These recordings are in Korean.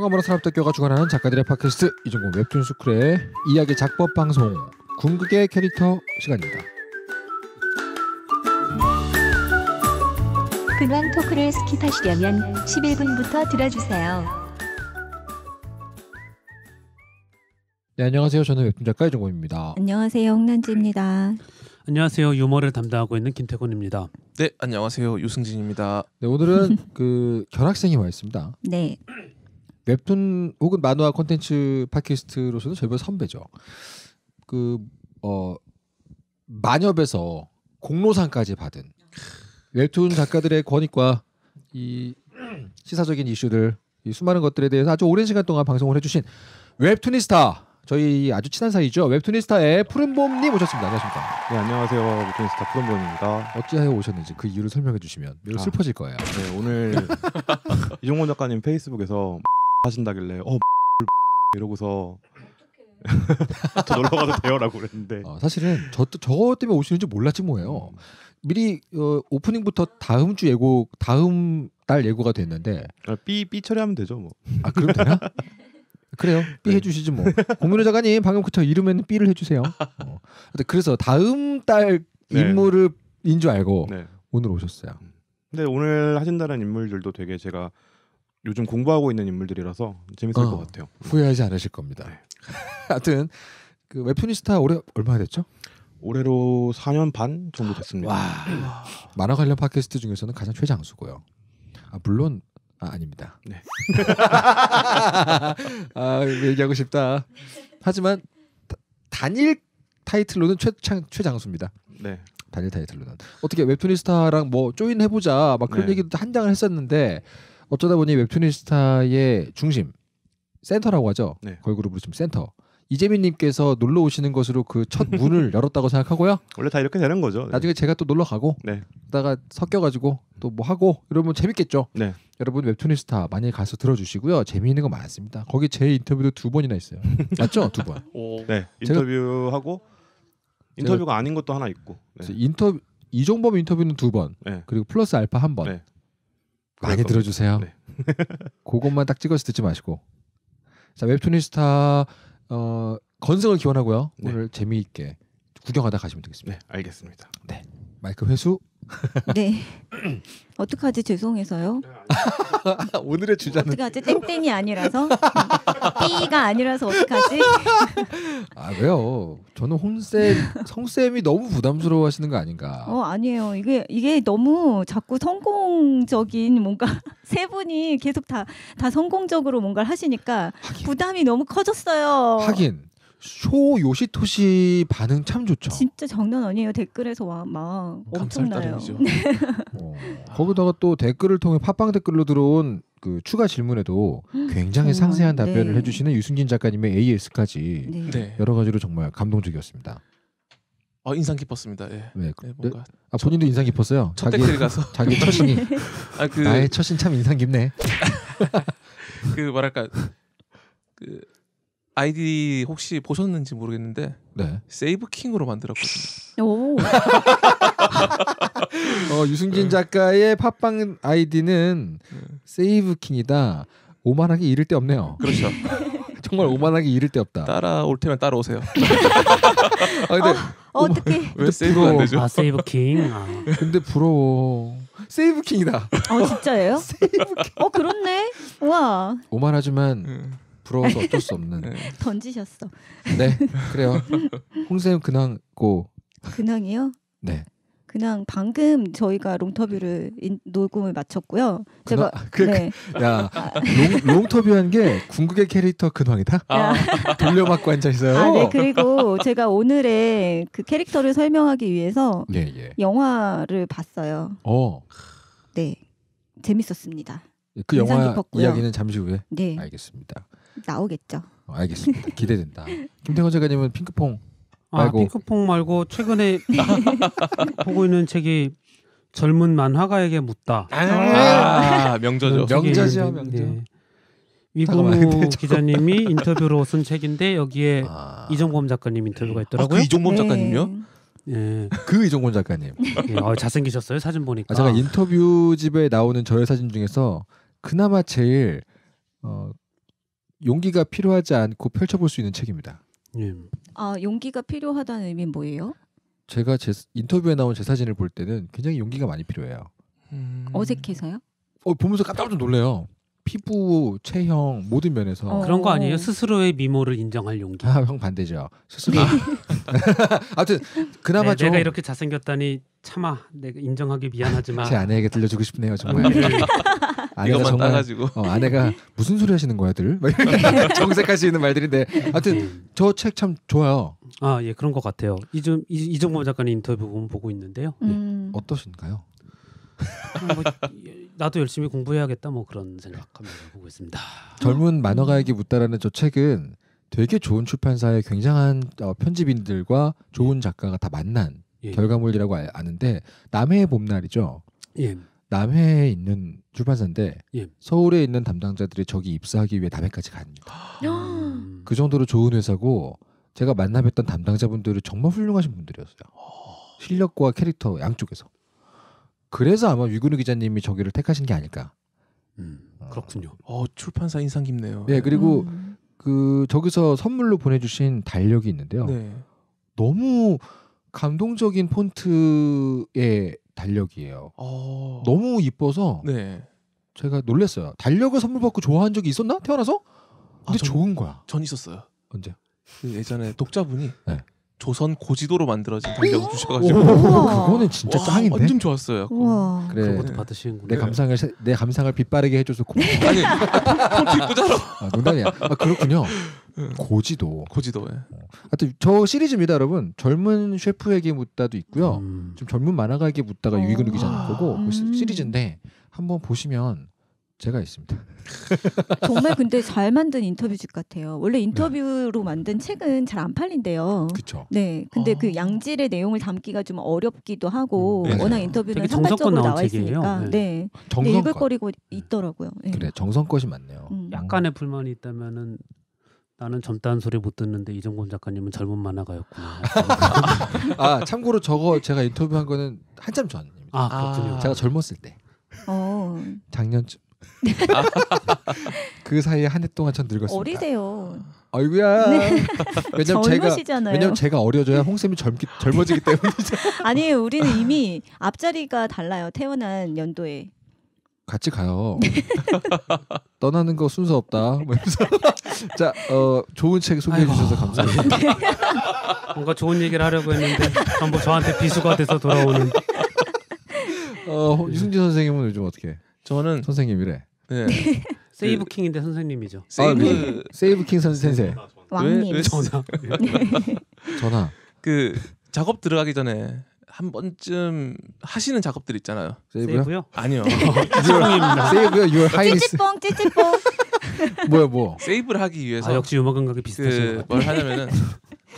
성화문화 산업대학가 주관하는 작가들의 팟캐스트 이종공 웹툰 스쿨의 이야기 작법 방송 궁극의 캐릭터 시간입니다. 근황 토크를 스킵하시려면 11분부터 들어주세요. 네, 안녕하세요. 저는 웹툰 작가 이종공입니다. 안녕하세요. 홍난지입니다. 안녕하세요. 유머를 담당하고 있는 김태곤입니다. 네, 안녕하세요. 유승진입니다. 네, 오늘은 그 견학생이 와 있습니다. 네. 웹툰 혹은 만화 콘텐츠 팟캐스트로서는 저희 선배죠. 그 어 만협에서 공로상까지 받은 웹툰 작가들의 권익과 이 시사적인 이슈들 이 수많은 것들에 대해서 아주 오랜 시간 동안 방송을 해주신 웹툰이스타 저희 아주 친한 사이죠. 웹툰이스타의 푸른봄님 오셨습니다. 안녕하십니까? 네, 안녕하세요. 웹툰이스타 푸른봄입니다. 어찌하여 오셨는지 그 이유를 설명해 주시면 매우 아. 슬퍼질 거예요. 네, 오늘 이종원 작가님 페이스북에서 하신다길래 어 뭐, 이러고서 저 놀러 가도 돼요라고 그랬는데 어, 사실은 저저 때문에 오시는지 몰랐지 뭐예요. 음. 미리 어, 오프닝부터 다음 주 예고 다음 달 예고가 됐는데 아, 삐, 삐 처리하면 되죠 뭐. 아 그럼 되나? 그래요. 삐 네. 해주시지 뭐. 공민호 작가님 방금부터 그 이름에는 삐를 해주세요. 어. 그래서 다음 달 네. 인물을 네. 인줄 알고 네. 오늘 오셨어요. 음. 근데 오늘 하신다는 인물들도 되게 제가 요즘 공부하고 있는 인물들이라서 재밌을 어, 것 같아요. 음. 후회하지 않으실 겁니다. 네. 하여튼 그 웹툰이스타 올해 얼마 됐죠? 올해로 4년 반 정도 됐습니다. 와, 만화 관련 팟캐스트 중에서는 가장 최장수고요. 아, 물론 아, 닙니다 네. 아, 얘기하고 싶다. 하지만 다, 단일 타이틀로는 최창 최장수입니다. 네. 단일 타이틀로는 어떻게 웹툰이스타랑 뭐 조인 해보자 막 그런 네. 얘기도 한 장을 했었는데 어쩌다 보니 웹툰니스타의 중심 센터라고 하죠. 네. 걸그룹으로 지금 센터. 이재민님께서 놀러 오시는 것으로 그 첫 문을 열었다고 생각하고요. 원래 다 이렇게 되는 거죠. 나중에 제가 또 놀러 가고, 네. 다가 섞여가지고 또 뭐 하고 이러면 재밌겠죠. 네. 여러분 웹툰니스타 많이 가서 들어주시고요. 재미있는 거많습니다 거기 제 인터뷰도 두 번이나 있어요. 맞죠? 두 번. 오. 네. 인터뷰하고 인터뷰가 아닌 것도 하나 있고. 네. 인터 이종범 인터뷰는 두 번, 네. 그리고 플러스 알파 한 번. 네. 많이 들어주세요. 네. 그것만 딱 찍어서 듣지 마시고. 자 웹툰니스타 어, 건승을 기원하고요. 네. 오늘 재미있게 구경하다 가시면 되겠습니다. 네, 알겠습니다. 네. 마이크 회수. 네. 어떡하지 죄송해서요. 오늘의 주자는 어떡하지 땡땡이 아니라서 삐가 아니라서 어떡하지? 아 왜요? 저는 홍쌤 성쌤이 너무 부담스러워하시는 거 아닌가? 어 아니에요. 이게 이게 너무 자꾸 성공적인 뭔가 세 분이 계속 다 다 성공적으로 뭔가를 하시니까 하긴. 부담이 너무 커졌어요. 하긴 쇼 요시토시 반응 참 좋죠. 진짜 장난 아니에요. 댓글에서 와, 막 엄청나요. 네. 어. 거기다가 또 댓글을 통해 팟빵 댓글로 들어온 그 추가 질문에도 굉장히 정말, 상세한 답변을 네. 해주시는 유승진 작가님의 AS까지 네. 네. 여러 가지로 정말 감동적이었습니다. 어, 인상 깊었습니다. 예. 네, 네, 뭔가 아 본인도 인상 깊었어요. 첫 자기, 댓글 가서 자기 처신이 아, 그, 나의 처신 참 인상 깊네. 그 뭐랄까 그 아이디 혹시 보셨는지 모르겠는데 네. 세이브 킹으로 만들었거든요. 오. 어, 유승진 네. 작가의 팟빵 아이디는 네. 세이브 킹이다. 오만하게 잃을 데 없네요. 그렇죠. 정말 오만하게 잃을 데 없다. 따라올 테면 따라오세요. 아, 근데 어, 어떻게? 왜 세이브 안 되죠? 아 세이브 킹. 아. 근데 부러워. 세이브 킹이다. 어 진짜예요? 세이브 킹. 어 그렇네. 와. 오만하지만. 음. 부러워서 어쩔 수 없는. 네. 던지셨어. 네, 그래요. 홍쌤 근황 고. 근황이요? 네. 그냥 방금 저희가 롱터뷰를 녹음을 마쳤고요. 제가 근황, 그, 네. 그, 야 롱, 롱터뷰한 게 궁극의 캐릭터 근황이다. 아. 돌려받고 앉아 있어요. 아, 네 그리고 제가 오늘의 그 캐릭터를 설명하기 위해서 예, 예. 영화를 봤어요. 어. 네 재밌었습니다. 그 영화 깊었고요. 이야기는 잠시 후에. 네 알겠습니다. 나오겠죠. 어, 알겠습니다. 기대된다. 김태건 작가님은 핑크퐁 아, 말고 아, 핑크퐁 말고 최근에 보고 있는 책이 젊은 만화가에게 묻다. 아, 아, 명저죠. 명저죠, 명저. 네. 위범우 기자님이 인터뷰로 쓴 책인데 여기에 아. 이종범 작가님 인터뷰가 아, 있더라고요. 그 이종범 네. 작가님요? 예. 그 이종범 작가님. 네. 어, 잘생기셨어요 사진 보니까. 제가 인터뷰 집에 나오는 저의 사진 중에서 그나마 제일 어, 용기가 필요하지 않고 펼쳐볼 수 있는 책입니다. 예. 아 용기가 필요하다는 의미 뭐예요? 제가 제 인터뷰에 나온 제 사진을 볼 때는 굉장히 용기가 많이 필요해요. 음... 어색해서요? 어 보면서 깜짝 놀래요. 피부, 체형 모든 면에서 어... 그런 거 아니에요? 스스로의 미모를 인정할 용기. 아, 형 반대죠. 스스로. 네. 아무튼 그나마 네, 좀... 내가 이렇게 잘생겼다니 참아 내가 인정하기 미안하지만 제 아내에게 들려주고 싶네요 정말. 아, 네. 아내가 정말 따가지고 어, 아내가 무슨 소리 하시는 거야들 정색할 수는 말들인데 하여튼 음. 저책 참 좋아요. 아 예 그런 것 같아요. 이 좀 이정범 작가님 인터뷰 보면 보고 있는데요. 예. 음. 아, 뭐, 예. 어떠신가요? 뭐, 나도 열심히 공부해야겠다 뭐 그런 생각하면서 보고 있습니다. 젊은 만화가에게 묻다라는 저 책은 되게 좋은 출판사의 굉장한 어, 편집인들과 좋은 작가가 다 만난 예. 결과물이라고 아, 아는데 남해의 봄날이죠. 예. 남해에 있는 출판사인데 예. 서울에 있는 담당자들이 저기 입사하기 위해 남해까지 갑니다. 음. 그 정도로 좋은 회사고 제가 만나뵀던 담당자분들은 정말 훌륭하신 분들이었어요. 아. 실력과 캐릭터 양쪽에서. 그래서 아마 위근우 기자님이 저기를 택하신 게 아닐까. 음, 어. 그렇군요. 어, 출판사 인상 깊네요. 네, 그리고 음. 그 저기서 선물로 보내주신 달력이 있는데요. 네. 너무 감동적인 폰트의 달력이에요. 어... 너무 이뻐서 네. 제가 놀랐어요. 달력을 선물 받고 좋아한 적이 있었나? 태어나서? 아, 근데 아, 전, 좋은 거야. 전 있었어요. 언제? 예전에 독자분이 네. 조선 고지도로 만들어진 달력을 주셔가지고 그, 그거는 진짜 와, 짱인데. 완전 좋았어요. 약간. 그래. 그런 것도 받으시는군요. 내 감상을 세- 내 감상을 빛바르게 해줘서 고맙워 아니 폰트 이쁘잖아. 농담이야. 아, 그렇군요. 고지도. 고지도에. 예. 어. 하여튼 저 시리즈입니다, 여러분. 젊은 셰프에게 묻다도 있고요. 음. 좀 젊은 만화가에게 묻다가 유익을 누기지 않 거고 음. 시리즈인데 한번 보시면 제가 있습니다. 정말 근데 잘 만든 인터뷰집 같아요. 원래 네. 인터뷰로 네. 만든 책은 잘 안 팔린대요. 그렇죠. 네. 근데 어. 그 아. 양질의 내용을 담기가 좀 어렵기도 하고 음, 네. 워낙 네. 인터뷰는 산발적으로 나와 책이에요. 네. 네. 정성껏. 읽을거리고 네. 있더라고요. 그래 정성껏이 많네요. 음. 음. 약간의 불만이 있다면은 나는 젊다는 소리 못 듣는데 이정곤 작가님은 젊은 만화가였구나. 아 참고로 저거 제가 인터뷰한 거는 한참 전입니다. 아 그렇군요. 제가 젊었을 때. 어. 작년쯤. 그 사이에 한 해 동안 전 늙었습니다. 어리대요. 아이구야 네. 왜냐면 제가 왜냐면 제가 어려져야 홍쌤이 젊기, 젊어지기 때문이죠. 아니 우리는 이미 앞자리가 달라요. 태어난 연도에. 같이 가요. 떠나는 거 순서 없다. 뭐 자, 어, 좋은 책 소개해 주셔서 감사합니다. 네. 뭔가 좋은 얘기를 하려고 했는데 전부 저한테 비수가 돼서 돌아오는. 어, 유승진 선생님은 요즘 어떻게? 저는 선생님이래. 네. 세이브 킹인데 선생님이죠. 세이브 아, 네. 세이브 킹 그 선생님. 아, 왕님. 왜, 네. 전화? 전화. 그 작업 들어가기 전에 한 번쯤 하시는 작업들 있잖아요. 세이브요? 아니요. 죄송입니다. 세이브요. 유얼 하이리스. 찌찌뽕 찌찌뽕. 뭐야 뭐. 세이브를 하기 위해서 아, 역시 유머 감각이 그 비슷하신 그, 뭘 하냐면은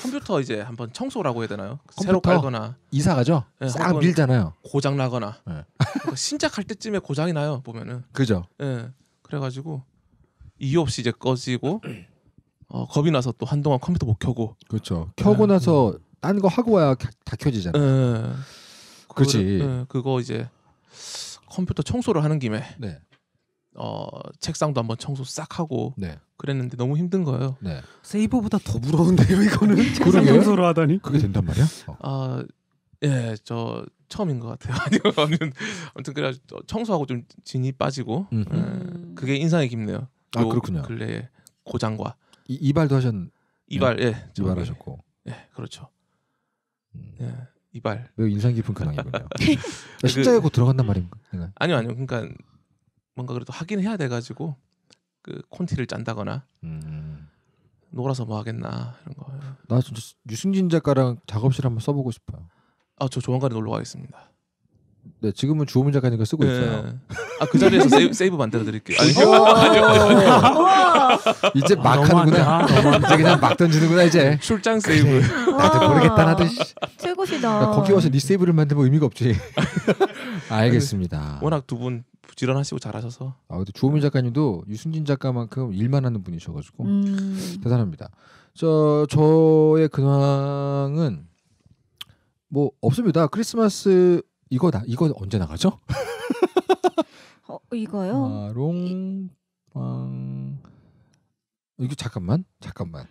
컴퓨터 이제 한번 청소라고 해야 되나요? 그 새로 깔거나 이사가죠. 네, 싹 밀잖아요. 고장 나거나 네. 그러니까 신작할 때쯤에 고장이 나요 보면은. 그죠. 예. 네, 그래가지고 이유 없이 이제 꺼지고 어, 겁이 나서 또 한동안 컴퓨터 못 켜고. 그렇죠. 켜고 네, 나서 딴 거 하고 와야 다 켜지잖아요. 네. 그렇지. 네, 그거 이제 컴퓨터 청소를 하는 김에 네. 어 책상도 한번 청소 싹 하고 네. 그랬는데 너무 힘든 거예요. 네. 세이버보다 더 부러운데요 이거는 책상 청소를 하다니 그게 된단 말이야? 어. 아 예, 저 처음인 것 같아요. 아니면 아무튼 그래 청소하고 좀 진이 빠지고 음. 예, 그게 인상이 깊네요. 아 그렇군요. 근래 고장과 이, 이발도 하셨 이발 예, 예 이발하셨고 예 그렇죠. 음. 예. 이발 매우 인상 깊은 근황이군요. 그 십자에 그, 곧 들어간단 말인가? 아니요 아니요 그러니까 뭔가 그래도 하긴 해야 돼가지고 그 콘티를 짠다거나 음. 놀아서 뭐 하겠나 이런 거. 나 진짜 유승진 작가랑 작업실 한번 써보고 싶어요. 아 저 조만간에 놀러 가겠습니다. 네 지금은 주호민 작가니까 쓰고 네. 있어요. 아 그 자리에서 세이브, 세이브 만들어 드릴게요. 이제 막 아, 하는구나. 이제 그냥 막 던지는구나 이제. 출장 세이브. 그래, 나도 아, 모르겠다 나도. 최고시다. 거기 와서 니 세이브를 만들면 의미가 없지. 알겠습니다. 워낙 두분 부지런하시고 잘하셔서. 아 근데 조민 네. 작가님도 유승진 작가만큼 일만 하는 분이셔가지고 음. 대단합니다. 저 저의 근황은 뭐 없습니다. 크리스마스 이거다. 이거 언제 나가죠? 어, 이거요? 마롱 빵. 이거 잠깐만, 잠깐만.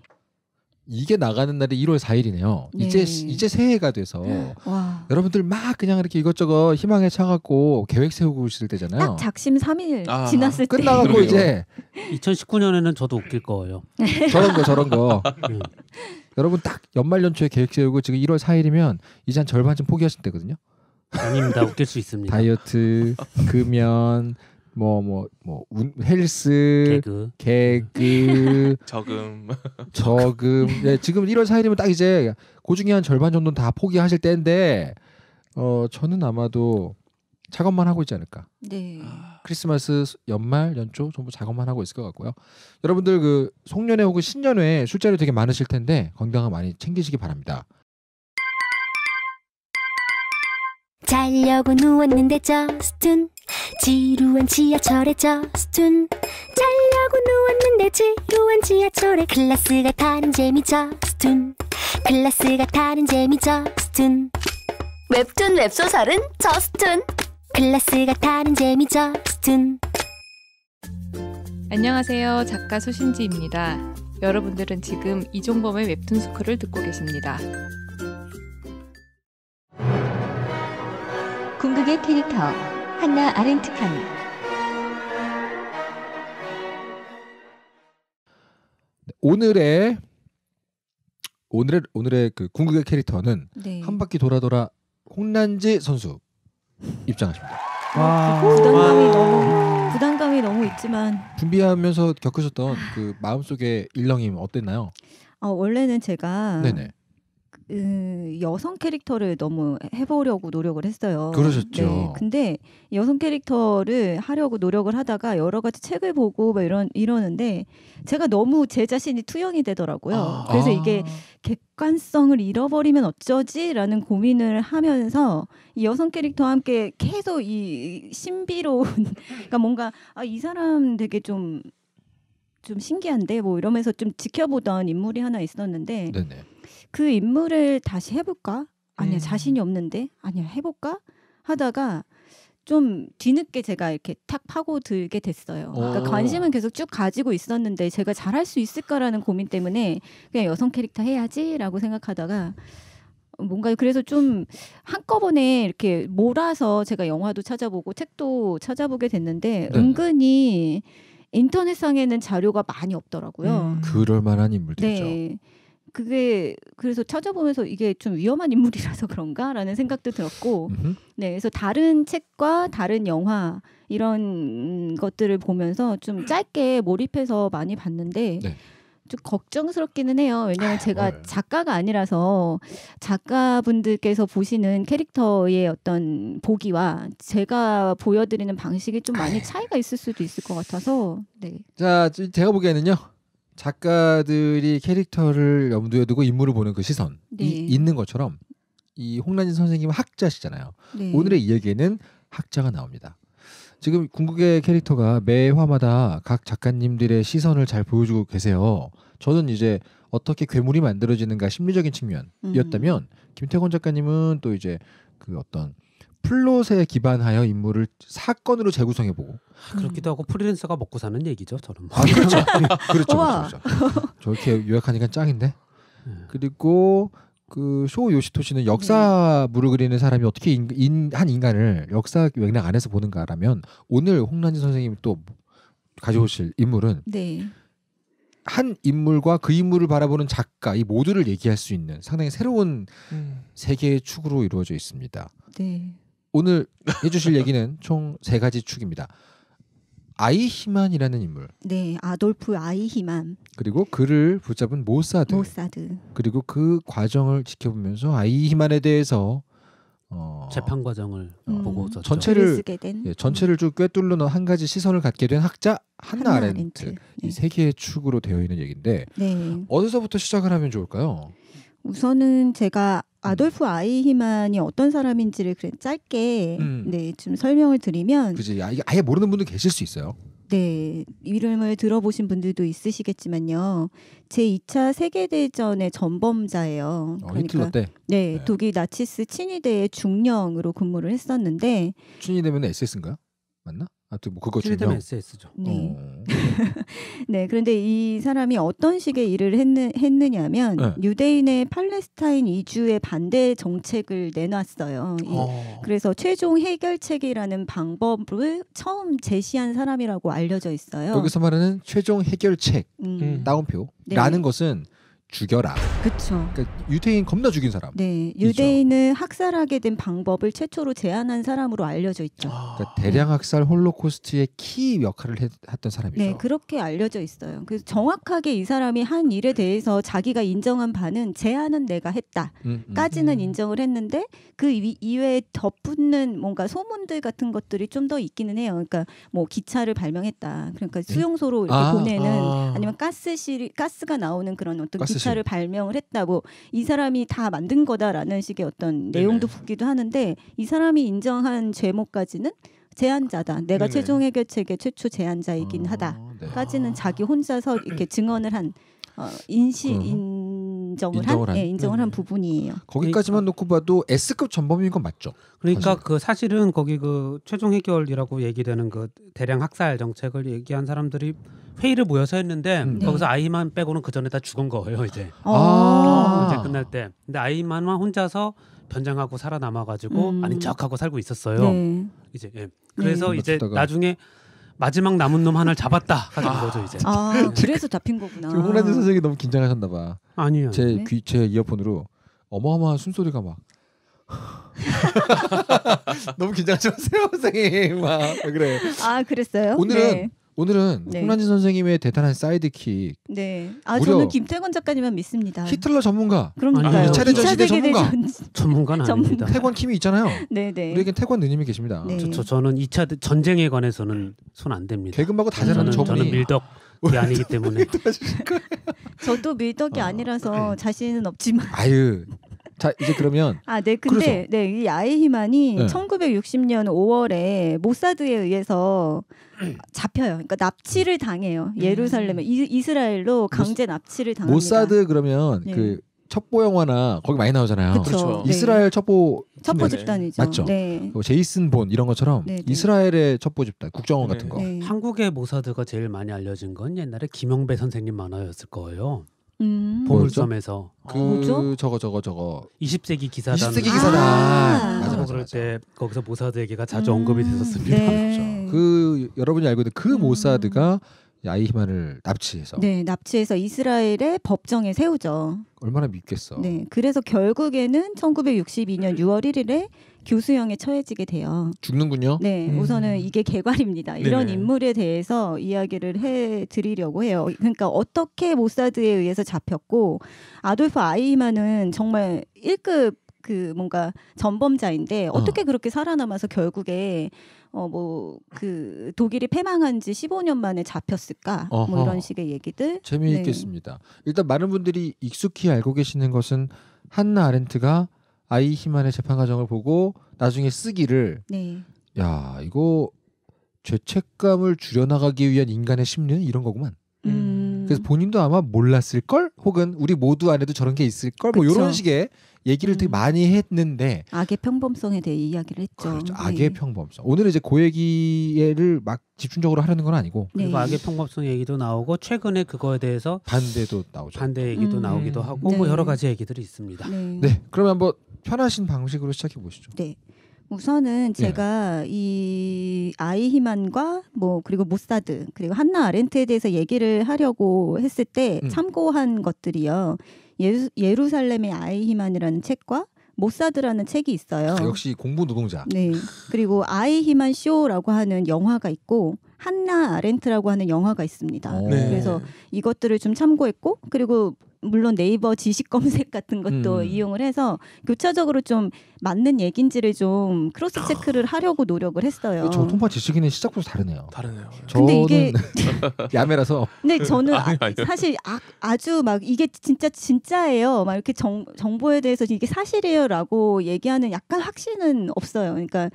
이게 나가는 날이 1월 4일이네요. 네. 이제 이제 새해가 돼서 와. 여러분들 막 그냥 이렇게 이것저것 희망에 차갖고 계획 세우고 있을 때잖아요. 딱 작심 3일 아, 지났을 때 끝나갖고 이제 2019년에는 저도 웃길 거예요. 저런 거 저런 거. 음. 여러분 딱 연말 연초에 계획 세우고 지금 1월 4일이면 이제 한 절반쯤 포기하실 때거든요. 아닙니다. 웃길 수 있습니다. 다이어트, 금연, 뭐뭐뭐 뭐, 뭐, 헬스 개그 개그 저금 저금 네, 지금 1월 4일이면 딱 이제 그 중에 한 절반 정도는 다 포기하실 때인데 어 저는 아마도 작업만 하고 있지 않을까. 네. 크리스마스 연말 연초 전부 작업만 하고 있을 것 같고요. 여러분들 그 송년회 혹은 신년회 술자리 되게 많으실 텐데 건강을 많이 챙기시기 바랍니다. 자려고 누웠는데 저스툰 지루한 지하철에 저스툰 자려고 누웠는데 지루한 지하철에 클라스가 타는 재미 저스툰 클라스가 타는 재미 저스툰 웹툰 웹소설은 저스툰 클라스가 타는 재미 저스툰 안녕하세요 작가 소신지입니다 여러분들은 지금 이종범의 웹툰 스쿨을 듣고 계십니다 궁극의 캐릭터 한나 아렌트 칸 오늘의 오늘의 오늘의 그 궁극의 캐릭터는 네. 한 바퀴 돌아 돌아 홍란지 선수 입장하십니다. 와. 부담감이 와. 너무 부담감이 너무 있지만 준비하면서 겪으셨던 그 마음속의 일렁임 어땠나요? 어, 원래는 제가 네네. 음, 여성 캐릭터를 너무 해보려고 노력을 했어요. 그러셨죠. 네, 근데 여성 캐릭터를 하려고 노력을 하다가 여러 가지 책을 보고 막 이런 이러는데 제가 너무 제 자신이 투영이 되더라고요. 아, 그래서 아. 이게 객관성을 잃어버리면 어쩌지라는 고민을 하면서 이 여성 캐릭터와 함께 계속 이 신비로운 그러니까 뭔가 아, 이 사람 되게 좀좀 좀 신기한데 뭐 이러면서 좀 지켜보던 인물이 하나 있었는데 네네. 그 인물을 다시 해볼까? 아니야 네. 자신이 없는데 아니야 해볼까? 하다가 좀 뒤늦게 제가 이렇게 탁 파고들게 됐어요. 그러니까 관심은 계속 쭉 가지고 있었는데 제가 잘할 수 있을까라는 고민 때문에 그냥 여성 캐릭터 해야지라고 생각하다가 뭔가 그래서 좀 한꺼번에 이렇게 몰아서 제가 영화도 찾아보고 책도 찾아보게 됐는데 네. 은근히 인터넷상에는 자료가 많이 없더라고요. 음, 그럴 만한 인물들이죠. 네. 그게 그래서 찾아보면서 이게 좀 위험한 인물이라서 그런가라는 생각도 들었고 네 그래서 다른 책과 다른 영화 이런 것들을 보면서 좀 음. 짧게 몰입해서 많이 봤는데 네. 좀 걱정스럽기는 해요. 왜냐하면 아, 제가 네. 작가가 아니라서 작가분들께서 보시는 캐릭터의 어떤 보기와 제가 보여드리는 방식이 좀 많이 아, 예. 차이가 있을 수도 있을 것 같아서. 네. 자, 제가 보기에는요. 작가들이 캐릭터를 염두에 두고 인물을 보는 그 시선이 네. 있는 것처럼 이 홍란진 선생님은 학자시잖아요. 네. 오늘의 이야기에는 학자가 나옵니다. 지금 궁극의 캐릭터가 매 화마다 각 작가님들의 시선을 잘 보여주고 계세요. 저는 이제 어떻게 괴물이 만들어지는가 심리적인 측면이었다면 음. 김태곤 작가님은 또 이제 그 어떤 플롯에 기반하여 인물을 사건으로 재구성해 보고 음. 아, 그렇기도 하고 프리랜서가 먹고 사는 얘기죠 저는 뭐. 아 그렇죠 그렇죠, 그렇죠, 그렇죠, 그렇죠. 저렇게 요약하니까 짱인데 음. 그리고 그쇼 요시토 씨는 역사물을 네. 그리는 사람이 어떻게 인, 인, 한 인간을 역사 맥락 안에서 보는가라면 오늘 홍란지 선생님이 또 가져오실 인물은 네. 한 인물과 그 인물을 바라보는 작가 이 모두를 얘기할 수 있는 상당히 새로운 음. 세계의 축으로 이루어져 있습니다. 네. 오늘 해주실 얘기는 총 세 가지 축입니다. 아이히만이라는 인물. 네, 아돌프 아이히만. 그리고 그를 붙잡은 모사드. 모사드. 그리고 그 과정을 지켜보면서 아이히만에 대해서 어, 재판 과정을 음, 보고 있었죠. 전체를 예, 전체를 쭉 꿰뚫는 한 가지 시선을 갖게 된 학자 한나, 한나 아렌트, 아렌트. 네. 이세 개의 축으로 되어 있는 얘기인데 네. 어디서부터 시작을 하면 좋을까요? 우선은 제가 음. 아돌프 아이히만이 어떤 사람인지를 그래 짧게 음. 네좀 설명을 드리면 그지 아, 아예 모르는 분도 계실 수 있어요. 네 이름을 들어보신 분들도 있으시겠지만요 제 2차 세계대전의 전범자예요. 어, 그러니까 네, 네, 독일 나치스 친위대의 중령으로 근무를 했었는데 친위대면 SS인가요? 맞나? 아무튼뭐 그거 프리덤 SS죠. 어. 네. 어. 네. 그런데 이 사람이 어떤 식의 일을 했느, 했느냐면 네. 유대인의 팔레스타인 이주에 반대 정책을 내놨어요. 어. 그래서 최종 해결책이라는 방법을 처음 제시한 사람이라고 알려져 있어요. 여기서 말하는 최종 해결책 음. 따옴표라는 음. 네. 것은 죽여라. 그렇죠. 그러니까 유대인 겁나 죽인 사람. 네, 유대인을 학살하게 된 방법을 최초로 제안한 사람으로 알려져 있죠. 아... 그러니까 대량 학살 홀로코스트의 키 역할을 했던 사람이죠. 네, 그렇게 알려져 있어요. 그래서 정확하게 이 사람이 한 일에 대해서 자기가 인정한 바는 제안은 내가 했다까지는 음, 음. 음. 인정을 했는데 그 이외에 덧붙는 뭔가 소문들 같은 것들이 좀 더 있기는 해요. 그러니까 뭐 기차를 발명했다. 그러니까 네. 수용소로 이렇게 아, 보내는 아. 니면 가스실 가스가 나오는 그런 어떤 가스 기사를 발명을 했다고 이 사람이 다 만든 거다라는 식의 어떤 내용도 네네. 붙기도 하는데 이 사람이 인정한 제목까지는 제안자다. 내가 네네. 최종 해결책의 최초 제안자이긴 어, 아, 하다까지는 네. 자기 혼자서 이렇게 증언을 한 어, 인시 음. 인정을, 인정을 한, 한, 예, 인정을 한 부분이에요. 거기까지만 놓고 봐도 S급 전범인 건 맞죠. 그러니까 사실. 그 사실은 거기 그 최종 해결이라고 얘기되는 그 대량 학살 정책을 얘기한 사람들이 회의를 모여서 했는데 음. 네. 거기서 아이만 빼고는 그 전에 다 죽은 거예요 이제 아~ 어, 이제 끝날 때 근데 아이만만 혼자서 변장하고 살아남아가지고 음. 아닌 척하고 살고 있었어요 네. 이제 예. 그래서 네. 이제 맞추다가. 나중에 마지막 남은 놈 하나를 잡았다 하는 아. 거죠 이제 아, 그래서 잡힌 거구나 홍란진 선생이 너무 긴장하셨나 봐 아니요 제 귀제 네? 이어폰으로 어마어마한 숨소리가 막 너무 긴장하지 마세요 선생님 막 그래 아 그랬어요 오늘은 네. 오늘은 네. 홍란진 선생님의 대단한 사이드킥. 네. 아 저는 김태권 작가님만 믿습니다. 히틀러 전문가. 그럼요. 차 대전 시대 전문가. 전문가는 아닙니다. 태권 킴이 있잖아요. 네, 네. 우리에겐 태권 누님이 계십니다. 네. 저, 저, 는 2차 전쟁에 관해서는 손 안 됩니다. 개근하고 다 잘하는 저분이. 저는 밀덕. 이 아니기 때문에 저도 밀덕이 아, 아니라서 네. 자신은 없지만 아유 자 이제 그러면 아 네 근데 네 이 아이 희만이 네. 1960년 5월에 모사드에 의해서 잡혀요. 그러니까 납치를 당해요. 음. 예루살렘에 이, 이스라엘로 강제 납치를 당합니다. 모사드 그러면 네. 그 첩보 영화나 거기 많이 나오잖아요. 그렇죠. 네. 이스라엘 네. 첩보 첩보 네. 집단이죠. 맞죠. 네. 그 제이슨 본 이런 것처럼 네, 네. 이스라엘의 첩보 집단, 국정원 같은 거. 한국의 모사드가 제일 많이 알려진 건 옛날에 김영배 선생님 만화였을 거예요. 음. 보물섬에서 아, 그 뭐죠? 저거 저거 저거 20세기 기사단 20세기 아, 기사단 아~ 맞아, 맞아, 그럴 때 거기서 모사드얘기가 자주 음. 언급이 되었습니다. 네. 그렇죠. 그 여러분이 알고 있는 그 음. 모사드가 야이히만을 납치해서 네 납치해서 이스라엘의 법정에 세우죠. 얼마나 믿겠어. 네 그래서 결국에는 1962년 6월 1일에 교수형에 처해지게 돼요. 죽는군요. 네, 음. 우선은 이게 개괄입니다. 이런 네네. 인물에 대해서 이야기를 해드리려고 해요. 그러니까 어떻게 모사드에 의해서 잡혔고 아돌프 아이만은 정말 1급 그 뭔가 전범자인데 어. 어떻게 어. 그렇게 살아남아서 결국에 어 뭐 그 독일이 패망한 지 15년 만에 잡혔을까 뭐 어허. 뭐 이런 식의 얘기들 재미있겠습니다. 네. 일단 많은 분들이 익숙히 알고 계시는 것은 한나 아렌트가 아이 희만의 재판 과정을 보고 나중에 쓰기를 네. 야 이거 죄책감을 줄여나가기 위한 인간의 심리는 이런 거구만. 음. 그래서 본인도 아마 몰랐을 걸 혹은 우리 모두 안에도 저런 게 있을 걸뭐 요런 식의 얘기를 음. 되게 많이 했는데 악의 평범성에 대해 이야기를 했죠. 그렇죠. 네. 악의 네. 평범성. 오늘 이제 그 얘기를 막 집중적으로 하려는 건 아니고 네. 그리고 악의 평범성 얘기도 나오고 최근에 그거에 대해서 반대도 나오죠. 반대 얘기도 음. 나오기도 하고 네. 뭐 여러 가지 얘기들이 있습니다. 네. 네. 그러면 한번 편하신 방식으로 시작해 보시죠. 네. 우선은 네. 제가 예. 이 아이 희만과 뭐 그리고 모사드 그리고 한나 아렌트에 대해서 얘기를 하려고 했을 때 음. 참고한 것들이요. 예루, 예루살렘의 아이히만이라는 책과 모사드라는 책이 있어요. 아, 역시 공부 노동자. 네. 그리고 아이히만 쇼라고 하는 영화가 있고 한나 아렌트라고 하는 영화가 있습니다. 어. 네. 그래서 이것들을 좀 참고했고 그리고 물론 네이버 지식 검색 같은 것도 음. 이용을 해서 교차적으로 좀 맞는 얘긴지를좀 크로스 아. 체크를 하려고 노력을 했어요. 저 통파 지식인은 시작부터 다르네요. 다르네요. 근데 이게 야매라서. 근데 저는 아, 사실 아, 주막 이게 진짜 진짜예요. 막 이렇게 정, 정보에 대해서 이게 사실이에요라고 얘기하는 약간 확신은 없어요. 그러니까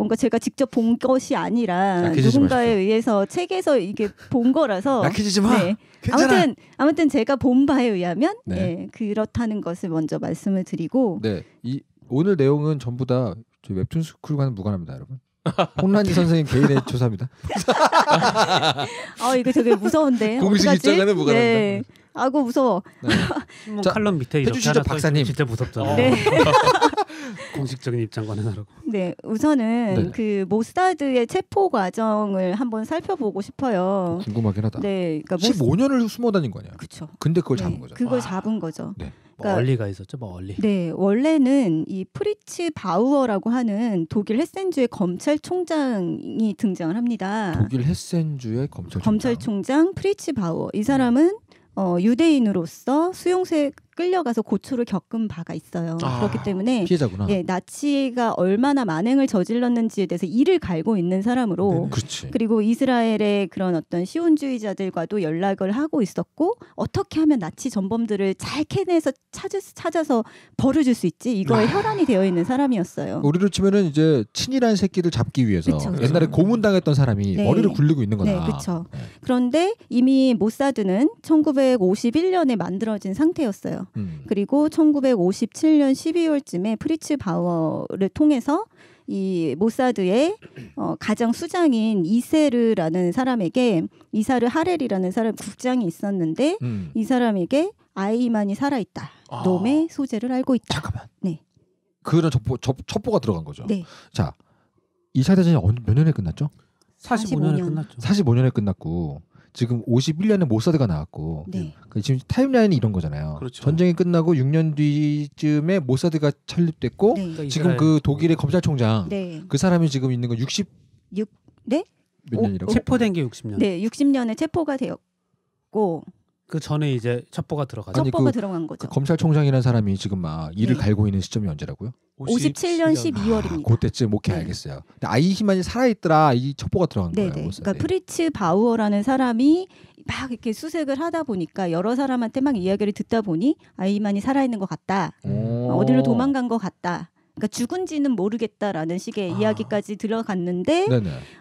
뭔가 제가 직접 본 것이 아니라 누군가에 마십시오. 의해서 책에서 이게 본 거라서 약해지지 마. 네. 아무튼 아무튼 제가 본 바에 의하면 네. 네. 그렇다는 것을 먼저 말씀을 드리고 네. 이 오늘 내용은 전부 다 저희 웹툰 스쿨과는 무관합니다, 여러분. 홍란지 선생님 개인의 조사입니다. 아 이거 되게 무서운데. 공식 입장과는 무관합니다. 네. 아고 무서워. 네. 뭐 칼럼 밑에 이렇게 해주시죠 박사님. 진짜 무섭잖 네. 공식적인 입장과는 다르고. 네, 우선은 네. 그 모사드의 체포 과정을 한번 살펴보고 싶어요. 궁금하긴 하다. 네, 그러니까 15년을 숨어 다닌 거냐? 그렇죠. 근데 그걸 네, 잡은 거죠. 그걸 와. 아. 잡은 거죠. 네. 멀리가 그러니까 뭐 있었죠, 멀리. 뭐 네, 원래는 이 프리츠 바우어라고 하는 독일 헤센주의 검찰총장이 등장을 합니다. 독일 헤센주의 검찰총장. 검찰총장 프리츠 바우어. 이 사람은 네. 어, 유대인으로서 수용세 끌려가서 고초를 겪은 바가 있어요. 아, 그렇기 때문에 피해자구나. 예, 나치가 얼마나 만행을 저질렀는지에 대해서 이를 갈고 있는 사람으로 네, 네. 그리고 이스라엘의 그런 어떤 시온주의자들과도 연락을 하고 있었고 어떻게 하면 나치 전범들을 잘 캐내서 찾을, 찾아서 벌어줄 수 있지 이거에 아. 혈안이 되어 있는 사람이었어요. 우리로 치면은 이제 친일한 새끼를 잡기 위해서 그쵸, 그쵸. 옛날에 고문당했던 사람이 네. 머리를 굴리고 있는 거다. 네, 그렇죠. 그런데 이미 모사드는 1951년에 만들어진 상태였어요. 음. 그리고 1957년 12월쯤에 프리츠 바워를 통해서 이 모사드의 어, 가장 수장인 이세르라는 사람에게 이사르 하렐이라는 사람 국장이 있었는데 음. 이 사람에게 아이만이 살아있다. 아. 놈의 소재를 알고 있다. 잠깐만. 네. 그런 첩보, 첩보가 들어간 거죠. 네. 자, 이사 대전이 몇 년에 끝났죠? 45년에 45년. 끝났죠. 45년에 끝났고 지금 51년에 모사드가 나왔고 네. 그 지금 타임라인이 이런 거잖아요. 그렇죠. 전쟁이 끝나고 6년 뒤쯤에 모사드가 설립됐고 네. 그러니까 지금 그 독일의 검찰총장 네. 그 사람이 지금 있는 건 60. 6 네? 몇 오, 년이라고? 체포된 게 60년. 네, 60년에 체포가 되었고 그 전에 이제 첩보가 들어가 첩보가 그 들어간 거죠. 그 검찰총장이라는 사람이 지금 막 이를 네. 갈고 있는 시점이 언제라고요? 57년 12월입니다. 아, 그때쯤 오케이 네. 알겠어요. 아이히만이 살아있더라 이 첩보가 들어간 네네. 거예요. 네. 그러니까 네. 프리츠 바우어라는 사람이 막 이렇게 수색을 하다 보니까 여러 사람한테 막 이야기를 듣다 보니 아이히만이 살아있는 것 같다. 오. 음. 어, 어디로 도망간 것 같다. 그러니까 죽은지는 모르겠다라는 식의 아. 이야기까지 들어갔는데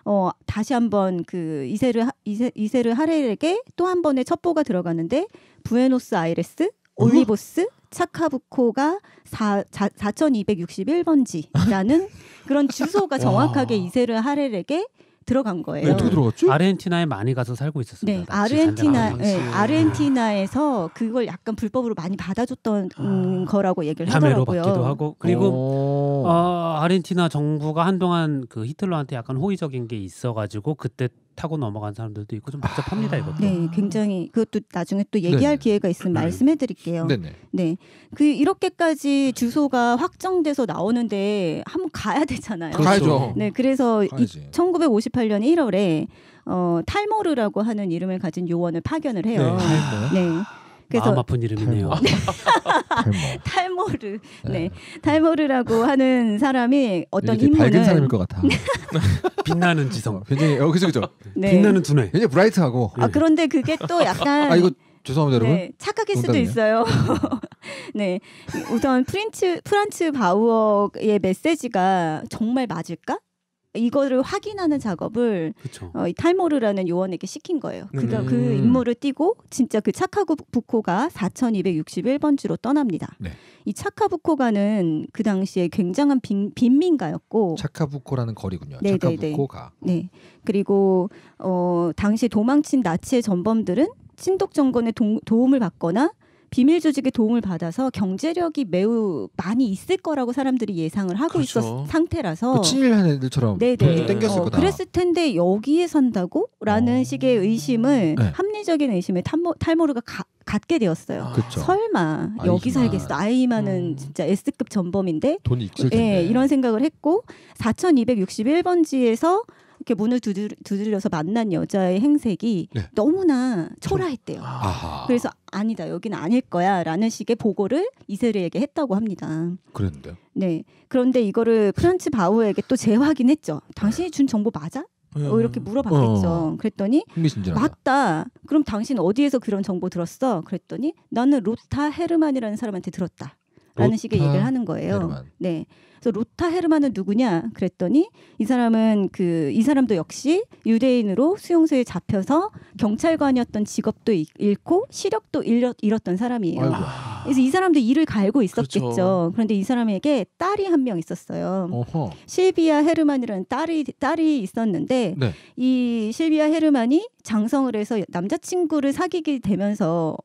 어 다시 한번 그 이세르 이세, 이세르 하렐에게 또 한 번의 첩보가 들어가는데 부에노스 아이레스 어? 올리보스 어? 차카부코가 4, 4, 4261번지라는 그런 주소가 정확하게 이세르 하렐에게 들어간 거예요. 네, 어떻게 들어갔죠? 아르헨티나에 많이 가서 살고 있었습니다. 네, 아르헨티나, 네, 아르헨티나에서 그걸 약간 불법으로 많이 받아줬던 아, 음, 거라고 얘기를 하더라고요. 받기도 하고 그리고 어, 아르헨티나 정부가 한동안 그 히틀러한테 약간 호의적인 게 있어가지고 그때 타고 넘어간 사람들도 있고 좀 복잡합니다 아~ 이것도. 네, 굉장히 그것도 나중에 또 얘기할 네네. 기회가 있으면 네. 말씀해드릴게요. 네네. 네, 그 이렇게까지 주소가 확정돼서 나오는데 한번 가야 되잖아요. 그렇죠. 가야죠. 네, 그래서 가야지. 이, 1958년 1월에 어, 탈모르라고 하는 이름을 가진 요원을 파견을 해요. 네. 네. 그래서 마음 아픈 이름이네요. 탈모. 탈모르. 네. 네. 탈모르라고 하는 사람이 어떤 힘문을 밝은 사람일 것 같아. 빛나는 지성. 어, 굉장히 어 그죠 그죠. 네. 빛나는 두뇌. 굉장히 브라이트하고. 아 네. 그런데 그게 또 약간 아 이거 죄송합니다 여러분. 네, 착각일 수도 있어요. 네. 우선 프린츠 프란츠 바우어의 메시지가 정말 맞을까? 이거를 확인하는 작업을 어, 이 탈모르라는 요원에게 시킨 거예요. 네. 그가 그 음. 그 임무를 띄고 진짜 그차카 부코가 4261번 주로 떠납니다. 네. 이 차카부코가는 그 당시에 굉장한 빈, 빈민가였고 차카부코라는 거리군요. 네, 차카부코가. 네, 네. 네. 그리고 어 당시 도망친 나치의 전범들은 친독 정권의 도움을 받거나 비밀 조직의 도움을 받아서 경제력이 매우 많이 있을 거라고 사람들이 예상을 하고 그렇죠. 있었 상태라서 그 친일한 애들처럼 네네 네. 땡겼을 어, 거다. 그랬을 텐데 여기에 산다고라는 어. 식의 의심을 네. 합리적인 의심을 탈모, 탈모르가 가, 갖게 되었어요. 그렇죠. 설마 아이지만. 여기 살겠어? 아이만은 음. 진짜 S급 전범인데 돈이 있을 예, 텐데. 예, 이런 생각을 했고 4261번지에서 이렇게 문을 두드려, 서 만난 여자의 행색이 네. 너무나 초라했대요. 아. 아하. 그래서 아니다 여기는 아닐 거야라는 식의 보고를 이세르에게 했다고 합니다. 그런데 네 그런데 이거를 프란츠 바우에게 또 재확인했죠. 당신이 네. 준 정보 맞아? 어, 이렇게 물어봤겠죠. 어. 그랬더니 흥미진진하다. 맞다. 그럼 당신 어디에서 그런 정보 들었어? 그랬더니 나는 로타 헤르만이라는 사람한테 들었다. 라는 식의 얘기를 하는 거예요. 헤르만. 네. 그래서 로타 헤르만은 누구냐 그랬더니 이 사람은 그 이 사람도 역시 유대인으로 수용소에 잡혀서 경찰관이었던 직업도 잃고 시력도 잃었던 사람이에요. 아이고. 그래서 이 사람도 이를 갈고 있었겠죠. 그렇죠. 그런데이 사람에게 딸이 한 명 있었어요. 어허. 실비아 헤르만이라는 딸이 딸이 있었는데 네. 이 실비아 헤르만이 장성을 해서 남자친구를 사귀게 되면서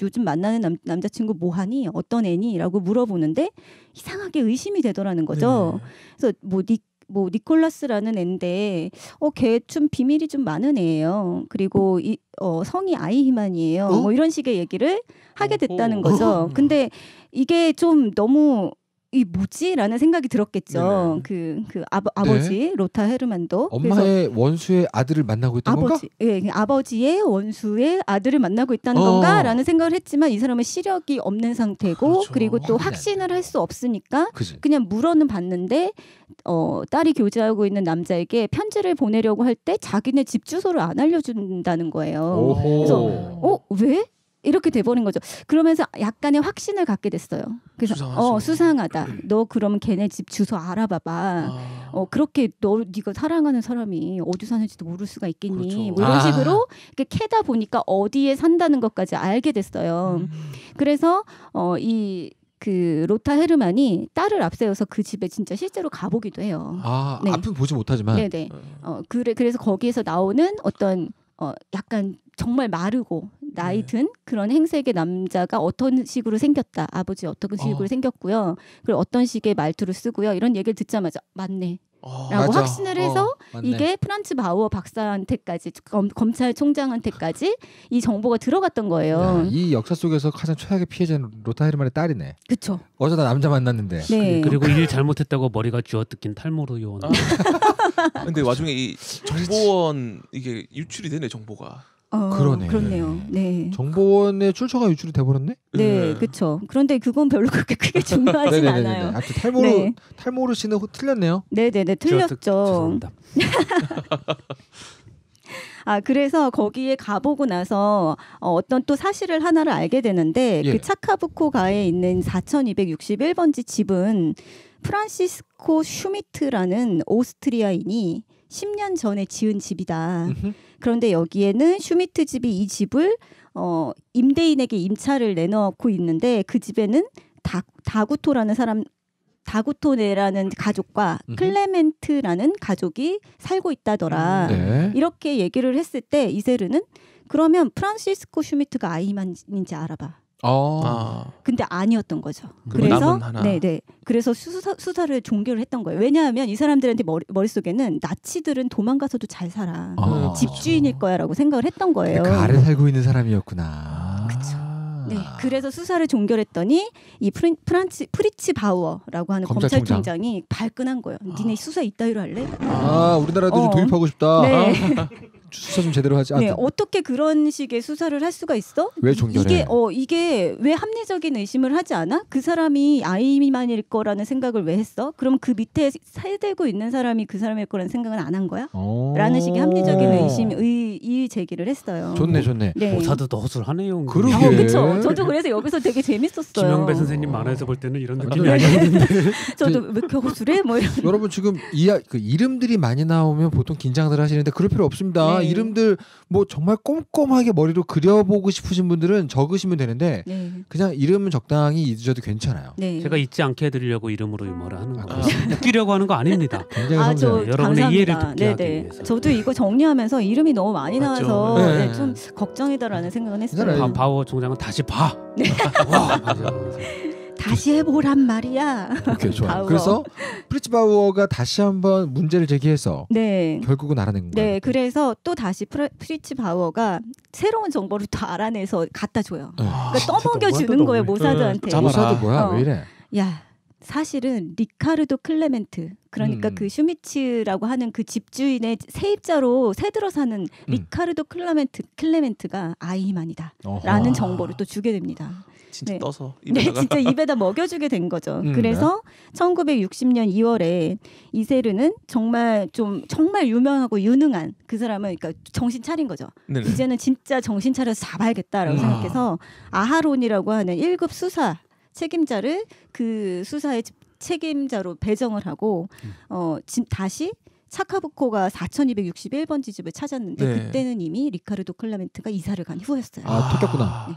요즘 만나는 남, 남자친구 뭐하니 어떤 애니라고 물어보는데 이상하게 의심이 되더라는 거죠. 네. 그래서 뭐니 뭐 니콜라스라는 애인데 어걔좀 비밀이 좀 많은 애예요. 그리고 이 어, 성이 아이히만이에요. 어? 뭐 이런 식의 얘기를 하게 됐다는 거죠. 근데 이게 좀 너무 이 뭐지라는 생각이 들었겠죠. 그그 그 아버, 아버지 네. 로타 헤르만도 엄마의 원수의 아들을 만나고 있던 아버지, 건가? 예, 아버지의 원수의 아들을 만나고 있다는 어. 건가라는 생각을 했지만 이 사람은 시력이 없는 상태고 그렇죠. 그리고 또 확신을 할 수 없으니까 그치. 그냥 물어는 봤는데 어, 딸이 교제하고 있는 남자에게 편지를 보내려고 할 때 자기네 집 주소를 안 알려준다는 거예요. 오호. 그래서 어 왜? 이렇게 돼버린 거죠. 그러면서 약간의 확신을 갖게 됐어요. 그래서 수상하죠. 어 수상하다. 네. 너 그러면 걔네 집 주소 알아봐봐. 아. 어 그렇게 너 네가 사랑하는 사람이 어디 사는지도 모를 수가 있겠니? 그렇죠. 뭐 이런 아. 식으로 이렇게 캐다 보니까 어디에 산다는 것까지 알게 됐어요. 음. 그래서 어 이 그 로타 헤르만이 딸을 앞세워서 그 집에 진짜 실제로 가보기도 해요. 아, 네. 앞은 보지 못하지만. 네네. 네. 어, 그래, 그래서 거기에서 나오는 어떤 어 약간 정말 마르고 나이 네. 든 그런 행색의 남자가 어떤 식으로 생겼다 아버지 어떤 어. 식으로 어. 생겼고요 그리고 어떤 식의 말투를 쓰고요 이런 얘기를 듣자마자 맞네 라고 맞아. 확신을 해서 어, 이게 프란츠 바우어 박사한테까지 검, 찰총장한테까지이 정보가 들어갔던 거예요. 야, 이 역사 속에서 가장 최악의 피해자는 로타 헤르만의 딸이네. 그렇죠. 어쩌다 남자 만났는데. 네. 그, 그리고 일 잘못했다고 머리가 쥐어뜯긴 탈모로 요원. 아. 근데 와중에 이 정보원 이게 유출이 되네 정보가. 어, 그러네. 그렇네요. 네. 정보원의 출처가 유출이 돼버렸네. 네, 네. 그렇죠. 그런데 그건 별로 그렇게 크게 중요하진 않아요. 아, 탈모로 네. 탈모로 씨는 틀렸네요. 네, 네, 네, 틀렸죠. 아 그래서 거기에 가보고 나서 어, 떤또 사실을 하나를 알게 되는데 예. 그 차카부코가에 있는 4,261번지 집은 프란시스코 슈미트라는 오스트리아인이 10년 전에 지은 집이다. 그런데 여기에는 슈미트 집이 이 집을 어, 임대인에게 임차를 내놓고 있는데 그 집에는 다, 다구토라는 사람 다구토네라는 가족과 클레멘트라는 가족이 살고 있다더라. 음, 네. 이렇게 얘기를 했을 때 이세르는 그러면 프란시스코 슈미트가 아이만인지 알아봐. 어. 근데 아니었던 거죠. 음. 그래서 네네. 네. 그래서 수사, 수사를 종결을 했던 거예요. 왜냐하면 이 사람들한테 머리, 머릿속에는 나치들은 도망가서도 잘 살아. 아, 그 집주인일 거야라고 생각을 했던 거예요. 그아 살고 있는 사람이었구나. 그렇죠. 네, 그래서 수사를 종결했더니 이 프리, 프란치 프리츠 바우어라고 하는 검찰총장. 이 발끈한 거예요. 니네 수사 이따위로 할래? 아, 우리나라도 어. 좀 도입하고 싶다. 네. 수사 좀 제대로 하지. 네, 어떻게 그런 식의 수사를 할 수가 있어? 왜 종결해? 이게 어 이게 왜 합리적인 의심을 하지 않아? 그 사람이 아이만일 거라는 생각을 왜 했어? 그럼 그 밑에 살대고 있는 사람이 그 사람일 거라는 생각은 안 한 거야? 라는 식의 합리적인 어. 의심 의, 의 제기를 했어요. 좋네, 뭐 좋네. 네. 사도도 허술하네요. 그러게. 어, 그렇 저도 그래서 여기서 되게 재밌었어요. 김영배 선생님 만화에서 볼 때는 이런 느낌이 아, 네. 아니었는데. 저도 왜 이렇게 허술해? 뭐 이런. 여러분 지금 이, 아, 그 이름들이 많이 나오면 보통 긴장들 하시는데 그럴 필요 없습니다. 네. 네. 이름들 뭐 정말 꼼꼼하게 머리로 그려보고 싶으신 분들은 적으시면 되는데 네. 그냥 이름은 적당히 잊으셔도 괜찮아요. 네. 제가 잊지 않게 해드리려고 이름으로 뭐라 하는 거예요. 아, 웃기려고 하는 거 아닙니다. 굉장히 아, 저, 여러분의 이해를 돕기 네네. 위해서. 저도 이거 정리하면서 이름이 너무 많이 나와서 네. 네, 좀 걱정이다라는 생각은 했어요. 바, 바오 총장은 다시 봐. 와, 네. 다시 해보란 말이야. 오케이 좋아 그래서 프리츠바우어가 다시 한번 문제를 제기해서 네. 결국은 알아낸 네, 거예요. 네, 그래서 또 다시 프리츠바우어가 새로운 정보를 또 알아내서 갖다 줘요. 네. 그러니까 아, 그러니까 떠먹여 주는 거예요 네. 모사드한테. 네, 모사드 뭐야? 어. 왜 이래? 야, 사실은 리카르도 클레멘트 그러니까 음. 그 슈미츠라고 하는 그 집주인의 세입자로 새들어 사는 음. 리카르도 클레멘트 클레멘트가 아이만이다라는 정보를 또 주게 됩니다. 진짜 네. 떠서 네, 입에다가 네, 진짜 입에다 먹여주게 된 거죠. 음, 네. 그래서 네. 1960년 2월에 이세르는 정말 좀 정말 유명하고 유능한 그 사람은 그러니까 정신 차린 거죠. 네네. 네. 이제는 진짜 정신 차려서 잡아야겠다라고 음. 생각해서 아하론이라고 하는 1급 수사 책임자를 그 수사의 책임자로 배정을 하고 음. 어 진, 다시 차카부코가 4261번 지집을 찾았는데 네. 그때는 이미 리카르도 클라멘트가 이사를 간 후였어요. 아, 바뀌었구나. 아. 네.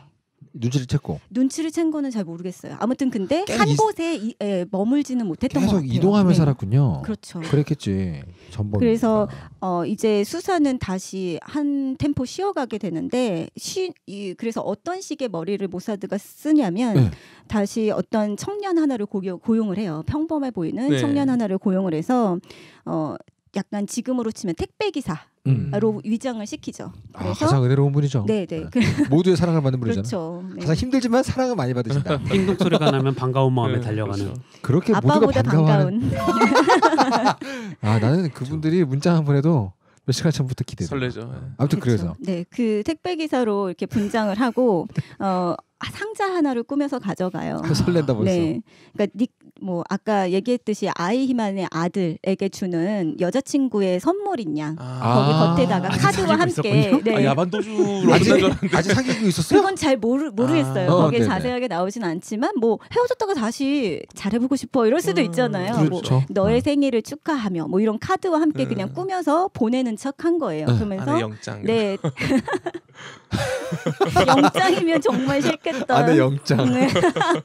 눈치를 챘고 눈치를 챈 거는 잘 모르겠어요. 아무튼 근데 한 이... 곳에 이, 에, 예, 머물지는 못했던 계속 것 같아요. 이동하며 네. 살았군요. 그렇죠. 그랬겠지. 전범. 그래서 어, 이제 수사는 다시 한 템포 쉬어가게 되는데 쉬, 이, 그래서 어떤 식의 머리를 모사드가 쓰냐면 네. 다시 어떤 청년 하나를 고용, 고용을 해요. 평범해 보이는 네. 청년 하나를 고용을 해서 어, 약간 지금으로 치면 택배 기사로 음. 위장을 시키죠. 아, 가장 은혜로운 분이죠. 네, 네, 네. 모두의 사랑을 받는 분이잖아요. 그렇죠. 네. 가장 힘들지만 사랑을 많이 받으신다. 띵동 소리가 나면 반가운 마음에 네, 달려가는. 그렇죠. 그렇게 모두가 반가운. 아 나는 그분들이 문자 한 번에도 몇 시간 전부터 기대돼. 설레죠. 네. 아무튼 그렇죠. 그래서 네, 그 택배 기사로 이렇게 분장을 하고 어 아, 상자 하나를 꾸며서 가져가요. 설렌다 벌써. 네, 그러니까 닉, 뭐 아까 얘기했듯이 아이 희만의 아들에게 주는 여자친구의 선물인 양 아~ 거기 겉에다가 아, 카드와 함께 네. 아, 야반도주 아직, 아직 사귀고 있었어요? 그건 잘 모르 모르겠어요. 아~ 어, 거기에 네네. 자세하게 나오진 않지만 뭐 헤어졌다가 다시 잘해보고 싶어 이럴 수도 음, 있잖아요. 뭐 그렇죠. 음, 그렇죠. 뭐 너의 생일을 축하하며 뭐 이런 카드와 함께 음. 그냥 꾸며서 보내는 척 한 거예요. 네. 그러면서 영장 네 영장이면 정말 싫겠다. 안에 영장 네.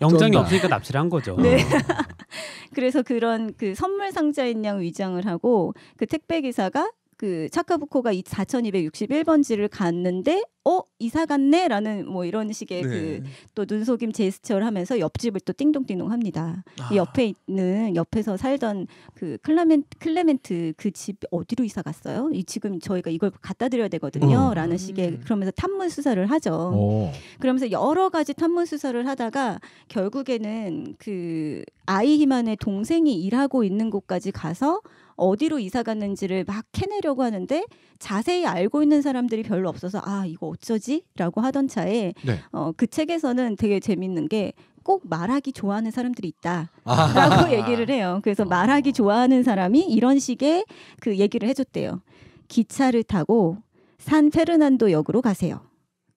영장이 없으니까 납치를 한 거죠. 네. 어. 그래서 그런 그 선물 상자인 양 위장을 하고 그 택배 기사가 그 차카부코가 이 4261번지를 갔는데 어 이사 갔네라는 뭐 이런 식의 네. 그또 눈속임 제스처를 하면서 옆집을 또 띵동띵동 합니다. 아. 이 옆에 있는 옆에서 살던 그 클라멘 클레멘트 그 집 어디로 이사 갔어요? 이 지금 저희가 이걸 갖다 드려야 되거든요라는 음. 식의 음. 그러면서 탐문 수사를 하죠. 오. 어. 그러면서 여러 가지 탐문 수사를 하다가 결국에는 그 아이 희만의 동생이 일하고 있는 곳까지 가서 어디로 이사 갔는지를 막 캐내려고 하는데 자세히 알고 있는 사람들이 별로 없어서 아 이거 어쩌지라고 하던 차에 네. 어, 그 책에서는 되게 재밌는 게 꼭 말하기 좋아하는 사람들이 있다라고 아. 얘기를 해요. 그래서 어. 말하기 좋아하는 사람이 이런 식의 그 얘기를 해줬대요. 기차를 타고 산 페르난도 역으로 가세요.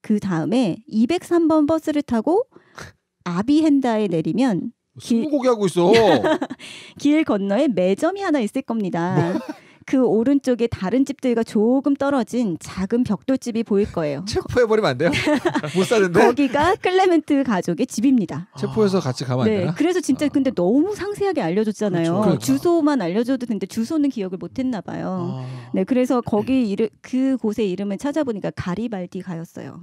그 다음에 203번 버스를 타고 아비헨다에 내리면 스무고개 하고 있어. 길 건너에 매점이 하나 있을 겁니다. 뭐? 그 오른쪽에 다른 집들과 조금 떨어진 작은 벽돌집이 보일 거예요. 체포해버리면 안 돼요? 못 사는데? 거기가 클레멘트 가족의 집입니다. 체포해서 같이 가면 네, 되나? 그래서 진짜 아. 근데 너무 상세하게 알려줬잖아요. 그렇죠. 그러니까. 주소만 알려줘도 되는데 주소는 기억을 못했나 봐요. 아. 네, 그래서 거기 이르, 그 곳의 이름을 찾아보니까 가리발디가였어요.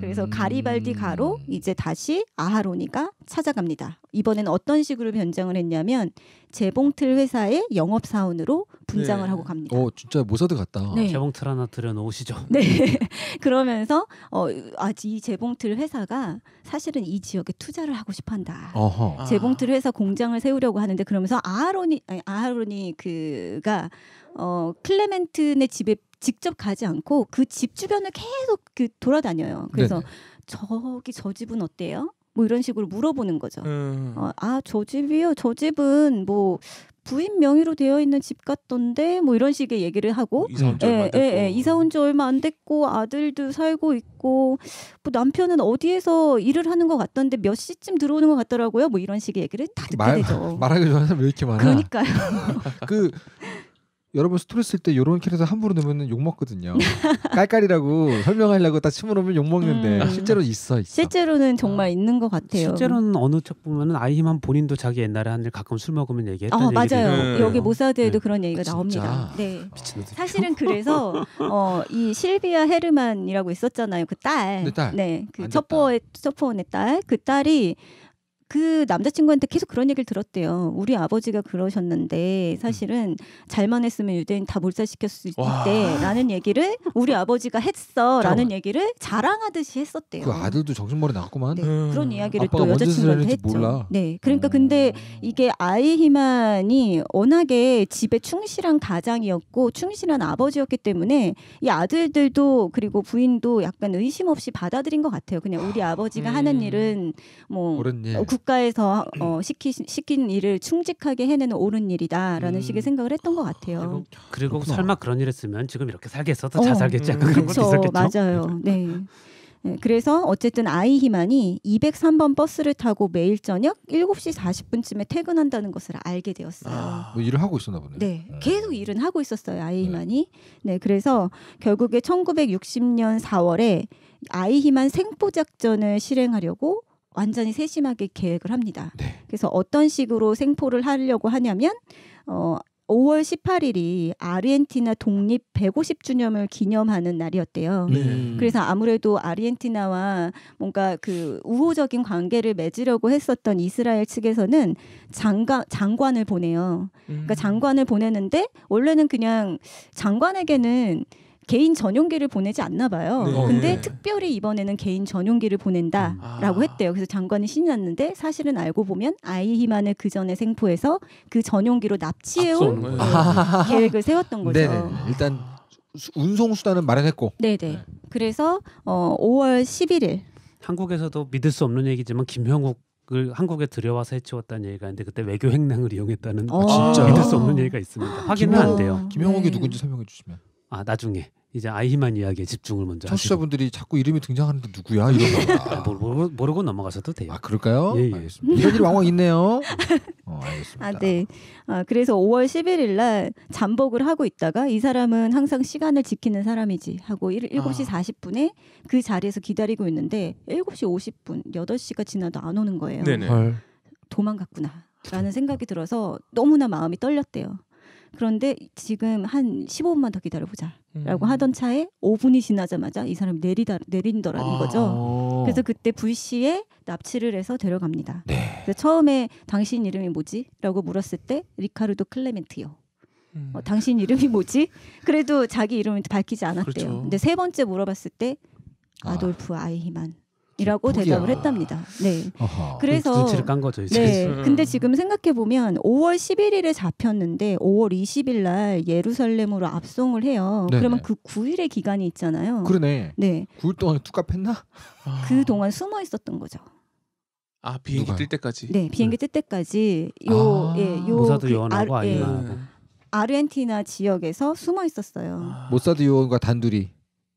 그래서 가리발디 가로 음. 이제 다시 아하로니가 찾아갑니다. 이번엔 어떤 식으로 변장을 했냐면 재봉틀 회사의 영업 사원으로 분장을 네. 하고 갑니다. 어, 진짜 모사드 같다. 네. 재봉틀 하나 들여놓으시죠. 네. 그러면서 어, 아직 이 재봉틀 회사가 사실은 이 지역에 투자를 하고 싶한다. 어허. 아. 재봉틀 회사 공장을 세우려고 하는데 그러면서 아하로니 아하로니 그가 어, 클레멘트네 집에 직접 가지 않고 그 집 주변을 계속 그 돌아다녀요. 그래서 네네. 저기 저 집은 어때요? 뭐 이런 식으로 물어보는 거죠. 음. 어, 아저 집이요. 저 집은 뭐 부인 명의로 되어 있는 집 같던데 뭐 이런 식의 얘기를 하고 뭐 이사 온지 예, 얼마, 예, 예. 얼마 안 됐고 아들도 살고 있고 뭐 남편은 어디에서 일을 하는 것 같던데 몇 시쯤 들어오는 것 같더라고요 뭐 이런 식의 얘기를 다 듣게 말, 되죠 말하기 전에 왜 이렇게 많아 그러니까요 그 여러분 스토리 쓸 때 이런 캐릭터 함부로 넣으면 욕 먹거든요. 깔깔이라고 설명하려고 딱침을놓으면욕 먹는데 음. 실제로 있어, 있어. 실제로는 정말 어. 있는 것 같아요. 실제로는 어느 책 보면은 아이힘한 본인도 자기 옛날에 한 일 가끔 술 먹으면 얘기했던 어, 얘기 맞아요. 네. 여기 모사드에도 네. 그런 얘기가 진 나옵니다. 네. 사실은 그래서 어, 이 실비아 헤르만이라고 있었잖아요. 그 딸. 네, 딸. 네. 그 첩보의 첩보원의 딸. 그 딸이 그 남자친구한테 계속 그런 얘기를 들었대요. 우리 아버지가 그러셨는데 사실은 잘만 했으면 유대인 다 몰살시켰을 때라는 얘기를 우리 아버지가 했어라는 얘기를 자랑하듯이 했었대요. 그 아들도 정신머리 나구만 네, 그런 음. 이야기를 또 여자친구한테 했죠. 몰라. 네, 그러니까 근데 음. 이게 아이 희만이 워낙에 집에 충실한 가장이었고 충실한 아버지였기 때문에 이 아들들도 그리고 부인도 약간 의심 없이 받아들인 것 같아요. 그냥 우리 아버지가 음. 하는 일은 뭐 옳은 일. 어, 국가에서 어, 음. 시키, 시킨 일을 충직하게 해내는 옳은 일이다라는 음. 식의 생각을 했던 것 아, 같아요. 그리고, 그렇구 설마 그런 일 했으면 지금 이렇게 살겠어도 어, 잘 살겠지 음. 그런 그쵸, 것도 있었겠죠. 맞아요. 네. 네. 그래서 어쨌든 아이 희만이 203번 버스를 타고 매일 저녁 7시 40분쯤에 퇴근한다는 것을 알게 되었어요. 아, 뭐 일을 하고 있었나 보네요. 네, 네. 계속 일은 하고 있었어요. 아이 네. 희만이. 네. 네, 그래서 결국에 1960년 4월에 아이 희만 생포 작전을 실행하려고 완전히 세심하게 계획을 합니다. 네. 그래서 어떤 식으로 생포를 하려고 하냐면 어 5월 18일이 아르헨티나 독립 150주년을 기념하는 날이었대요. 네. 그래서 아무래도 아르헨티나와 뭔가 그 우호적인 관계를 맺으려고 했었던 이스라엘 측에서는 장가, 장관을 보내요. 그러니까 음. 그러니까 장관을 보내는데 원래는 그냥 장관에게는 개인 전용기를 보내지 않나 봐요. 네. 근데 어, 네. 특별히 이번에는 개인 전용기를 보낸다라고 아. 했대요. 그래서 장관이 신이 났는데 사실은 알고 보면 아이히만을 그 전에 생포해서 그 전용기로 납치해온 네. 아. 계획을 세웠던 거죠. 네네. 네, 네. 일단 운송 수단은 마련했고. 네네. 네. 그래서 어, 5월 11일 한국에서도 믿을 수 없는 얘기지만 김형욱 을 한국에 들여와서 해치웠다는 얘기가 있는데 그때 외교 횡령을 이용했다는 어. 아, 진짜 믿을 수 없는 얘기가 있습니다. 확인은 안 돼요. 김영욱이 네. 누군지 설명해 주시면. 아 나중에 이제 아이만 이야기에 집중을 먼저 청취자분들이 자꾸 이름이 등장하는데 누구야 이런거 아, 모르고, 모르고 넘어가셔도 돼요. 아 그럴까요? 예, 예. 알겠습니다. 이런 일이 왕왕 있네요. 어, 알겠습니다. 아 네. 아 그래서 5월 11일 날 잠복을 하고 있다가 이 사람은 항상 시간을 지키는 사람이지 하고 일, 7시 아. 40분에 그 자리에서 기다리고 있는데 7시 50분, 8시가 지나도 안 오는 거예요. 네네. 헐. 도망갔구나. 라는 생각이 들어서 너무나 마음이 떨렸대요. 그런데 지금 한 15분만 더 기다려보자. 라고 음. 하던 차에 5분이 지나자마자 이 사람이 내리다 내린더라는 아~ 거죠. 그래서 그때 V 씨에 납치를 해서 데려갑니다. 네. 처음에 당신 이름이 뭐지?라고 물었을 때 리카르도 클레멘트요. 음. 어, 당신 이름이 뭐지? 그래도 자기 이름을 밝히지 않았대요. 그렇죠. 근데 세 번째 물어봤을 때 아. 아돌프 아. 이히만 이라고 대답을 했답니다. 네. 어허, 그 그래서 거죠, 네. 음. 근데 지금 생각해 보면 5월 11일에 잡혔는데 5월 20일 날 예루살렘으로 압송을 해요. 네네. 그러면 그 9일의 기간이 있잖아요. 그러네. 네. 9일 동안 투갑했나? 그 동안 숨어 있었던 거죠. 아 비행기 누가요? 뜰 때까지. 네, 비행기 음. 뜰 때까지 요 아~ 예, 요 모사드 그 요원하고 아, 예. 아르헨티나 지역에서 숨어 있었어요. 아~ 모사드 요원과 단둘이.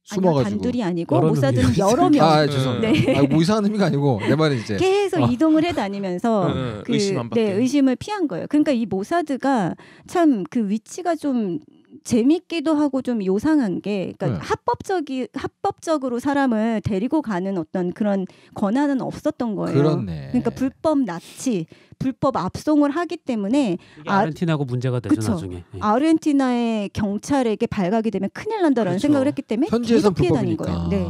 숨어가지고 아니요, 단둘이 아니고 모사드는 여러 명. 아, 죄송합니다. 네. 아, 뭐 이상한 의미가 아니고 내 말은 이제 계속 아. 이동을 해 다니면서 네, 그, 의심 네, 의심을 피한 거예요. 그러니까 이 모사드가 참 그 위치가 좀 재밌기도 하고 좀 요상한 게 그러니까 네. 합법적이 합법적으로 사람을 데리고 가는 어떤 그런 권한은 없었던 거예요. 그렇네. 그러니까 불법 납치, 불법 압송을 하기 때문에 아, 르헨티나고 문제가 되죠 그쵸. 나중에. 예. 아르헨티나의 경찰에게 발각이 되면 큰일 난다라는 그렇 생각을 했기 때문에 현지에선 피해 다닌 거예요. 네.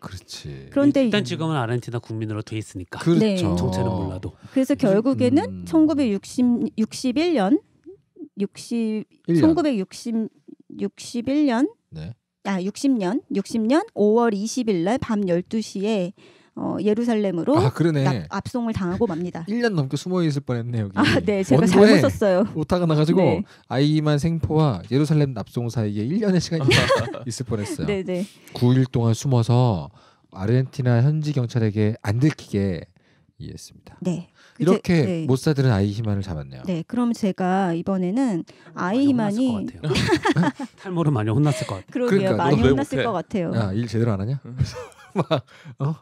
그렇지. 그런데 일단 지금은 아르헨티나 국민으로 돼 있으니까. 그렇죠. 네. 정체는 몰라도. 그래서 결국에는 음. 1 9 61년 1 9 6 1년. 네. 아 60년 60년 5월 20일 날 밤 12시에 어, 예루살렘으로 아, 납, 압송을 당하고 맙니다. 1년 넘게 숨어 있을 뻔했네 여기. 아, 네, 제가 잘못 썼어요. 오타가 나가지고 네. 아이만 생포와 예루살렘 납송 사이에 1년의 시간이 있을 뻔했어요. 네, 네. 9일 동안 숨어서 아르헨티나 현지 경찰에게 안 들키게 이했습니다 네, 이렇게 제, 네. 모사들은 아이 희만을 잡았네요. 네, 그럼 제가 이번에는 아이 희만이 탈모로 많이 혼났을 것 같아요. 그러게요, 그러니까, 많이 혼났을 것 같아요. 야, 아, 일 제대로 안 하냐? 막 어?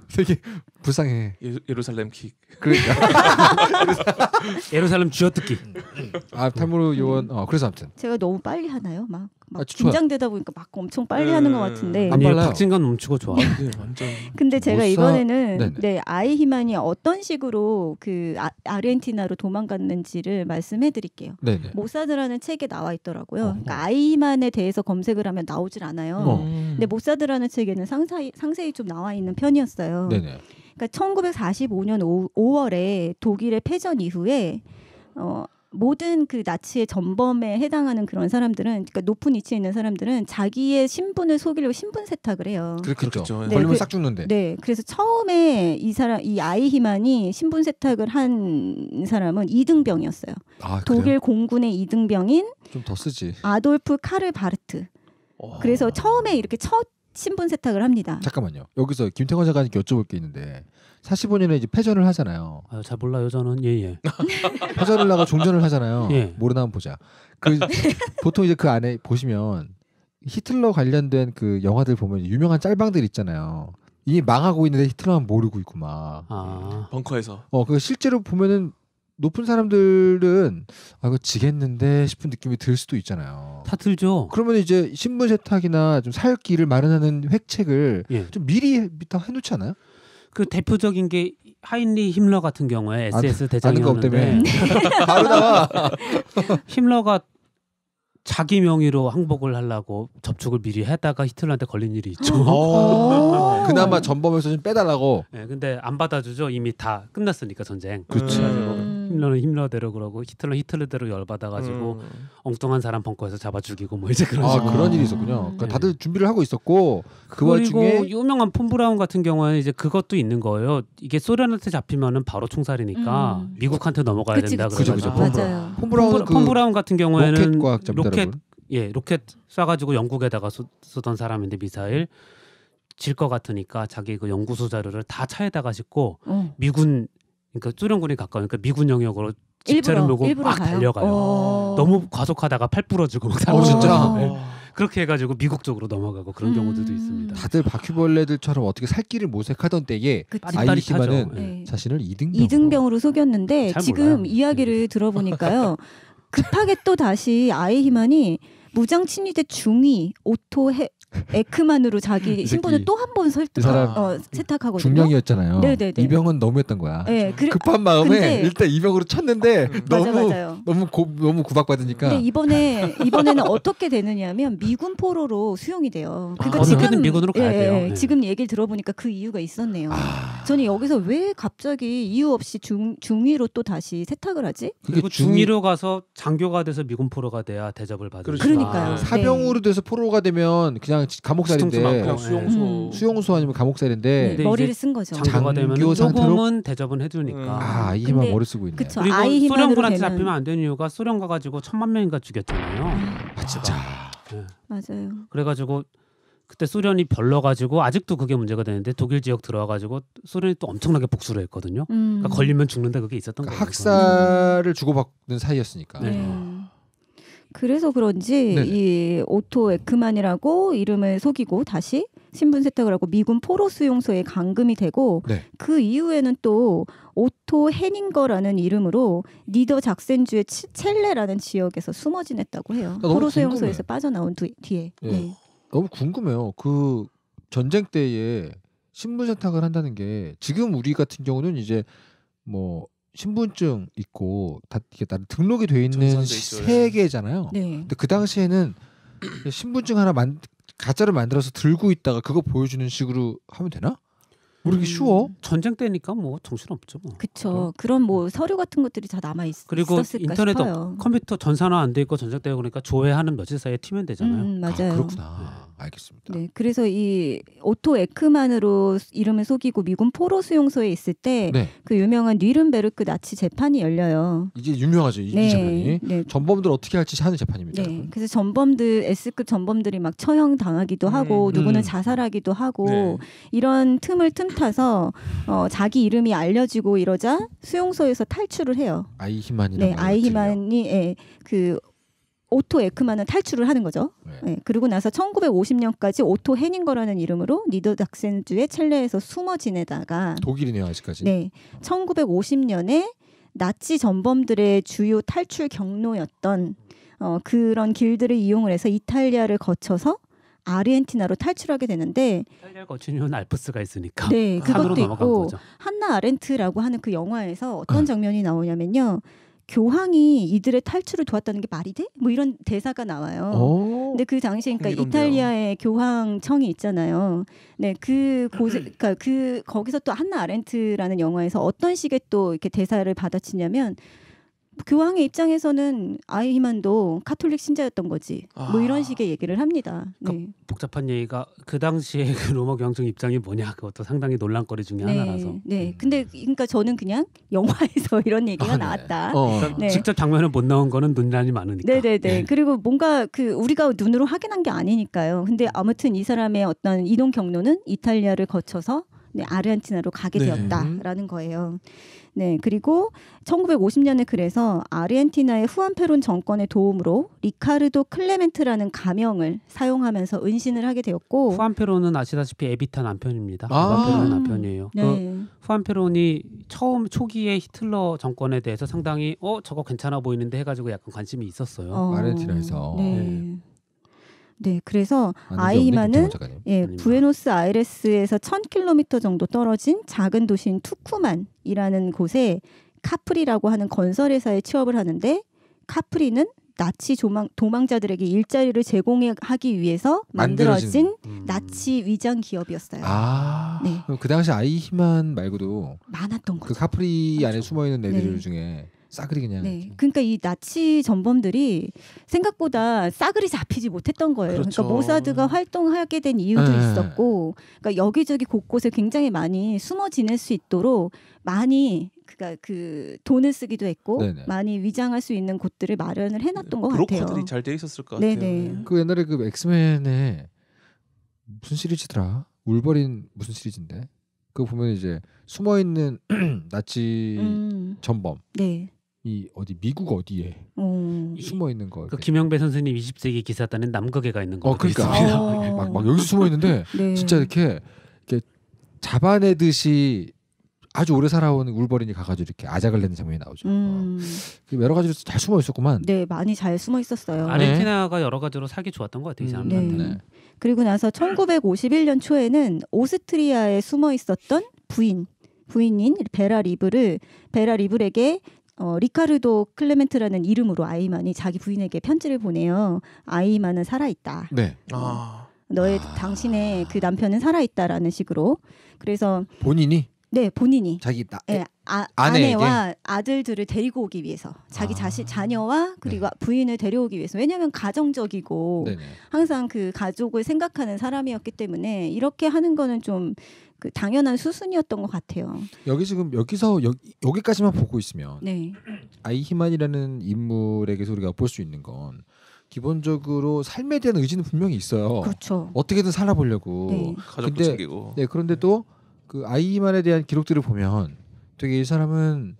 되게 불쌍해. 예, 예루살렘 킥. 그러니까. 예루살렘 쥐어뜯기. 음, 음. 아 탐으로 요원. 어 그래서 아무튼. 제가 너무 빨리 하나요? 막, 막 아, 긴장되다 보니까 막 엄청 빨리 네. 하는 것 네. 같은데. 아니 박진감 넘치고 좋아. 네, 완전. 근데 제가 이번에는 네 아이 희만이 어떤 식으로 그 아, 르헨티나로 도망갔는지를 말씀해드릴게요. 네네. 모사드라는 책에 나와 있더라고요. 그러니까 아이 희만에 대해서 검색을 하면 나오질 않아요. 어. 근데 모사드라는 책에는 상세히, 상세히 좀 나와 있는 편이었어요. 네네. 그러니까 1945년 5, 월에 독일의 패전 이후에 어, 모든 그 나치의 전범에 해당하는 그런 사람들은 그러니까 높은 위치에 있는 사람들은 자기의 신분을 속이려고 신분 세탁을 해요. 그렇겠죠. 그렇죠. 네, 걸리면 그, 싹 죽는데. 네. 그래서 처음에 이 사람 이 아이 희만이 신분 세탁을 한 사람은 이등병이었어요. 아, 독일 공군의 이등병인 좀더 쓰지. 아돌프 카르 바르트. 오. 그래서 처음에 이렇게 첫 신분 세탁을 합니다. 잠깐만요. 여기서 김태권 작가님께 여쭤볼 게 있는데 45년에 이제 패전을 하잖아요. 아잘 몰라요 저는 예예. 예. 패전을 나가 종전을 하잖아요. 예. 모르나 한번 보자. 그 보통 이제 그 안에 보시면 히틀러 관련된 그 영화들 보면 유명한 짤방들 있잖아요. 이미 망하고 있는데 히틀러만 모르고 있고 막 아. 음. 벙커에서. 어, 그 실제로 보면은 높은 사람들은 아 이거 지겠는데 싶은 느낌이 들 수도 있잖아요. 다 들죠. 그러면 이제 신문 세탁이나 좀살길을 마련하는 획책을 예. 좀 미리 다 해놓지 않아요? 그 대표적인 게 하인리 힘러 같은 경우에 SS 아, 네. 대장이었는데 네. 바로 나와 힘러가 자기 명의로 항복을 하려고 접촉을 미리 했다가 히틀러한테 걸린 일이 있죠. 어. 그나마 전범에서 좀 빼달라고. 네, 근데 안 받아주죠. 이미 다 끝났으니까 전쟁. 그렇죠. 음. 힘러는 힘러대로 그러고 히틀러 히틀러대로 열받아가지고 음. 엉뚱한 사람 벙커에서 잡아 죽이고 뭐 이제 그런 아 식으로. 그런 일이 있었군요. 음. 그러니까 네. 다들 준비를 하고 있었고 그 와중에 유명한 폰 브라운 같은 경우에는 이제 그것도 있는 거예요. 이게 소련한테 잡히면은 바로 총살이니까 음. 미국한테 넘어가야 그치, 된다 그죠 그죠 폰 브라운 폰 브라운, 그 브라운 같은 경우에는 로켓, 로켓 예 로켓 쏴가지고 영국에다가 쏘, 던 사람인데 미사일 질 것 같으니까 자기 그 연구소 자료를 다 차에다가 싣고 어. 미군 그러니까 소련군이 가까우니까 그러니까 미군 영역으로 집체를 몰고 막 가요? 달려가요. 어. 너무 과속하다가 팔 부러지고 막 사고쳤죠. 어. 어. 네. 그렇게 해가지고 미국 쪽으로 넘어가고 그런 음~ 경우들도 있습니다. 다들 바퀴벌레들처럼 어떻게 살 길을 모색하던 때에 아이시마는 네. 자신을 이등병으로, 이등병으로 속였는데 지금 몰라요. 네. 이야기를 들어보니까요. 급하게 또 다시 아이히만이 무장 친위대 중위 오토 해, 에크만으로 자기 신분을 또 한 번 설득 어, 세탁하고 중령이었잖아요. 네네네. 이병헌 너무했던 거야. 네, 그래, 급한 마음에 일단 이병으로 쳤는데 음, 너무 맞아요. 너무 고, 너무 구박받으니까. 근데 이번에 이번에는 어떻게 되느냐면 미군 포로로 수용이 돼요. 아, 그러니까 아, 지금 미군으로 가야 예, 돼요. 네. 지금 얘기를 들어보니까 그 이유가 있었네요. 아. 저는 여기서 왜 갑자기 이유 없이 중 중위로 또 다시 세탁을 하지? 그리고 중위로 가서 장교가 돼서 미군 포로가 돼야 대접을 받으니까. 그렇죠. 그러니까요. 아. 사병으로 네. 돼서 포로가 되면 그냥 그냥 감옥살인데 수용소. 어, 수용소 음. 아니면 감옥살인데 네, 머리를 쓴 거죠. 장교가 되면 장상태 조금은 대접은 해주니까. 음. 아, 아이만 머리 쓰고 있네. 그쵸, 그리고 소련군한테 되면... 잡히면 안 되는 이유가 소련 가가지고 천만 명인가 죽였잖아요. 음. 아 진짜. 네. 맞아요. 그래가지고 그때 소련이 별러가지고 아직도 그게 문제가 되는데 독일 지역 들어와가지고 소련이 또 엄청나게 복수를 했거든요. 그러니까 음. 그러니까 걸리면 죽는다 그게 있었던 그러니까 거예요. 학살을 주고받는 사이였으니까. 네. 음. 그래서 그런지 네네. 이 오토 에크만이라고 이름을 속이고 다시 신분 세탁을 하고 미군 포로 수용소에 감금이 되고 네. 그 이후에는 또 오토 헤닝거라는 이름으로 니더 작센주의 첼레라는 지역에서 숨어 지냈다고 해요. 그러니까 포로 수용소에서 빠져나온 뒤, 에 네. 네. 너무 궁금해요. 그 전쟁 때에 신분 세탁을 한다는 게 지금 우리 같은 경우는 이제 뭐 신분증 있고 다 이게 다 등록이 돼 있는 세 개잖아요. 네. 근데 그 당시에는 신분증 하나 만 가짜를 만들어서 들고 있다가 그거 보여주는 식으로 하면 되나? 모르기 뭐 음, 쉬워. 전쟁 때니까 뭐 정신 없죠. 뭐. 그렇죠. 그런 뭐 음. 서류 같은 것들이 다 남아 있, 그리고 인터넷 도 컴퓨터 전산화 안 돼 있고 전쟁 때 그러니까 조회하는 며칠 사이에 튀면 되잖아요. 음, 맞아요. 아, 그렇구나. 네. 알겠습니다. 네, 그래서 이 오토 에크만으로 이름을 속이고 미군 포로 수용소에 있을 때그 네. 그 유명한 뉘른베르크 나치 재판이 열려요. 이게 유명하죠 이, 네. 재판이. 네. 전범들 어떻게 할지 하는 재판입니다. 네. 그래서 전범들 S급 전범들이 막 처형 당하기도 음, 하고 음. 누구는 음. 자살하기도 하고 네. 이런 틈을 틈타서 어, 자기 이름이 알려지고 이러자 수용소에서 탈출을 해요. 아이히만이라는 네, 아이히만이 예, 그 오토 에크만은 탈출을 하는 거죠. 네. 네 그리고 나서 1950년까지 오토 헤닝거라는 이름으로 니더닥센주의 첼레에서 숨어 지내다가 독일이네요 아직까지. 네, 1950년에 나치 전범들의 주요 탈출 경로였던 어, 그런 길들을 이용을 해서 이탈리아를 거쳐서 아르헨티나로 탈출하게 되는데 이탈리아 거치면 알프스가 있으니까 네 그것도 있고 거죠. 한나 아렌트라고 하는 그 영화에서 어떤 아. 장면이 나오냐면요 교황이 이들의 탈출을 도왔다는 게 말이 돼? 뭐 이런 대사가 나와요. 어? 근데 그 당시에 그러니까 이탈리아의 교황청이 있잖아요. 네, 그 곳에 음. 그러니까 그 거기서 또 한나 아렌트라는 영화에서 어떤 식의 또 이렇게 대사를 받아치냐면 교황의 그 입장에서는 아이히만도 카톨릭 신자였던 거지. 뭐 아. 뭐 이런 식의 얘기를 합니다. 그러니까 네. 복잡한 얘기가 그 당시에 그 로마 교황청 입장이 뭐냐 그것도 상당히 논란거리 중에 네. 하나라서. 네. 음. 근데 그러니까 저는 그냥 영화에서 이런 얘기가 아, 네. 나왔다. 어. 그러니까 네. 직접 장면을 못 나온 거는 논란이 많으니까. 네, 네, 네. 그리고 뭔가 그 우리가 눈으로 확인한 게 아니니까요. 근데 아무튼 이 사람의 어떤 이동 경로는 이탈리아를 거쳐서 네, 아르헨티나로 가게 네. 되었다라는 음. 거예요. 네, 그리고 1950년에 그래서 아르헨티나의 후안페론 정권의 도움으로 리카르도 클레멘트라는 가명을 사용하면서 은신을 하게 되었고 후안페론은 아시다시피 에비타 남편입니다. 아~ 후안페론 남편이에요. 네. 그 후안페론이 처음 초기에 히틀러 정권에 대해서 상당히 어 저거 괜찮아 보이는데 해가지고 약간 관심이 있었어요. 어~ 아르헨티나에서. 네. 네. 네, 그래서 아, 아이만은 예, 부에노스 아이레스에서 1000km 정도 떨어진 작은 도시인 투쿠만이라는 곳에 카프리라고 하는 건설회사에 취업을 하는데 카프리는 나치 조망, 도망자들에게 일자리를 제공하기 위해서 만들어진, 만들어진 음. 나치 위장 기업이었어요. 아, 네. 그 당시 아이히만 말고도 많았던 그 거죠. 그 카프리 맞죠. 안에 숨어 있는 애들 네. 중에 싸그리 그냥. 네. 그러니까 이 나치 전범들이 생각보다 싸그리 잡히지 못했던 거예요. 그러니까 그렇죠. 그러니까 모사드가 활동하게 된 이유도 네. 있었고, 그러니까 여기저기 곳곳에 굉장히 많이 숨어 지낼 수 있도록 많이 그니까 그 돈을 쓰기도 했고 네네. 많이 위장할 수 있는 곳들을 마련을 해놨던 것 같아요. 브로커들이 잘 돼 있었을 것 네네. 같아요. 네. 그 옛날에 그 엑스맨의 무슨 시리즈더라? 울버린 무슨 시리즈인데? 그거 보면 이제 숨어 있는 나치 음. 전범. 네. 이 어디 미국 어디에 오. 어. 숨어 있는 거. 그 김영배 선생님 20세기 기사단은 남극에 가 있는 거. 어, 그러니까 아. 어. 막, 막여기 숨어 있는데 네. 진짜 이렇게 이렇게 잡아내듯이 아주 오래 살아온 울버린이 가가지고 이렇게 아작을 내는 장면이 나오죠. 음. 어. 그 여러 가지로 잘 숨어 있었구만. 네, 많이 잘 숨어 있었어요. 네. 아르헨티나가 네. 여러 가지로 살기 좋았던 것 같아요. 이 음. 사람들한테. 네. 네. 그리고 나서 1951년 초에는 오스트리아에 숨어 있었던 부인 부인인 베라 리브를 베라 리브에게 어, 리카르도 클레멘트라는 이름으로 아이만이 자기 부인에게 편지를 보내요. 아이만은 살아있다. 네. 아. 너의 아. 당신의 그 남편은 살아있다라는 식으로. 그래서 본인이 네 본인이 자기 나, 네, 아, 아내와 아들들을 데리고 오기 위해서 자기 아. 자신 자녀와 그리고 네. 부인을 데려오기 위해서 왜냐하면 가정적이고 네네. 항상 그 가족을 생각하는 사람이었기 때문에 이렇게 하는 거는 좀그 당연한 수순이었던 것 같아요. 여기 지금 여기서 여기, 까지만 보고 있으면 네. 아이히만이라는 인물에게서 우리가 볼 수 있는 건 기본적으로 삶에 대한 의지는 분명히 있어요. 그렇죠. 어떻게든 살아보려고. 네. 가족도 근데, 챙기고. 네, 그런데 네. 또그 아이히만에 대한 기록들을 보면 되게 이 사람은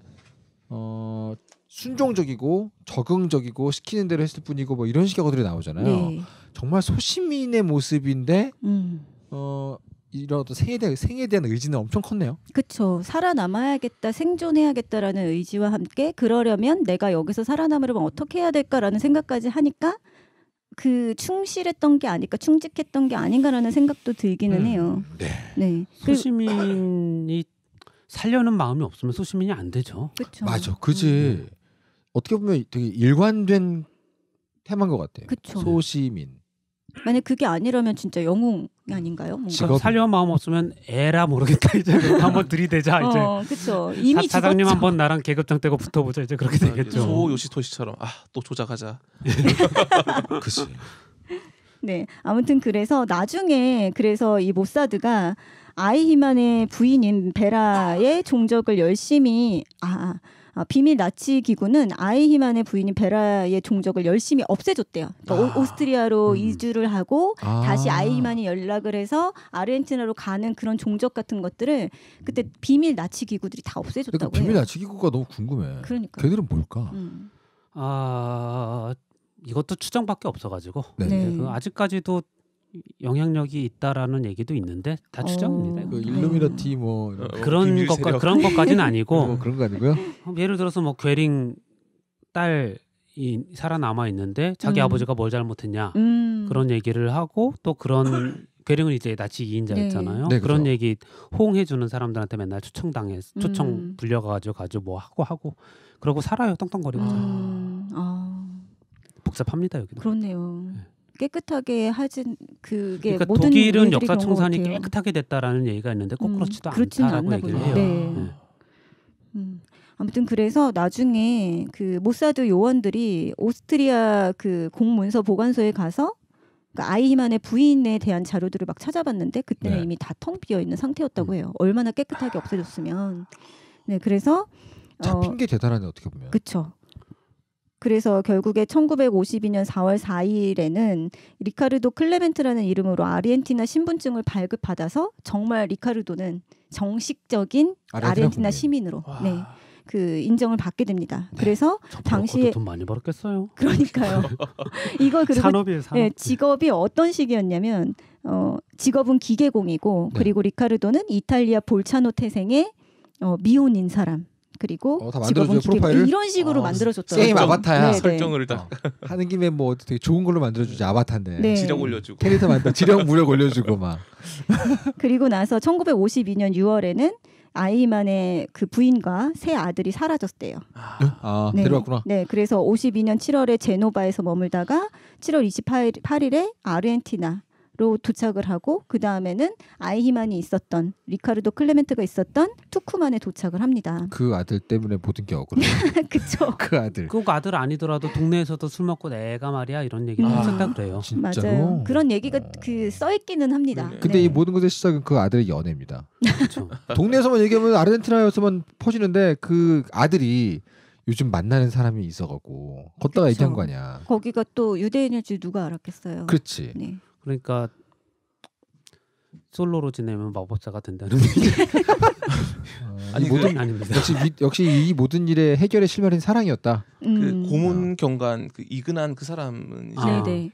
어 순종적이고 적응적이고 시키는 대로 했을 뿐이고 뭐 이런 식의 것들이 나오잖아요. 네. 정말 소시민의 모습인데 음. 어 이라도 생에 대한, 생에 대한 의지는 엄청 컸네요. 그렇죠. 살아남아야겠다, 생존해야겠다라는 의지와 함께 그러려면 내가 여기서 살아남으려면 어떻게 해야 될까라는 생각까지 하니까 그 충실했던 게 아닐까, 충직했던 게 아닌가라는 생각도 들기는 음. 해요. 네. 네. 소시민이 살려는 마음이 없으면 소시민이 안 되죠. 그쵸. 맞아, 음. 그지. 음. 어떻게 보면 되게 일관된 테마인 것 같아요. 그쵸. 소시민. 만약 그게 아니라면 진짜 영웅 아닌가요? 뭔가. 직업... 살려 마음 없으면 에라 모르겠다 이제 한번 들이대자 이제. 어, 그렇죠. 이미 사, 장님 한번 나랑 계급장 떼고 붙어보자 이제 그렇게 아, 되겠죠. 소 요시토시처럼 아 또 조작하자. 예. 그치. 네, 아무튼 그래서 나중에 그래서 이 모사드가 아이히만의 부인인 베라의 종적을 열심히 아, 아 아, 비밀 나치 기구는 아이히만의 부인인 베라의 종적을 열심히 없애줬대요. 그러니까 아. 오스트리아로 음. 이주를 하고 아. 다시 아이히만이 연락을 해서 아르헨티나로 가는 그런 종적 같은 것들을 그때 음. 비밀 나치 기구들이 다 없애줬다고 그러니까 비밀 나치 기구가 너무 궁금해. 그러니까 걔들은 뭘까? 음. 아 이것도 추정밖에 없어가지고 네. 네. 네. 그 아직까지도 영향력이 있다라는 얘기도 있는데 다 추정입니다. 어... 그 네. 일루미나티 뭐 어, 그런 것과 그런 것까지는 아니고 뭐 그런 거 아니고요. 어, 예를 들어서 뭐 괴링 딸이 살아남아 있는데 자기 음. 아버지가 뭘 잘못했냐 음. 그런 얘기를 하고 또 그런 괴링은 이제 나치 이인자였잖아요. 네. 네, 그런 그렇죠. 얘기 호응해주는 사람들한테 맨날 초청당해 음. 초청 불려가지고 가지고 뭐 하고 하고 그러고 살아요 떵떵거리고 아. 아. 복잡합니다 여기도. 그렇네요. 네. 깨끗하게 하진 그게 그러니까 모든 독일은 역사 청산이 깨끗하게 됐다라는 얘기가 있는데 꼭 음, 그렇지도 음, 않다라고 얘기를 보죠. 해요. 네. 네. 음. 아무튼 그래서 나중에 그 모사드 요원들이 오스트리아 그 공문서 보관소에 가서 그 아이만의 부인에 대한 자료들을 막 찾아봤는데 그때는 네. 이미 다 텅 비어 있는 상태였다고 음. 해요. 얼마나 깨끗하게 없애줬으면. 네, 그래서 잡힌 어, 게 대단하네 어떻게 보면. 그렇죠. 그래서 결국에 1952년 4월 4일에는 리카르도 클레멘트라는 이름으로 아르헨티나 신분증을 발급받아서 정말 리카르도는 정식적인 아르헨티나, 아르헨티나 시민으로 와. 네. 그 인정을 받게 됩니다. 네. 그래서 당시에 돈 많이 벌었겠어요. 그러니까요. 이거 그리고 산업이에요, 네, 산업. 네, 직업이 어떤 식이었냐면 어, 직업은 기계공이고 네. 그리고 리카르도는 이탈리아 볼차노 태생의 어, 미혼인 사람. 그리고 어, 직업은 뭐 프로파일을 이런 식으로 어, 아, 만들어줬더라고요. 게임 아바타야 네, 네. 설정을 네. 하는 김에 뭐 되게 좋은 걸로 만들어주지 아바타인데 네. 네. 지력 올려주고 캐릭터 만들 지력 무력 올려주고 막 그리고 나서 1952년 6월에는 아이만의 그 부인과 새 아들이 사라졌대요. 아. 아, 네. 데려왔구나. 네, 그래서 52년 7월에 제노바에서 머물다가 7월 28일에 아르헨티나 로 도착을 하고 그 다음에는 아이히만이 있었던 리카르도 클레멘트가 있었던 투쿠만에 도착을 합니다. 그 아들 때문에 모든 게 억울해. 그쵸. 그 아들. 그 아들 아니더라도 동네에서도 술 먹고 내가 말이야 이런 얘기를 했었다 아, 그래요. 진짜로? 맞아요. 그런 얘기가 그 아. 써있기는 합니다. 네. 근데 이 모든 것의 시작은 그 아들의 연애입니다. 그렇죠. 동네에서만 얘기하면 아르헨티나에서만 퍼지는데 그 아들이 요즘 만나는 사람이 있어갖고 걷다가 얘기한 거 아니야. 거기가 또 유대인일지 누가 알았겠어요. 그렇지. 네. 그러니까 솔로로 지내면 마법사가 된다는 아, 아니 모든 그, 아닙니다. 역시 미, 역시 이 모든 일의 해결의 실마리는 사랑이었다. 그 음. 그 고문 경관 그 이근한 그 사람은 이제 네, 아. 네.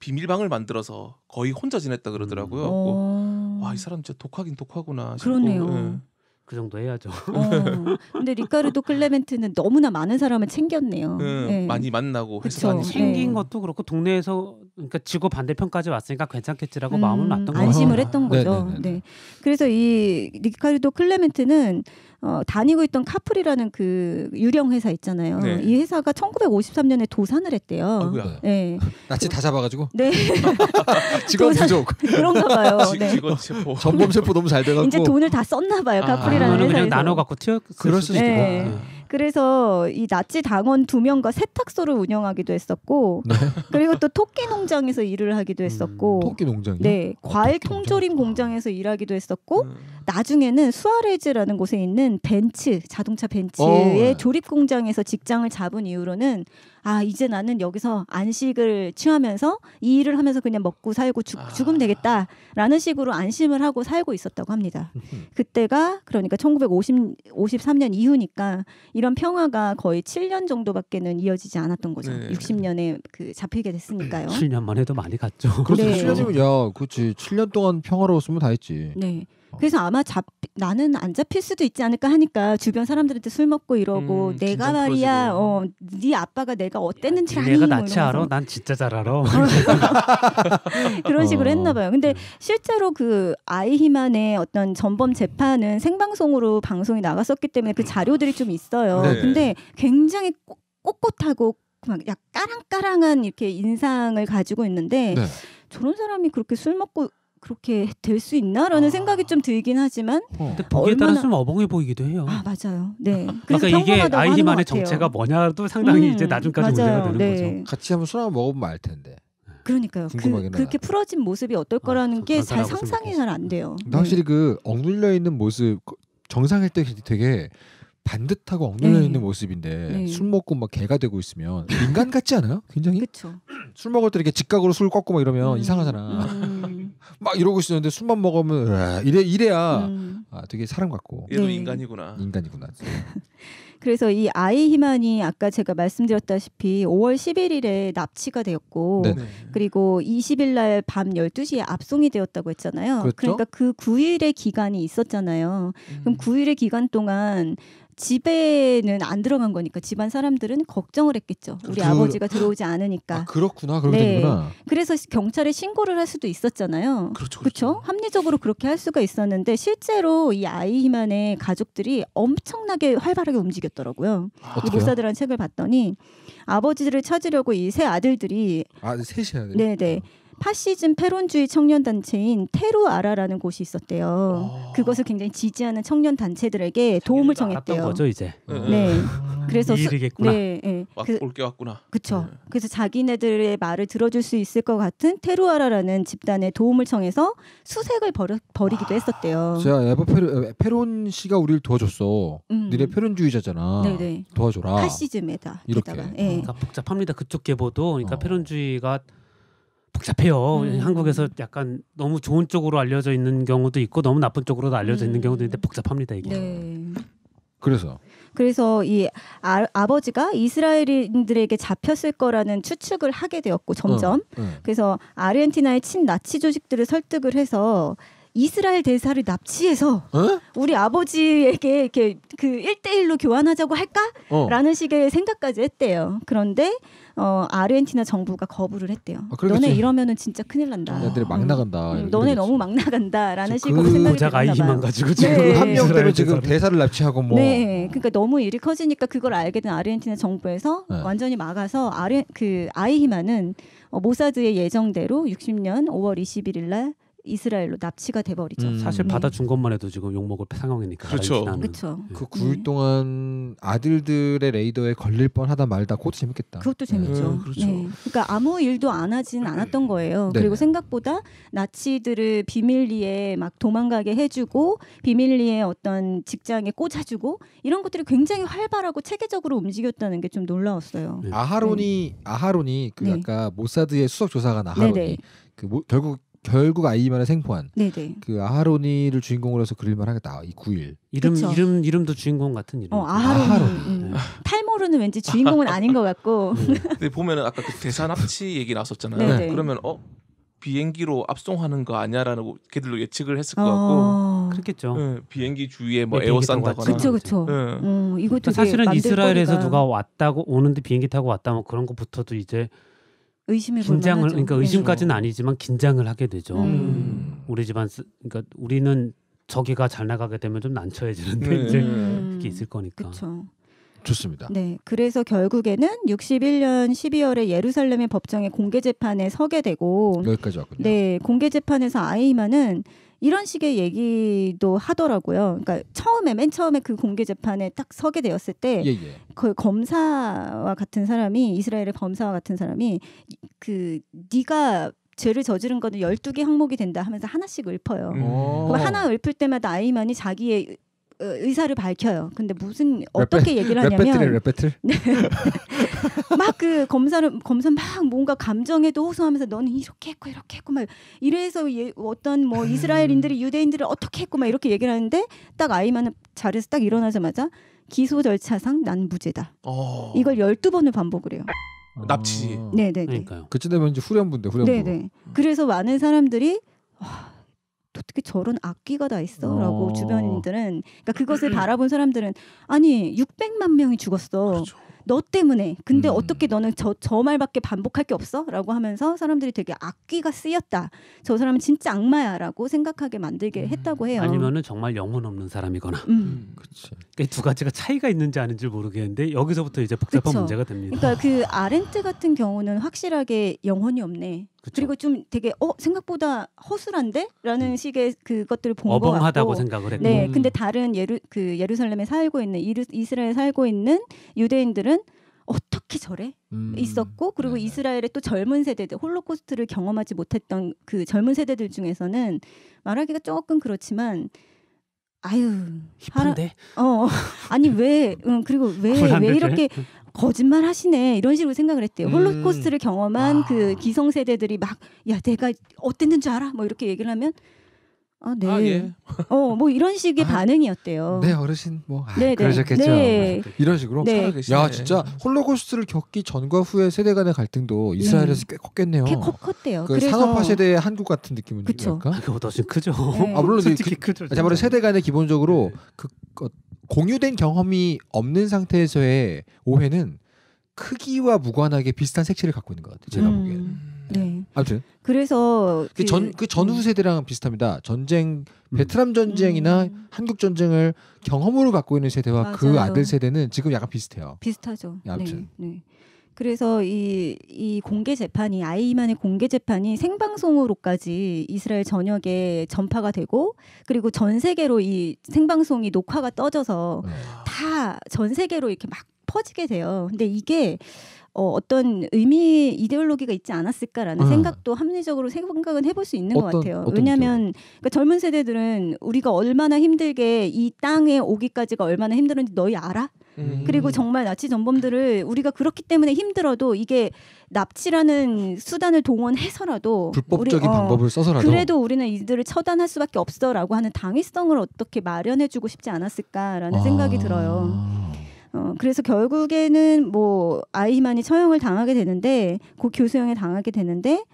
비밀방을 만들어서 거의 혼자 지냈다 그러더라고요. 음. 와이 어. 사람 진짜 독하긴 독하구나. 싶고. 그러네요. 네. 그 정도 해야죠. 어, 근데 리카르도 클레멘트는 너무나 많은 사람을 챙겼네요. 음, 네. 많이 만나고 회사 많이 네. 챙긴 네. 것도 그렇고 동네에서 그러니까 지구 반대편까지 왔으니까 괜찮겠지라고 음, 마음을 놨던 거죠. 안심을 했던 네. 거죠. 네, 네 네. 그래서 이 리카르도 클레멘트는 어, 다니고 있던 카풀이라는 그 유령 회사 있잖아요. 네. 이 회사가 1953년에 도산을 했대요. 아 네. 나치 다 잡아가지고. 네. 직원 부족. 그런가 봐요. 네. 직원 체포. 전범 체포 너무 잘 돼가지고. 이제 돈을 다 썼나 봐요. 아. 카풀이라는 아, 회사에서. 그냥 나눠 갖고 튀어. 그럴 수도 있고. 네. 아. 그래서 이 나치 당원 두 명과 세탁소를 운영하기도 했었고 네? 그리고 또 토끼 농장에서 일을 하기도 했었고 음, 토끼 농장이네 아, 과일 통조림 농장. 공장에서 일하기도 했었고 음. 나중에는 수아레즈라는 곳에 있는 벤츠 자동차 벤츠의 어, 네. 조립 공장에서 직장을 잡은 이후로는 아 이제 나는 여기서 안식을 취하면서 이 일을 하면서 그냥 먹고 살고 죽, 아. 죽으면 되겠다라는 식으로 안심을 하고 살고 있었다고 합니다. 그때가 그러니까 1953년 이후니까 이런 평화가 거의 7년 정도밖에는 이어지지 않았던 거죠. 네. 60년에 그 잡히게 됐으니까요. 7년만 해도 많이 갔죠. 네. 그렇죠. 네. 7년이면 야, 그렇지. 7년 동안 평화로웠으면 다 했지. 네. 어. 그래서 아마 잡 나는 안 잡힐 수도 있지 않을까 하니까 주변 사람들한테 술 먹고 이러고 음, 내가 말이야 어네 아빠가 내가 어땠는지 아니 내가 낯이 뭐 알아? 난 진짜 잘 알아. 그런 식으로 어. 했나 봐요. 근데 네. 실제로 그 아이 희만의 어떤 전범 재판은 생방송으로 방송이 나갔었기 때문에 그 자료들이 좀 있어요. 네. 근데 굉장히 꼿꼿하고 막 약간 까랑까랑한 이렇게 인상을 가지고 있는데 네. 저런 사람이 그렇게 술 먹고 그렇게 될 수 있나라는 아. 생각이 좀 들긴 하지만 어. 근데 보기에 얼마나... 따라서 좀 어벙해 보이기도 해요. 아 맞아요. 네. 그러니까 이게 아이만의 정체가 뭐냐도 상당히 음, 이제 나중까지 맞아요. 문제가 되는 네. 거죠. 같이 한번 술 한번 먹어보면 알 텐데. 그러니까요. 그, 그렇게 풀어진 모습이 어떨 거라는 어, 게잘 상상이 잘 안 돼요. 근데 확실히 네. 그 억눌려 있는 모습 정상일 때 되게 반듯하고 억눌려 네. 있는 모습인데 네. 술 먹고 막 개가 되고 있으면 인간 같지 않아요? 굉장히. 그렇죠. 술 먹을 때 이렇게 직각으로 술 꺾고 막 이러면 음. 이상하잖아. 음. 막 이러고 있었는데 술만 먹으면 이래 이래야 음. 아, 되게 사람 같고 얘도 네. 인간이구나. 인간이구나. 네. 그래서 이 아이 희만이 아까 제가 말씀드렸다시피 5월 11일에 납치가 되었고 네네. 네. 그리고 20일 날 밤 12시에 압송이 되었다고 했잖아요. 그렇죠? 그러니까 그 9일의 기간이 있었잖아요. 음. 그럼 9일의 기간 동안 집에는 안 들어간 거니까 집안 사람들은 걱정을 했겠죠. 우리 그, 아버지가 들어오지 않으니까. 아, 그렇구나. 그렇 네. 구나 그래서 경찰에 신고를 할 수도 있었잖아요. 그렇죠, 그렇죠. 그렇죠. 합리적으로 그렇게 할 수가 있었는데 실제로 이 아이 희만의 가족들이 엄청나게 활발하게 움직였더라고요. 아, 이 목사들한 책을 봤더니 아버지를 찾으려고 이 세 아들들이 아, 셋이야. 네, 네. 어. 파시즘 패론주의 청년 단체인 테루아라라는 곳이 있었대요. 오. 아. 그것을 굉장히 지지하는 청년 단체들에게 도움을 청했대요. 거죠 이제. 네. 그래서 이일겠구나 네, 네. 아, 네 예. 그, 올게 왔구나. 그렇죠. 네. 그래서 자기네들의 말을 들어줄 수 있을 것 같은 테루아라라는 집단의 도움을 청해서 수색을 벌, 벌이기도 와. 아. 했었대요. 제가 에버 페론, 페론 씨가 우리를 도와줬어. 음. 니네 페론주의자잖아. 네네. 도와줘라. 파시즘에다. 이렇게. 네. 그러니까 복잡합니다. 그쪽 계보도 그러니까 어. 페론주의가 복잡해요. 음. 한국에서 약간 너무 좋은 쪽으로 알려져 있는 경우도 있고 너무 나쁜 쪽으로도 알려져 있는 음. 경우도 있는데 복잡합니다 이게. 네. 그래서 그래서 이 아, 버지가 이스라엘인들에게 잡혔을 거라는 추측을 하게 되었고 점점 어, 어. 그래서 아르헨티나의 친나치 조직들을 설득을 해서 이스라엘 대사를 납치해서 어? 우리 아버지에게 이렇게 그일대일로 교환하자고 할까라는 어. 식의 생각까지 했대요. 그런데 어, 아르헨티나 정부가 거부를 했대요. 아, 너네 이러면은 진짜 큰일 난다. 너네들 막 음. 나간다. 음, 너네 너무 막 나간다라는 식으로 그 생각이 들었나 아이 만 가지고 네. 지금 네. 한명 때문에 지금 대사를 납치하고 뭐. 네, 그러니까 너무 일이 커지니까 그걸 알게 된 아르헨티나 정부에서 네. 완전히 막아서 아르 그 아이히만은 어, 모사드의 예정대로 60년 5월 21일 날 이스라엘로 납치가 돼버리죠. 음. 사실 네. 받아준 것만 해도 지금 욕먹을 상황이니까. 그렇죠. 그렇죠. 예. 그 9일 동안 아들들의 레이더에 걸릴 뻔하다 말다 그것도 재밌겠다. 그것도 네. 재밌죠. 네. 그렇죠. 네. 그러니까 아무 일도 안 하진 않았던 거예요. 네. 그리고 생각보다 나치들을 비밀리에 막 도망가게 해주고 비밀리에 어떤 직장에 꽂아주고 이런 것들이 굉장히 활발하고 체계적으로 움직였다는 게 좀 놀라웠어요. 아하론이 아하론이 그 아까 모사드의 수석 조사관 아하론이 그 모, 결국 결국 아이만의 생포한 네네. 그 아하로니를 주인공으로 해서 그릴만 하겠다. 이구일 이름 그쵸. 이름 이름도 주인공 같은 이름. 어, 아하로니. 아하로니. 음. 네. 탈모르는 왠지 주인공은 아닌 것 같고. 네. 근데 보면은 아까 그대사납치 얘기 나왔었잖아요. 네네. 그러면 어 비행기로 압송하는 거 아니야라고 걔들로 예측을 했을 것 어. 같고 어... 그렇겠죠. 네, 비행기 주위에 뭐 네, 에어 싼다거나. 그렇죠, 그렇죠. 어, 이거 그러니까 사실은 이스라엘에서 누가 왔다고 오는데 비행기 타고 왔다 뭐 그런 것부터도 이제 의심해 긴장을 그러니까 의심까지는 네. 아니지만 긴장을 하게 되죠. 음. 우리 집안 그러니까 우리는 저기가 잘 나가게 되면 좀 난처해지는데 네. 이제 음. 그게 있을 거니까. 그쵸. 좋습니다. 네. 그래서 결국에는 61년 12월에 예루살렘의 법정에 공개 재판에 서게 되고 여기까지 왔군요. 네. 공개 재판에서 아이마는 이런 식의 얘기도 하더라고요. 그러니까 처음에 맨 처음에 그 공개 재판에 딱 서게 되었을 때그 예, 예. 그 검사와 같은 사람이 이스라엘의 검사와 같은 사람이 그 네가 죄를 저지른 거는 열두 개 항목이 된다 하면서 하나씩 읊어요. 음. 그럼 어. 하나 읊을 때마다 아이만이 자기의 의사를 밝혀요. 근데 무슨 어떻게 얘기를 하냐면 랩배틀 네. 막그 검사를 검사 막 뭔가 감정에도 호소하면서 너는 이렇게 했고 이렇게 했고 막 이래서 예, 어떤 뭐 음. 이스라엘인들이 유대인들을 어떻게 했고 막 이렇게 얘기를 하는데 딱 아이만 자리에서 딱 일어나자마자 기소 절차상 난 무죄다. 어. 이걸 열두 번을 반복을 해요. 어. 납치. 네네. 그러니까요. 그쯤 되면 이제 후렴부인데 후렴부. 네네. 그래서 많은 사람들이 와, 어떻게 저런 악귀가 다 있어라고 어... 주변인들은 그러니까 그것을 바라본 사람들은 아니 600만 명이 죽었어. 그렇죠. 너 때문에 근데 음. 어떻게 너는 저, 저 말밖에 반복할 게 없어? 라고 하면서 사람들이 되게 악귀가 쓰였다 저 사람은 진짜 악마야 라고 생각하게 만들게 음. 했다고 해요 아니면은 정말 영혼 없는 사람이거나 음. 음 그치. 그두 가지가 차이가 있는지 아닌지 모르겠는데 여기서부터 이제 복잡한 그쵸. 문제가 됩니다 그러니까 그 아렌트 같은 경우는 확실하게 영혼이 없네 그쵸. 그리고 좀 되게 어 생각보다 허술한데라는 음. 식의 그것들을 본 것 같고 어벙하다고 생각을 했고 네, 음. 근데 다른 예루 그 예루살렘에 살고 있는 이르, 이스라엘 에 살고 있는 유대인들은 어떻게 저래 음. 있었고 그리고 네. 이스라엘의 또 젊은 세대들 홀로코스트를 경험하지 못했던 그 젊은 세대들 중에서는 말하기가 조금 그렇지만 아유 힙한데? 파라, 어 아니 왜 응, 그리고 왜 왜 이렇게 거짓말 하시네 이런 식으로 생각을 했대요. 음. 홀로코스트를 경험한 그 아. 그 기성세대들이 막 야 내가 어땠는줄 알아? 뭐 이렇게 얘기를 하면 아 네. 아, 예. 어뭐 이런 식의 아, 반응이었대요. 네 어르신 뭐 아, 네, 네, 그러셨겠죠. 네. 이런 식으로 네. 살아계시네. 야 진짜 홀로코스트를 겪기 전과 후의 세대 간의 갈등도 네. 이스라엘에서 네. 꽤 컸겠네요. 꽤 컸대요. 그 산업화 세대의 한국 같은 느낌은 그쵸. 약그거 아, 훨씬 크죠. 네. 아 물론 솔직히 그 크죠. 제가 말 세대 간에 기본적으로 네. 그 어, 공유된 경험이 없는 상태에서의 오해는 크기와 무관하게 비슷한 색채를 갖고 있는 것 같아요. 제가 음. 보기에는. 네. 네. 아무튼 그래서 그 전그 그 전후 음. 세대랑 비슷합니다. 전쟁 음. 베트남 전쟁이나 음. 한국 전쟁을 경험으로 갖고 있는 세대와 그 맞아요. 그 아들 세대는 지금 약간 비슷해요. 비슷하죠. 네, 아무튼 네, 네. 그래서 이, 이 공개 재판이 아이만의 공개 재판이 생방송으로까지 이스라엘 전역에 전파가 되고 그리고 전 세계로 이 생방송이 녹화가 떠져서 음. 다전 세계로 이렇게 막 퍼지게 돼요. 근데 이게 어, 어떤 의미 이데올로기가 있지 않았을까라는 아. 생각도 합리적으로 생각은 해볼 수 있는 어떤, 것 같아요. 왜냐하면 그러니까 젊은 세대들은 우리가 얼마나 힘들게 이 땅에 오기까지가 얼마나 힘들었는지 너희 알아? 음. 그리고 정말 나치 전범들을 우리가 그렇기 때문에 힘들어도 이게 납치라는 수단을 동원해서라도 불법적인 우리, 어, 방법을 써서라도 그래도 우리는 이들을 처단할 수밖에 없어라고 하는 당위성을 어떻게 마련해주고 싶지 않았을까라는 아. 생각이 들어요. 어, 그래서 결국에는 뭐 아이희만이 처형을 당하게 되는데 고 교수형에 당하게 되는데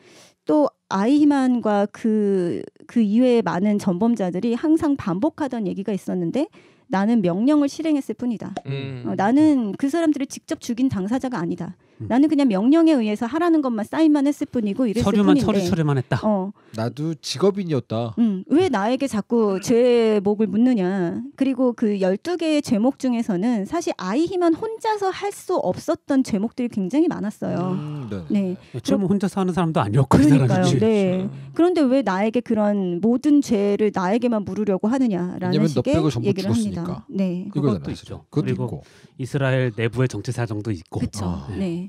또 아이희만과 그, 그 이외의 많은 전범자들이 항상 반복하던 얘기가 있었는데 나는 명령을 실행했을 뿐이다. 음. 어, 나는 그 사람들을 직접 죽인 당사자가 아니다. 음. 나는 그냥 명령에 의해서 하라는 것만 사인만 했을 뿐이고 이랬을 서류만 뿐인데. 서류 처리만 했다. 어. 나도 직업인이었다. 음, 왜 나에게 자꾸 제목을 음. 묻느냐. 그리고 그 열두 개의 제목 중에서는 사실 아이히만 혼자서 할 수 없었던 제목들이 굉장히 많았어요. 음, 네. 처음 네. 그렇죠. 혼자서 하는 사람도 아니었고 그러니까요. 그 네. 그런데 왜 나에게 그런 모든 죄를 나에게만 물으려고 하느냐라는 식의 얘기를 죽었으니까. 합니다. 네. 그것도 있죠. 그것도 그리고 있고. 이스라엘 내부의 정치 사정도 있고. 그렇죠. 아. 네. 네.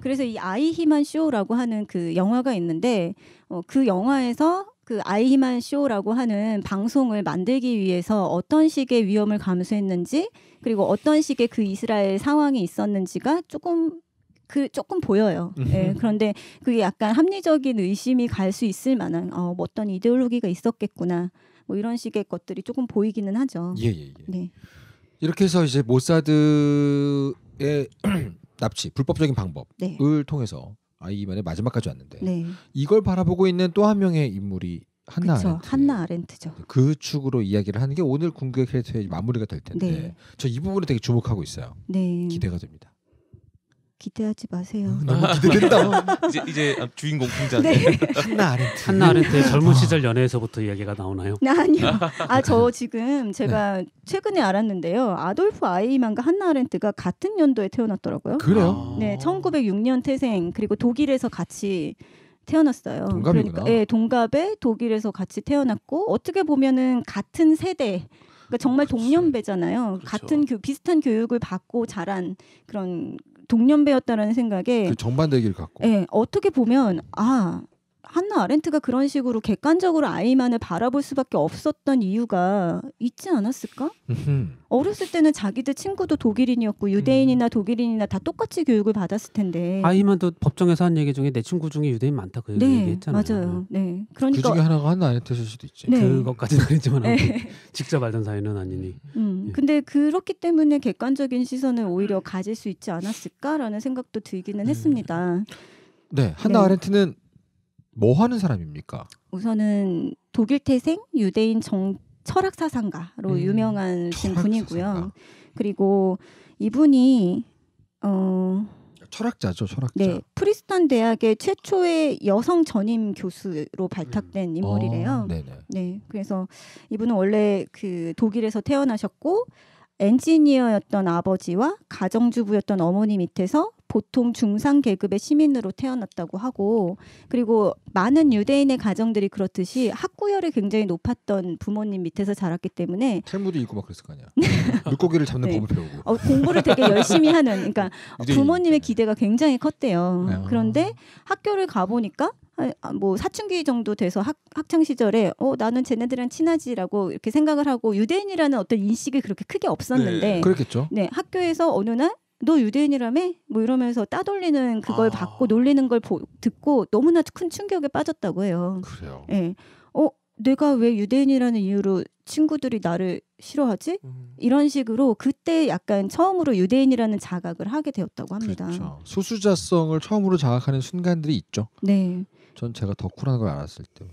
그래서 이 아이히만 쇼라고 하는 그 영화가 있는데 어, 그 영화에서 그 아이히만 쇼라고 하는 방송을 만들기 위해서 어떤 식의 위험을 감수했는지 그리고 어떤 식의 그 이스라엘 상황이 있었는지가 조금 그 조금 보여요. 음. 예, 그런데 그게 약간 합리적인 의심이 갈 수 있을 만한 어, 뭐 어떤 이데올로기가 있었겠구나 뭐 이런 식의 것들이 조금 보이기는 하죠. 예, 예, 예. 네. 이렇게 해서 이제 모사드의 납치 불법적인 방법을 네. 통해서 아이만의 마지막까지 왔는데 네. 이걸 바라보고 있는 또 한 명의 인물이 한나 그쵸, 아렌트. 한나 아렌트죠. 그 축으로 이야기를 하는 게 오늘 궁극의 캐릭터의 마무리가 될 텐데 네. 저이 부분에 되게 주목하고 있어요. 네. 기대가 됩니다. 기대하지 마세요. 아, 너무 기대된다. 어. 이제 이제 주인공 풍자. 네. 한나 아렌트. 한나 아렌트 네, 젊은 아. 시절 연애에서부터 이야기가 나오나요? 아니요. 아저 아, 지금 제가 네. 최근에 알았는데요. 아돌프 아이만과 한나 아렌트가 같은 연도에 태어났더라고요. 그래요? 네, 1906년 태생 그리고 독일에서 같이 태어났어요. 동갑이구나. 그러니까 예, 동갑에 독일에서 같이 태어났고 어떻게 보면은 같은 세대 그러니까 정말 그렇지. 동년배잖아요. 그렇죠. 같은 교, 비슷한 교육을 받고 자란 그런 동년배였다라는 생각에 그 정반대길 갖고. 예, 어떻게 보면 아 한나 아렌트가 그런 식으로 객관적으로 아이만을 바라볼 수밖에 없었던 이유가 있지 않았을까? 어렸을 때는 자기들 친구도 독일인이었고 유대인이나 음. 독일인이나 다 똑같이 교육을 받았을 텐데 아이만도 법정에서 한 얘기 중에 내 친구 중에 유대인 많다 그 네, 얘기했잖아요. 맞아요. 네, 그러니까 그 중에 하나가 한나 아렌트일 수도 있지. 네. 그것까지는 아니지만 네. 직접 알던 사이는 아니니. 음, 예. 근데 그렇기 때문에 객관적인 시선을 오히려 가질 수 있지 않았을까라는 생각도 들기는 음. 했습니다. 네, 한나 네. 아렌트는 뭐 하는 사람입니까? 우선은 독일 태생 유대인 정 철학 사상가로 음, 유명한 분이고요. 그리고 이분이 어 철학자죠, 철학자. 네, 프리스턴 대학의 최초의 여성 전임 교수로 발탁된 음. 인물이래요. 어, 네, 그래서 이분은 원래 그 독일에서 태어나셨고 엔지니어였던 아버지와 가정주부였던 어머니 밑에서 보통 중상 계급의 시민으로 태어났다고 하고 그리고 많은 유대인의 가정들이 그렇듯이 학구열이 굉장히 높았던 부모님 밑에서 자랐기 때문에 채무도 있고 막 그랬을 거 아니야. 물고기를 잡는 네. 법을 배우고 어, 공부를 되게 열심히 하는 그러니까 부모님의 기대가 굉장히 컸대요. 네. 그런데 학교를 가 보니까 아, 아, 뭐 사춘기 정도 돼서 학, 학창 시절에 어 나는 쟤네들이랑 친하지라고 이렇게 생각을 하고 유대인이라는 어떤 인식이 그렇게 크게 없었는데 네, 그렇겠죠. 네 학교에서 어느 날너 유대인이라며? 뭐 이러면서 따돌리는 그걸 아. 받고 놀리는 걸 보, 듣고 너무나 큰 충격에 빠졌다고 해요. 그래요. 예. 어, 내가 왜 유대인이라는 이유로 친구들이 나를 싫어하지? 음. 이런 식으로 그때 약간 처음으로 유대인이라는 자각을 하게 되었다고 합니다. 그렇죠. 소수자성을 처음으로 자각하는 순간들이 있죠. 네. 전 제가 더 쿨한 걸 알았을 때.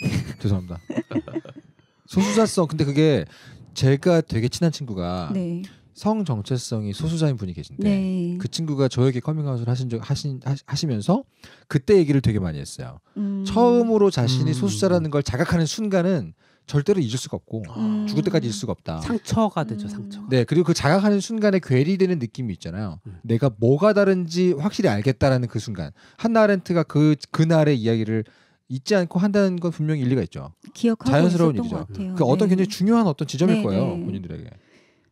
죄송합니다. 소수자성 근데 그게 제가 되게 친한 친구가 네. 성 정체성이 소수자인 분이 계신데 네. 그 친구가 저에게 커밍아웃을 하신 적 하신 하시, 면서 그때 얘기를 되게 많이 했어요. 음. 처음으로 자신이 음. 소수자라는 걸 자각하는 순간은 절대로 잊을 수가 없고 음. 죽을 때까지 잊을 수가 없다. 상처가 되죠, 음. 상처 네, 그리고 그 자각하는 순간에 괴리되는 느낌이 있잖아요. 음. 내가 뭐가 다른지 확실히 알겠다라는 그 순간. 한나 아렌트가 그 그날의 이야기를 잊지 않고 한다는 건 분명히 일리가 있죠. 기억하고 자연스러운 일이죠. 그 네. 어떤 굉장히 중요한 어떤 지점일 네, 거예요, 네. 본인들에게.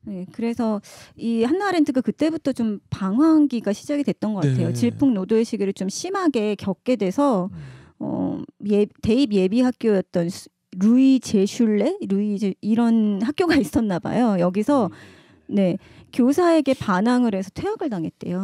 네, 그래서 이 한나 아렌트가 그때부터 좀 방황기가 시작이 됐던 것 같아요. 네. 질풍노도의 시기를 좀 심하게 겪게 돼서 음. 어, 예, 대입 예비 학교였던 루이 제슐레 루이 제, 이런 학교가 있었나 봐요. 여기서 음. 네 교사에게 반항을 해서 퇴학을 당했대요.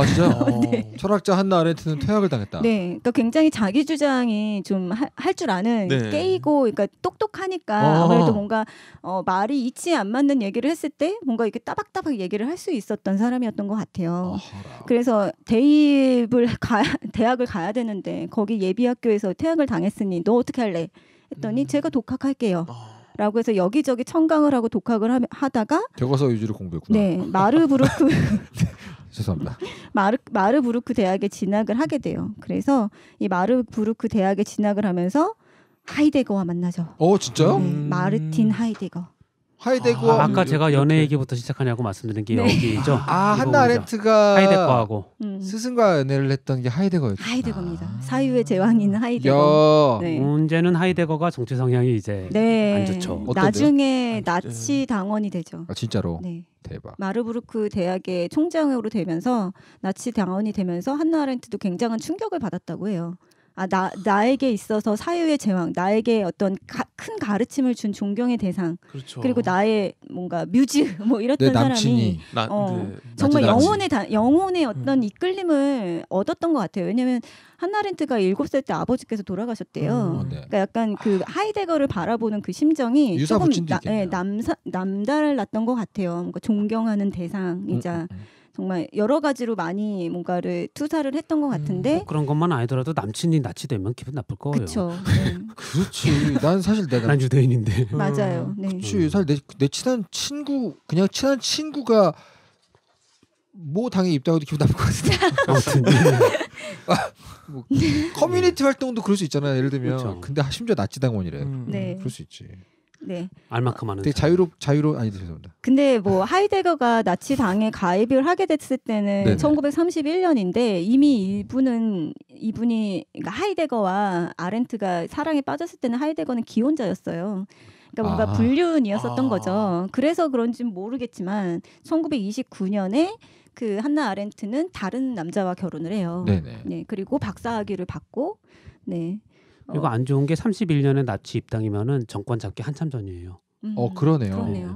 아 진짜? 네. 어, 네. 철학자 한나 아렌트는 퇴학을 당했다. 네, 그러니까 굉장히 자기 주장이 좀할 줄 아는 네. 깨이고, 그러니까 똑똑하니까 어. 아~ 무래도 뭔가 어, 말이 이치에 안 맞는 얘기를 했을 때 뭔가 이렇게 따박따박 얘기를 할 수 있었던 사람이었던 것 같아요. 어허라. 그래서 대입을 가 대학을 가야 되는데 거기 예비 학교에서 퇴학을 당했으니 너 어떻게 할래? 했더니 음. 제가 독학할게요. 어. 라고 해서 여기저기 청강을 하고 독학을 하, 다가 교과서 위주로 공부했구나. 네, 마르브루크 죄송합니다. 마르 마르부르크 대학에 진학을 하게 돼요. 그래서 이 마르부르크 대학에 진학을 하면서 하이데거와 만나죠. 어 진짜요? 네, 마르틴 음. 하이데거. 하이데거 아, 까 음, 제가 연애 얘기부터 시작하냐고 말씀드린 게 네. 여기죠. 아 한나 아렌트가 하이데거하고 음. 스승과 연애를 했던 게 하이데거였죠. 하이데거입니다. 아. 사유의 제왕인 하이데거. 네. 문제는 하이데거가 정치 성향이 이제 네. 안 좋죠. 나중에 안 나치 네. 당원이 되죠. 아 진짜로. 네. 대박. 마르부르크 대학의 총장으로 되면서 나치 당원이 되면서 한나 아렌트도 굉장한 충격을 받았다고 해요. 아, 나, 나에게 있어서 사유의 제왕, 나에게 어떤 가, 큰 가르침을 준 존경의 대상, 그렇죠. 그리고 나의 뭔가 뮤즈, 뭐 이랬던 사람이 나, 어, 네. 정말 영혼의, 다, 영혼의 음. 어떤 음. 이끌림을 얻었던 것 같아요. 왜냐면 한나렌트가 일곱 살 때 아버지께서 돌아가셨대요. 음, 어, 네. 그러니까 약간 그 하이데거를 바라보는 그 심정이 조금 나, 네, 남사, 남달랐던 것 같아요. 뭔가 존경하는 대상이자. 음, 음, 음. 정말 여러 가지로 많이 뭔가를 투자를 했던 것 음, 같은데 음, 뭐 그런 것만 아니더라도 남친이 낯이 되면 기분 나쁠 거예요. 그렇 네. 그렇지. 난 사실 내가 난 유대인인데 맞아요. 네. 그렇지. 사실 내, 내 친한 친구 그냥 친한 친구가 모 뭐 당에 입당해도 기분 나쁠 것 같은데. 네. 아, 뭐, 네. 커뮤니티 활동도 그럴 수 있잖아요. 예를 들면. 그렇 근데 심지어 나치 당원이래. 음, 네. 그럴 수 있지. 네. 알만큼 하는. 되게 자유로 자유로 아니 죄송합니다. 근데 뭐 하이데거가 나치 당에 가입을 하게 됐을 때는 네네. 1931년인데 이미 이분은 이분이 그러니까 하이데거와 아렌트가 사랑에 빠졌을 때는 하이데거는 기혼자였어요. 그러니까 뭔가 아. 불륜이었었던 아. 거죠. 그래서 그런지 모르겠지만 1929년에 그 한나 아렌트는 다른 남자와 결혼을 해요. 네네. 네 그리고 박사학위를 받고 네 어. 그리고 안 좋은 게 31년에 나치 입당이면은 정권 잡기 한참 전이에요. 음, 어 그러네요. 그러네요.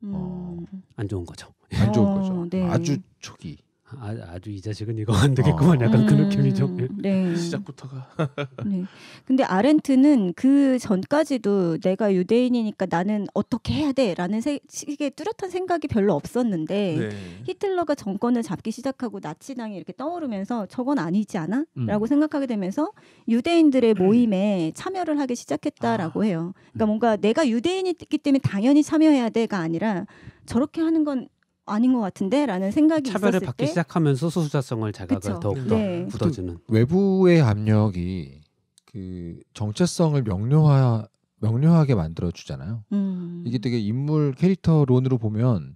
네. 음. 안 좋은 거죠. 안 좋은 어, 거죠. 네. 아주 초기. 아, 주이 자식은 이거 안 되겠구만 어. 약간 그 음, 네. 예. 그 느낌이죠. 네. 시작부터가. 네. 근데 아렌트는 그 전까지도 내가 유대인이니까 나는 어떻게 해야 돼라는 식의 뚜렷한 생각이 별로 없었는데 네. 히틀러가 정권을 잡기 시작하고 나치당이 이렇게 떠오르면서 저건 아니지 않아?라고 음. 생각하게 되면서 유대인들의 음. 모임에 참여를 하기 시작했다라고 아. 해요. 그러니까 뭔가 내가 유대인이기 때문에 당연히 참여해야 돼가 아니라 저렇게 하는 건 아닌 것 같은데라는 생각이 차별을 받기 때? 시작하면서 소수자성을 자각을 더욱더 네. 굳어지는 그 외부의 압력이 그 정체성을 명료화 명료하게 만들어 주잖아요. 음. 이게 되게 인물 캐릭터론으로 보면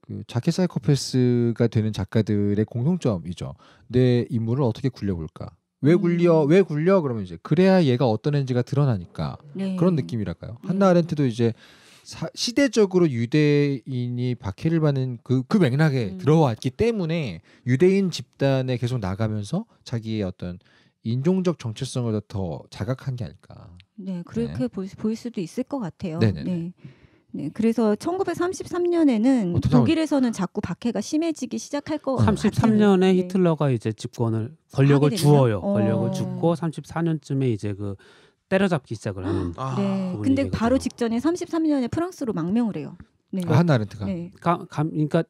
그 자켓 사이코패스가 되는 작가들의 공통점이죠. 내 인물을 어떻게 굴려볼까? 왜 음. 굴려? 음. 왜 굴려? 그러면 이제 그래야 얘가 어떤 애인지가 드러나니까 네. 그런 느낌이랄까요. 네. 한나 아렌트도 이제 사, 시대적으로 유대인이 박해를 받는 그, 그 맥락에 음. 들어왔기 때문에 유대인 집단에 계속 나가면서 자기의 어떤 인종적 정체성을 더 자각한 게 아닐까. 네, 그렇게 네. 보 보일 수도 있을 것 같아요. 네네네. 네. 네, 그래서 1933년에는 어, 독일에서는 자꾸 박해가 심해지기 시작할 거 33년에 같 히틀러가 이제 집권을 권력을 주어요. 어. 권력을 줍고 34년쯤에 이제 그 때려잡기 시작을 하는. 음. 아. 네. 근데 바로 직전에 33년에 프랑스로 망명을 해요. 네. 아, 한나렌트가. 네. 감, 감, 그러니까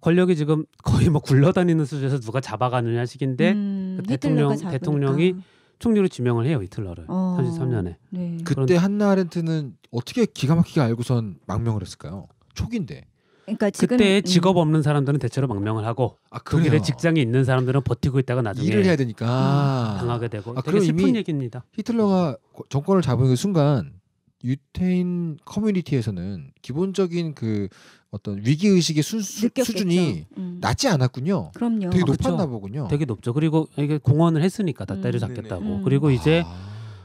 권력이 지금 거의 뭐 굴러다니는 수준에서 누가 잡아가느냐 식인데 음, 그 대통령 대통령이 총리로 지명을 해요 히틀러를 어, 33년에. 네. 그때 한나 아렌트는 어떻게 기가 막히게 알고선 망명을 했을까요? 초기인데. 그러니까 지금, 그때 음. 직업 없는 사람들은 대체로 망명을 하고 아, 독일에 직장이 있는 사람들은 버티고 있다가 나중에 일을 해야 되니까 아. 당하게 되고 아, 되게 슬픈 얘기입니다. 히틀러가 정권을 잡은 그 순간 유태인 커뮤니티에서는 기본적인 그 어떤 위기 의식의 수준이 음. 낮지 않았군요. 그럼요. 되게 아, 높았나 아, 보군요. 되게 높죠. 그리고 이게 공헌을 했으니까 다 때려 잡겠다고. 음, 그리고 음. 이제 아,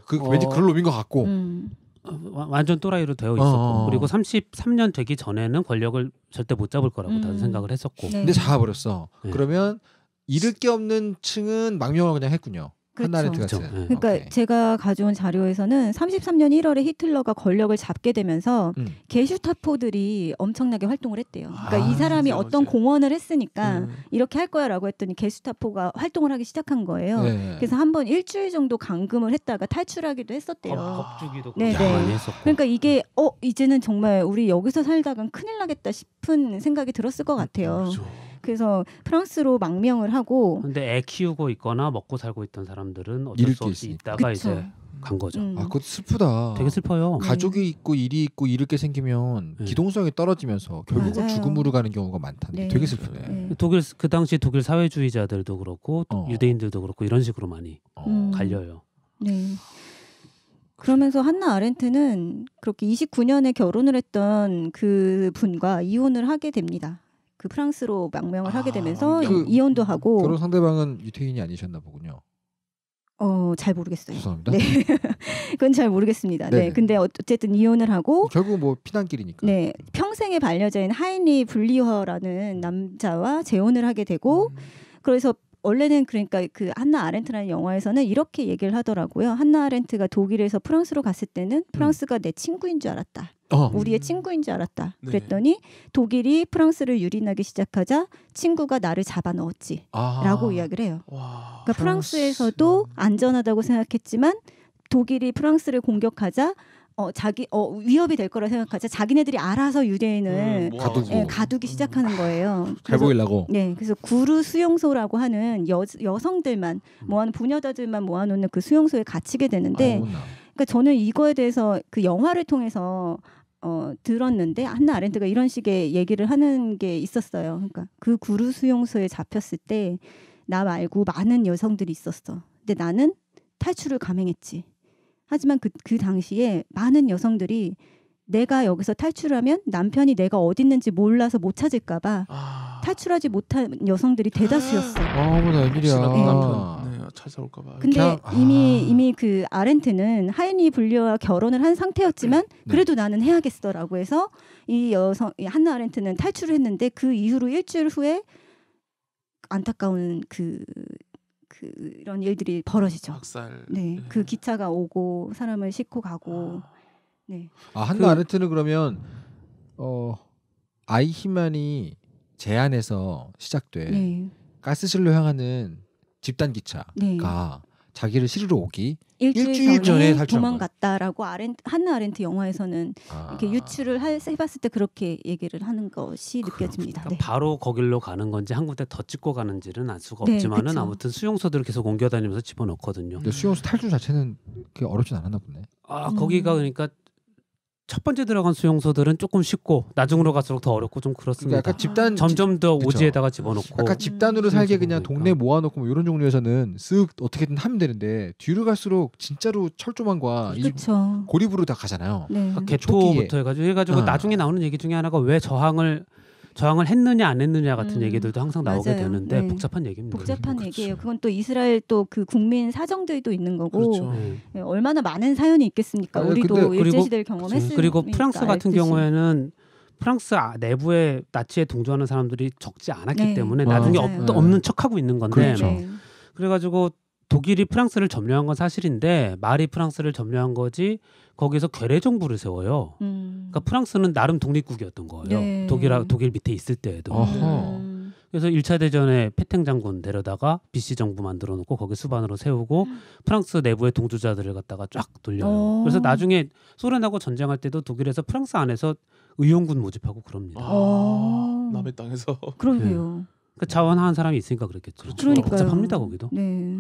그 어, 왠지 그런 어, 놈인 것 같고. 음. 어, 완전 또라이로 되어 어, 있었고 어, 어. 그리고 33년 되기 전에는 권력을 절대 못 잡을 거라고 음. 다른 생각을 했었고 네. 근데 잡아버렸어 네. 그러면 잃을 게 없는 층은 망명을 그냥 했군요 한나라 그렇죠. 음, 그러니까 오케이. 제가 가져온 자료에서는 33년 1월에 히틀러가 권력을 잡게 되면서 음. 게슈타포들이 엄청나게 활동을 했대요. 그러니까 아, 이 사람이 맞아요. 어떤 공헌을 했으니까 음. 이렇게 할 거야라고 했더니 게슈타포가 활동을 하기 시작한 거예요. 네. 그래서 한 번 일주일 정도 감금을 했다가 탈출하기도 했었대요. 겁주기도 네네. 네. 그러니까 이게 어 이제는 정말 우리 여기서 살다간 큰일 나겠다 싶은 생각이 들었을 것 그러니까 같아요. 그렇죠. 그래서 프랑스로 망명을 하고 근데 애 키우고 있거나 먹고 살고 있던 사람들은 어쩔 수 없이 있으다가 그쵸. 이제 간 거죠. 음. 아, 그것도 슬프다. 되게 슬퍼요. 가족이 있고 일이 있고 이럴 게 생기면 네. 기동성이 떨어지면서 결국은 맞아요. 죽음으로 가는 경우가 많다는 네. 되게 슬프네. 네. 독일 그 당시 독일 사회주의자들도 그렇고 어. 유대인들도 그렇고 이런 식으로 많이 어. 음. 갈려요. 네. 그러면서 한나 아렌트는 그렇게 29년에 결혼을 했던 그 분과 이혼을 하게 됩니다. 그 프랑스로 망명을 아, 하게 되면서 그, 이혼도 하고 결혼 상대방은 유태인이 아니셨나 보군요. 어, 잘 모르겠어요. 죄송합니다. 네. 그건 잘 모르겠습니다. 네, 네네. 네. 근데 어, 어쨌든 이혼을 하고 결국 뭐 피난길이니까. 네. 평생의 반려자인 하인리 블리허라는 음. 남자와 재혼을 하게 되고 음. 그래서 원래는 그러니까 그 한나 아렌트라는 영화에서는 이렇게 얘기를 하더라고요. 한나 아렌트가 독일에서 프랑스로 갔을 때는 음. 프랑스가 음. 내 친구인 줄 알았다. 어. 우리의 친구인 줄 알았다. 네. 그랬더니 독일이 프랑스를 유린하기 시작하자 친구가 나를 잡아 넣었지라고 아. 이야기를 해요. 와. 그러니까 프랑스에서도 음. 안전하다고 생각했지만 독일이 프랑스를 공격하자 어 자기 어 위협이 될 거라 생각하자 자기네들이 알아서 유대인을 음, 뭐 예, 가두고 예, 가두기 음. 시작하는 거예요. 잘 보이려고. 네, 그래서 구루 수용소라고 하는 여 여성들만 음. 모아놓은 부녀자들만 모아놓는 그 수용소에 갇히게 되는데, 아이고 그러니까 저는 이거에 대해서 그 영화를 통해서 어, 들었는데 한나 아렌트가 이런 식의 얘기를 하는 게 있었어요. 그러니까 그 구루 수용소에 잡혔을 때 나 말고 많은 여성들이 있었어. 근데 나는 탈출을 감행했지. 하지만 그, 그 당시에 많은 여성들이 내가 여기서 탈출하면 남편이 내가 어디 있는지 몰라서 못 찾을까봐 아... 탈출하지 못한 여성들이 대다수였어. 아, 뭐나 웬일이야. 어. 남편. 네. 찾아올까 봐. 근데 그냥, 이미 아. 이미 그 아렌트는 하인이불리와 결혼을 한 상태였지만 아, 그래도 네. 나는 해야겠어라고 해서 이 여성 이 한나 아렌트는 탈출을 했는데 그 이후로 일주일 후에 안타까운 그 그런 일들이 벌어지죠. 학살. 네. 네, 그 기차가 오고 사람을 싣고 가고. 아. 네. 아 한나 그, 아렌트는 그러면 어 아이히만이 제안해서 시작된 네. 가스실로 향하는 집단 기차가 네. 자기를 실으러 오기 일주일, 일주일 전에, 전에 도망갔다라고 아렌트 한나 아렌트 영화에서는 아. 이렇게 유출을 할, 해봤을 때 그렇게 얘기를 하는 것이 그렇구나. 느껴집니다. 그러니까 네. 바로 거길로 가는 건지 한 군데 더 찍고 가는지는 알 수가 네, 없지만은 그 아무튼 수용소들을 계속 옮겨다니면서 집어넣거든요. 근데 수용소 탈출 자체는 그게 어렵진 않았나 보네. 아 음. 거기가 그러니까 첫 번째 들어간 수용소들은 조금 쉽고 나중으로 갈수록 더 어렵고 좀 그렇습니다. 그러니까 집단 점점 더그 오지에다가 집어넣고 아까 집단으로 살게 그냥 동네 모아놓고 뭐 이런 종류에서는 쓱 어떻게든 하면 되는데 뒤로 갈수록 진짜로 철조망과 고립으로 다 가잖아요. 네. 그러니까 개토부터 해가지고 해가지고 아. 어. 나중에 나오는 얘기 중에 하나가 왜 저항을 저항을 했느냐 안 했느냐 같은 음. 얘기들도 항상 나오게 맞아요. 되는데 네. 복잡한 얘기입니다. 복잡한 음, 얘기예요. 그렇죠. 그건 또 이스라엘 또 그 국민 사정들이 또 있는 거고 그렇죠. 네. 예, 얼마나 많은 사연이 있겠습니까? 아니, 우리도 일제 시대를 경험했으니까 그렇죠. 그리고 예, 프랑스 같은 알듯이. 경우에는 프랑스 아, 내부에 나치에 동조하는 사람들이 적지 않았기 네. 때문에 나중에 없, 없는 척하고 있는 건데 그렇죠. 네. 그래가지고 독일이 프랑스를 점령한 건 사실인데 말이 프랑스를 점령한 거지 거기서 괴뢰 정부를 세워요. 음. 그러니까 프랑스는 나름 독립국이었던 거예요. 네. 독일하 독일 밑에 있을 때에도. 음. 그래서 1차 대전에 페탱 장군 데려다가 비씨 정부 만들어 놓고 거기 수반으로 세우고 음. 프랑스 내부의 동조자들을 갖다가 쫙 돌려요. 오. 어. 그래서 나중에 소련하고 전쟁할 때도 독일에서 프랑스 안에서 의용군 모집하고 그럽니다. 아. 어. 남의 땅에서. 그러게요. 네. 그니까자원하는 사람이 있으니까 그랬겠죠. 그렇죠. 그러니까 복잡합니다 거기도. 네.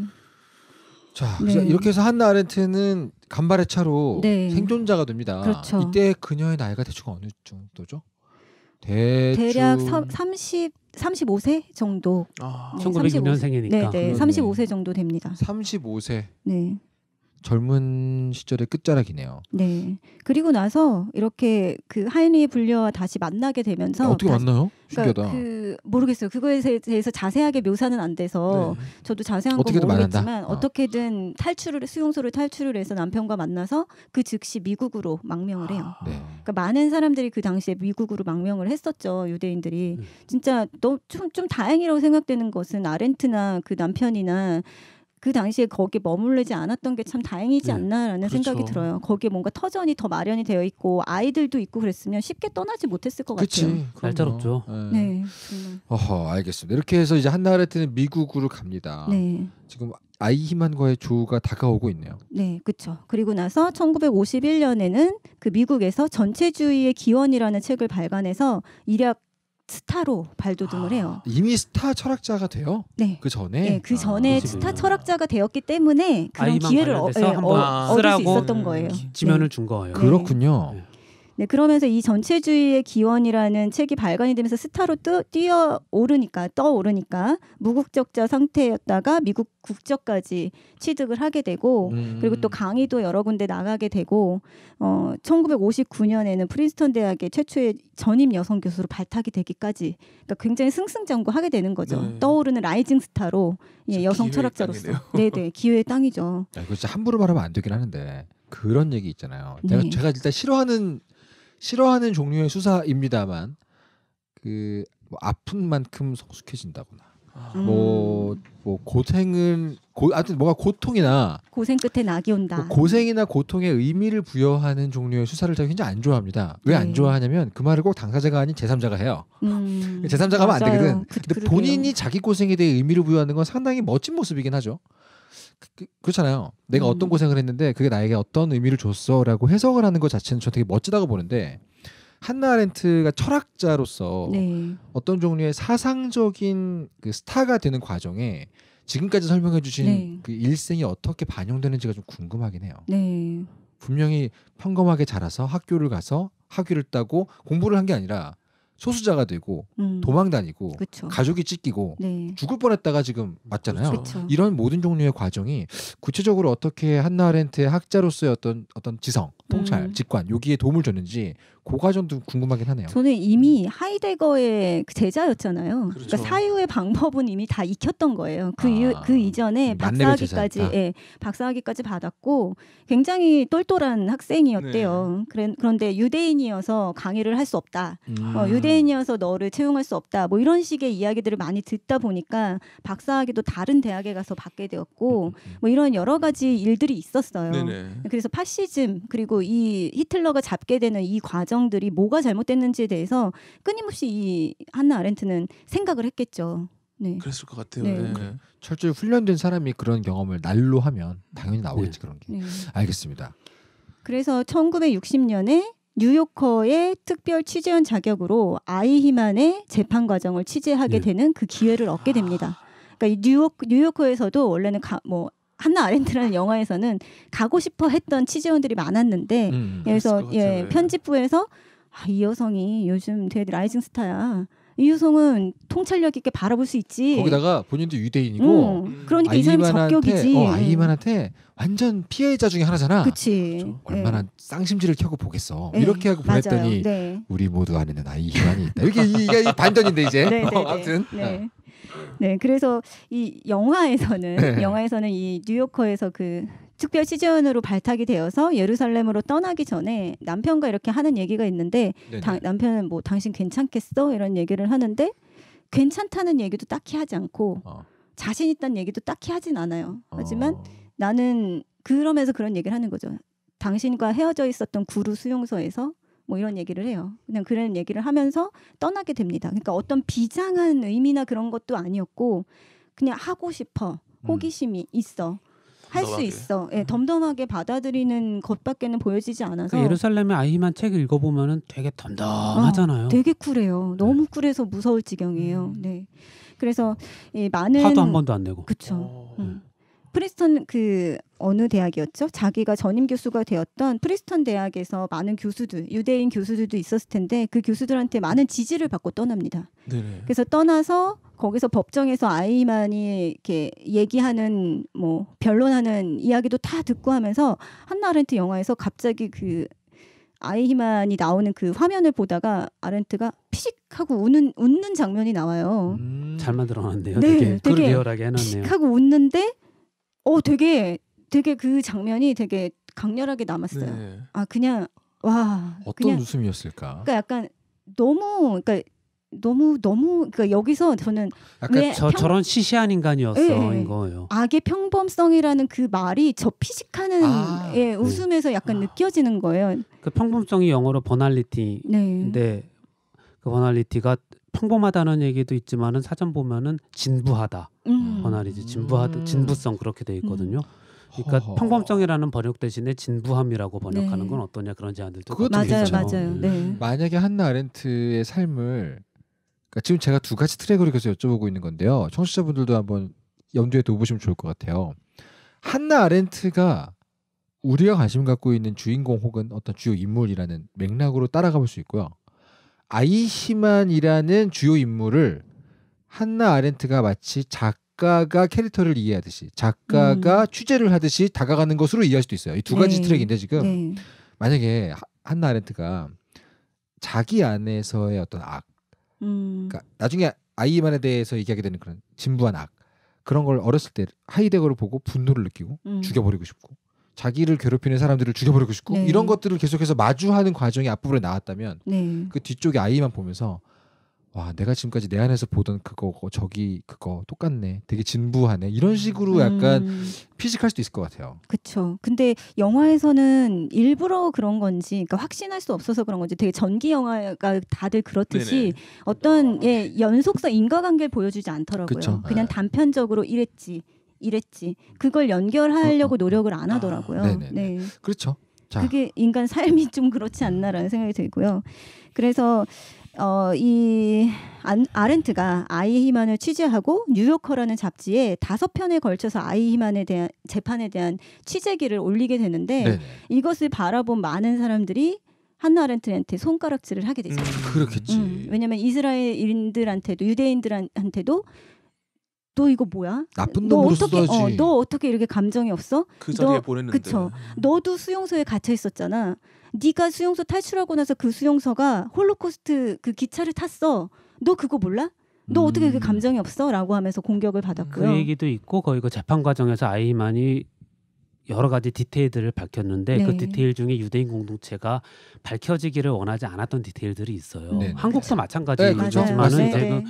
자, 네. 이렇게 해서 한나 아렌트는 간발의 차로 네. 생존자가 됩니다. 그렇죠. 이때 그녀의 나이가 대충 어느 정도죠? 대충... 략 30, 35세 정도. 아, 1906년생이니까. 네, 네, 35세 정도 됩니다. 35세. 네. 젊은 시절의 끝자락이네요. 네. 그리고 나서 이렇게 그하이의 분녀와 다시 만나게 되면서 아, 어떻게 다시, 만나요? 그러니까 신기하다. 그러니까 그 모르겠어요. 그거에 대해서 자세하게 묘사는 안 돼서 네. 저도 자세한 건 모르겠지만 만난다. 아. 어떻게든 탈출을 수용소를 탈출을 해서 남편과 만나서 그 즉시 미국으로 망명을 해요. 아, 네. 그러니까 많은 사람들이 그 당시에 미국으로 망명을 했었죠. 유대인들이 네. 진짜 좀좀 다행이라고 생각되는 것은 아렌트나 그 남편이나 그 당시에 거기에 머물르지 않았던 게 참 다행이지 네, 않나라는 그렇죠. 생각이 들어요. 거기에 뭔가 터전이 더 마련이 되어 있고 아이들도 있고 그랬으면 쉽게 떠나지 못했을 것 그치. 같아요. 날짜롭죠. 네. 네 어허, 알겠습니다. 이렇게 해서 이제 한나레트는 미국으로 갑니다. 네. 지금 아이히만과의 조우가 다가오고 있네요. 네, 그렇죠. 그리고 나서 1951년에는 그 미국에서 전체주의의 기원이라는 책을 발간해서 일약 스타로 발돋움을 해요. 아, 이미 스타 철학자가 돼요? 네. 그 전에 네, 그 전에 아, 스타 철학자가 되었기 때문에 그런 기회를 어, 예, 어, 얻을 수 있었던 거예요. 지면을 네. 준 거예요. 그렇군요. 네. 네, 그러면서 이 전체주의의 기원이라는 책이 발간이 되면서 스타로 또 뛰어오르니까 떠오르니까 무국적자 상태였다가 미국 국적까지 취득을 하게 되고 음. 그리고 또 강의도 여러 군데 나가게 되고 어 1959년에는 프린스턴 대학의 최초의 전임 여성 교수로 발탁이 되기까지 그러니까 굉장히 승승장구하게 되는 거죠. 네. 떠오르는 라이징 스타로 예, 여성 철학자로서 네, 네. 기회의 땅이죠. 야, 아, 이거 진 함부로 말하면 안 되긴 하는데 그런 얘기 있잖아요. 네. 제가, 제가 일단 싫어하는 싫어하는 종류의 수사입니다만 그 뭐 아픈 만큼 성숙해진다거나 뭐뭐 아. 음. 뭐 고생은 고, 아무튼 뭐가 고통이나 고생 끝에 낙이 온다. 뭐 고생이나 고통의 의미를 부여하는 종류의 수사를 제가 굉장히 안 좋아합니다. 왜안 네. 좋아하냐면 그 말을 꼭 당사자가 아닌 제삼자가 해요. 음. 제삼자가 하면 안 되거든. 그, 근데 그러게요. 그렇죠. 본인이 자기 고생에 대해 의미를 부여하는 건 상당히 멋진 모습이긴 하죠. 그, 그 렇잖아요 내가 음. 어떤 고생을 했는데 그게 나에게 어떤 의미를 줬어라고 해석을 하는 것 자체는 저 되게 멋지다고 보는데 한나 아렌트가 철학자로서 네. 어떤 종류의 사상적인 그 스타가 되는 과정에 지금까지 설명해 주신 네. 그 일생이 어떻게 반영되는지가 좀 궁금하긴 해요. 네. 분명히 평범하게 자라서 학교를 가서 학위를 따고 공부를 한 게 아니라 소수자가 되고 음. 도망 다니고 그쵸. 가족이 찢기고 네. 죽을 뻔했다가 지금 맞잖아요. 그쵸. 이런 모든 종류의 과정이 구체적으로 어떻게 한나 아렌트의 학자로서의 어떤 어떤 지성, 통찰, 음. 직관 여기에 도움을 줬는지 고 과정도 궁금하긴 하네요. 저는 이미 음. 하이데거의 그 제자였잖아요. 그러니까 그렇죠. 그러니까 사유의 방법은 이미 다 익혔던 거예요. 그, 아, 이유, 그 이전에 박사학위까지 예, 박사학위까지 받았고 굉장히 똘똘한 학생이었대요. 네. 그래, 그런데 유대인이어서 강의를 할 수 없다. 음. 어, 유대인이어서 너를 채용할 수 없다. 뭐 이런 식의 이야기들을 많이 듣다 보니까 박사학위도 다른 대학에 가서 받게 되었고 음, 음, 뭐 이런 여러 가지 일들이 있었어요. 네네. 그래서 파시즘 그리고 이 히틀러가 잡게 되는 이 과정 과정들이 뭐가 잘못됐는지에 대해서 끊임없이 이 한나 아렌트는 생각을 했겠죠. 네. 그랬을 것 같아요. 네. 네. 그 철저히 훈련된 사람이 그런 경험을 날로 하면 당연히 나오겠지 네. 그런 게. 네. 알겠습니다. 그래서 1960년에 뉴요커의 특별 취재원 자격으로 아이히만의 재판 과정을 취재하게 예. 되는 그 기회를 얻게 됩니다. 아. 그러니까 뉴욕 뉴요커에서도 원래는 가, 뭐 한나 아렌트라는 영화에서는 가고 싶어 했던 취재원들이 많았는데 음, 음. 그래서 예 편집부에서 아, 이 여성이 요즘 되게 라이징 스타야. 이 여성은 통찰력 있게 바라볼 수 있지. 거기다가 본인도 유대인이고. 음, 그러니까 이 사람이 적격이지. 어, 아이만한테 완전 피해자 중에 하나잖아. 그치. 그렇죠. 예. 얼마나 네. 쌍심지를 켜고 보겠어. 네. 이렇게 하고 보냈더니 네. 우리 모두 안에는 아이만이 희 있다. 이게 이게 반전인데 이제. 네, 네, 어, 네. 아무튼. 네. 네, 그래서 이 영화에서는 네. 영화에서는 이 뉴요커에서 그 특별 시즌으로 발탁이 되어서 예루살렘으로 떠나기 전에 남편과 이렇게 하는 얘기가 있는데 다, 남편은 뭐 당신 괜찮겠어 이런 얘기를 하는데 괜찮다는 얘기도 딱히 하지 않고 어. 자신 있다는 얘기도 딱히 하진 않아요. 하지만 어. 나는 그러면서 그런 얘기를 하는 거죠. 당신과 헤어져 있었던 구루 수용소에서 뭐 이런 얘기를 해요. 그냥 그런 얘기를 하면서 떠나게 됩니다. 그러니까 어떤 비장한 의미나 그런 것도 아니었고 그냥 하고 싶어 호기심이 음. 있어. 할 수 있어. 예, 음. 덤덤하게 받아들이는 것밖에는 보여지지 않아서. 그 예루살렘의 아이만 책 읽어보면은 되게 덤덤하잖아요. 어, 되게 쿨해요. 네. 너무 네. 쿨해서 무서울 지경이에요. 음. 네. 그래서 이 많은 화도 한 번도 안 내고. 그렇죠. 음. 프리스턴 그 어느 대학이었죠? 자기가 전임 교수가 되었던 프리스턴 대학에서 많은 교수들, 유대인 교수들도 있었을 텐데 그 교수들한테 많은 지지를 받고 떠납니다. 네네. 그래서 떠나서 거기서 법정에서 아이만이 이렇게 얘기하는 뭐 변론하는 이야기도 다 듣고 하면서 한나 아렌트 영화에서 갑자기 그 아이히만이 나오는 그 화면을 보다가 아렌트가 피식 하고 우는 웃는 장면이 나와요. 음, 잘 만들어놨네요. 네, 되게, 되게 리얼하게 해놨네요. 피식 하고 웃는데 어 되게 되게 그 장면이 되게 강렬하게 남았어요. 네. 아 그냥 와 어떤 그냥, 웃음이었을까? 그러니까 약간 너무 그러니까 너무 너무 그러니까 여기서 저는 약간 저, 평... 저런 시시한 인간이었어인 예, 예. 거예요. 악의 평범성이라는 그 말이 저 피식하는 아, 예, 네. 웃음에서 약간 아. 느껴지는 거예요. 그 평범성이 영어로 버널리티인데 네. 그 버널리티가 평범하다는 얘기도 있지만은 사전 보면은 진부하다 음. 음. 번안이지 진부하다 진부성 그렇게 돼 있거든요. 그러니까 허허. 평범성이라는 번역 대신에 진부함이라고 번역하는 네. 건 어떠냐 그런 제안들도 그것도 맞아요, 되죠. 맞아요. 음. 네. 만약에 한나 아렌트의 삶을 그러니까 지금 제가 두 가지 트랙으로 계속 여쭤보고 있는 건데요. 청취자분들도 한번 염두에 둬보시면 좋을 것 같아요. 한나 아렌트가 우리가 관심 갖고 있는 주인공 혹은 어떤 주요 인물이라는 맥락으로 따라가 볼 수 있고요. 아이히만이라는 주요 인물을 한나 아렌트가 마치 작가가 캐릭터를 이해하듯이 작가가 음. 취재를 하듯이 다가가는 것으로 이해할 수도 있어요. 이 두 가지 네. 트랙인데 지금 네. 만약에 한나 아렌트가 자기 안에서의 어떤 악, 음. 그러니까 나중에 아이만에 대해서 얘기하게 되는 그런 진부한 악 그런 걸 어렸을 때 하이데거를 보고 분노를 느끼고 음. 죽여버리고 싶고 자기를 괴롭히는 사람들을 죽여버리고 싶고 네. 이런 것들을 계속해서 마주하는 과정이 앞부분에 나왔다면 네. 그 뒤쪽에 아이만 보면서 와 내가 지금까지 내 안에서 보던 그거 저기 그거 똑같네 되게 진부하네 이런 식으로 음. 약간 음. 피식할 수도 있을 것 같아요. 그쵸 근데 영화에서는 일부러 그런 건지 그러니까 확신할 수 없어서 그런 건지 되게 전기 영화가 다들 그렇듯이 네네. 어떤 아. 예 연속성 인과관계를 보여주지 않더라고요. 그쵸. 그냥 아. 단편적으로 이랬지 이랬지. 음. 그걸 연결하려고 어, 노력을 안 아, 하더라고요. 아, 네. 그렇죠. 자. 그게 인간 삶이 좀 그렇지 않나라는 생각이 들고요. 그래서 어, 이 아렌트가 아이 희만을 취재하고 뉴요커라는 잡지에 다섯 편에 걸쳐서 아이 희만에 대한 재판에 대한 취재기를 올리게 되는데 네네. 이것을 바라본 많은 사람들이 한나 아렌트한테 손가락질을 하게 되죠. 음, 그렇겠지. 음, 왜냐하면 이스라엘인들한테도 유대인들한테도 너 이거 뭐야? 나쁜 놈으로 너 어떻게, 어, 너 어떻게 이렇게 감정이 없어? 그 자리에 너, 보냈는데. 그쵸. 너도 수용소에 갇혀 있었잖아. 네가 수용소 탈출하고 나서 그 수용소가 홀로코스트 그 기차를 탔어. 너 그거 몰라? 너 어떻게 그렇게 음. 감정이 없어?라고 하면서 공격을 받았고요. 그 얘기도 있고 거의 그 재판 과정에서 아이만이 여러 가지 디테일들을 밝혔는데 그 네. 그 디테일 중에 유대인 공동체가 밝혀지기를 원하지 않았던 디테일들이 있어요. 네. 한국도 네. 마찬가지지만은 그렇죠. 그 네.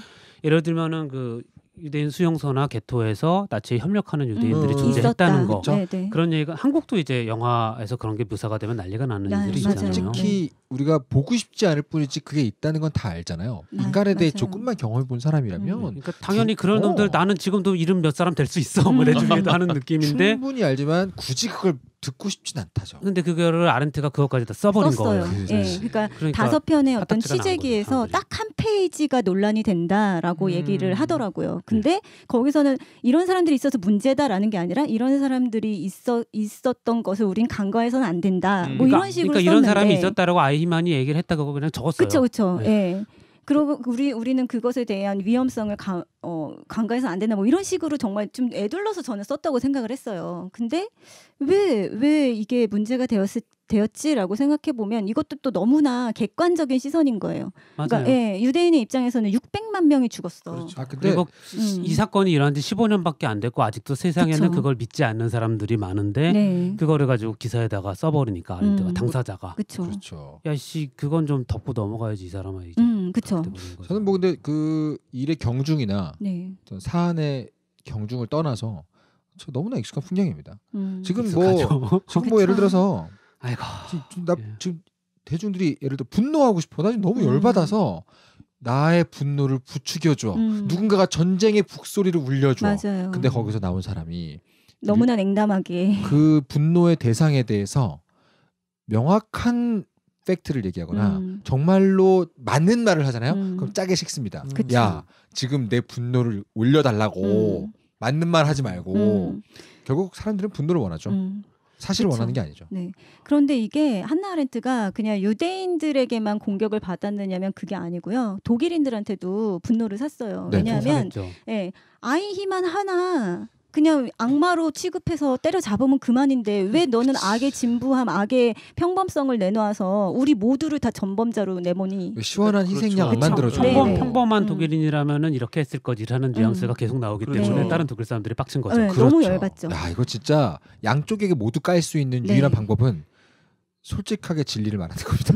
예를 들면은 그 유대인 수용소나 게토에서 나치에 협력하는 유대인들이 음. 존재했다는 있었다. 거 그렇죠? 그런 얘기가 한국도 이제 영화에서 그런 게 묘사가 되면 난리가 나는 네, 일이 있잖아요. 특히 우리가 보고 싶지 않을 뿐이지 그게 있다는 건 다 알잖아요. 네, 인간에 대해 맞아요. 조금만 경험해 본 사람이라면 음. 그러니까 당연히 그런 어. 놈들 나는 지금도 이름 몇 사람 될 수 있어 뭐 음. 뭐 내주기도 하는 느낌인데 충분히 알지만 굳이 그걸 듣고 싶진 않다죠. 근데 그거를 아렌트가 그것까지 다 써버린 썼어요. 거예요. 그, 예. 네. 그러니까, 그러니까 다섯 편의 어떤 취재기에서 딱 한 페이지가 논란이 된다라고 음. 얘기를 하더라고요. 네. 근데 네. 거기서는 이런 사람들이 있어서 문제다라는 게 아니라 이런 사람들이 있어 있었던 것을 우린 간과해서는 안 된다. 음. 뭐 그러니까, 그러니까, 이런 식으로 그러니까 썼는데. 이런 사람이 있었다라고 아이히만이 얘기를 했다고 그냥 적었어요. 그렇죠, 그렇죠. 그리고 우리 우리는 그것에 대한 위험성을 가, 어, 강가해서안 되나 뭐 이런 식으로 정말 좀 애둘러서 저는 썼다고 생각을 했어요. 근데 왜왜 왜 이게 문제가 되었을 되었지라고 생각해 보면 이것도 또 너무나 객관적인 시선인 거예요. 그러니까 맞아요. 그러니까 예, 유대인의 입장에서는 600만 명이 죽었어. 그렇죠. 아, 그리고 음. 이 사건이 일어난 지 15년밖에 안 됐고 아직도 세상에는 그쵸. 그걸 믿지 않는 사람들이 많은데 네. 그거를 가지고 기사에다가 써버리니까 음. 당사자가 그쵸. 그렇죠. 야씨 그건 좀 덮고 넘어가야지 이 사람아 이제. 음. 음, 그렇 저는 뭐 근데 그 일의 경중이나 네. 사안의 경중을 떠나서 저 너무나 익숙한 풍경입니다. 음. 지금 뭐, 뭐. 지금 뭐 예를 들어서 아이고 지금, 나 예. 지금 대중들이 예를 들어 분노하고 싶어 나 지금 너무 음. 열받아서 나의 분노를 부추겨줘 음. 누군가가 전쟁의 북소리를 울려줘 맞아요. 근데 거기서 나온 사람이 너무나 냉담하게 그 분노의 대상에 대해서 명확한 팩트를 얘기하거나 음. 정말로 맞는 말을 하잖아요. 음. 그럼 짜게 식습니다. 음. 야 지금 내 분노를 올려달라고 음. 맞는 말 하지 말고 음. 결국 사람들은 분노를 원하죠. 음. 사실 원하는 게 아니죠. 네. 그런데 이게 한나 아렌트가 그냥 유대인들에게만 공격을 받았느냐면 그게 아니고요. 독일인들한테도 분노를 샀어요. 네, 왜냐하면 예, 네, 아이 희만 하나 그냥 악마로 취급해서 때려잡으면 그만인데 왜 너는 악의 진부함, 악의 평범성을 내놓아서 우리 모두를 다 전범자로 내모니? 시원한 희생양 그렇죠. 만들어줘. 네. 평범, 평범한 음. 독일인이라면 이렇게 했을 거지라는 음. 뉘앙스가 음. 계속 나오기 그렇죠. 때문에 다른 독일 사람들이 빡친 거죠. 네, 그렇죠. 너무 열받죠. 야 이거 진짜 양쪽에게 모두 깔 수 있는 네. 유일한 방법은 솔직하게 진리를 말하는 겁니다.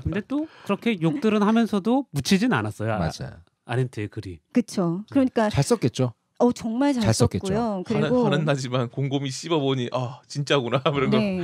근데 또 그렇게 욕들은 하면서도 묻히진 않았어요. 아, 맞아요. 아렌트의 글이. 그렇죠. 그러니까 잘 썼겠죠. 어 정말 잘, 잘 썼고요. 그리고 화는, 나지만 곰곰이 씹어보니 아 진짜구나 그런 거. 네.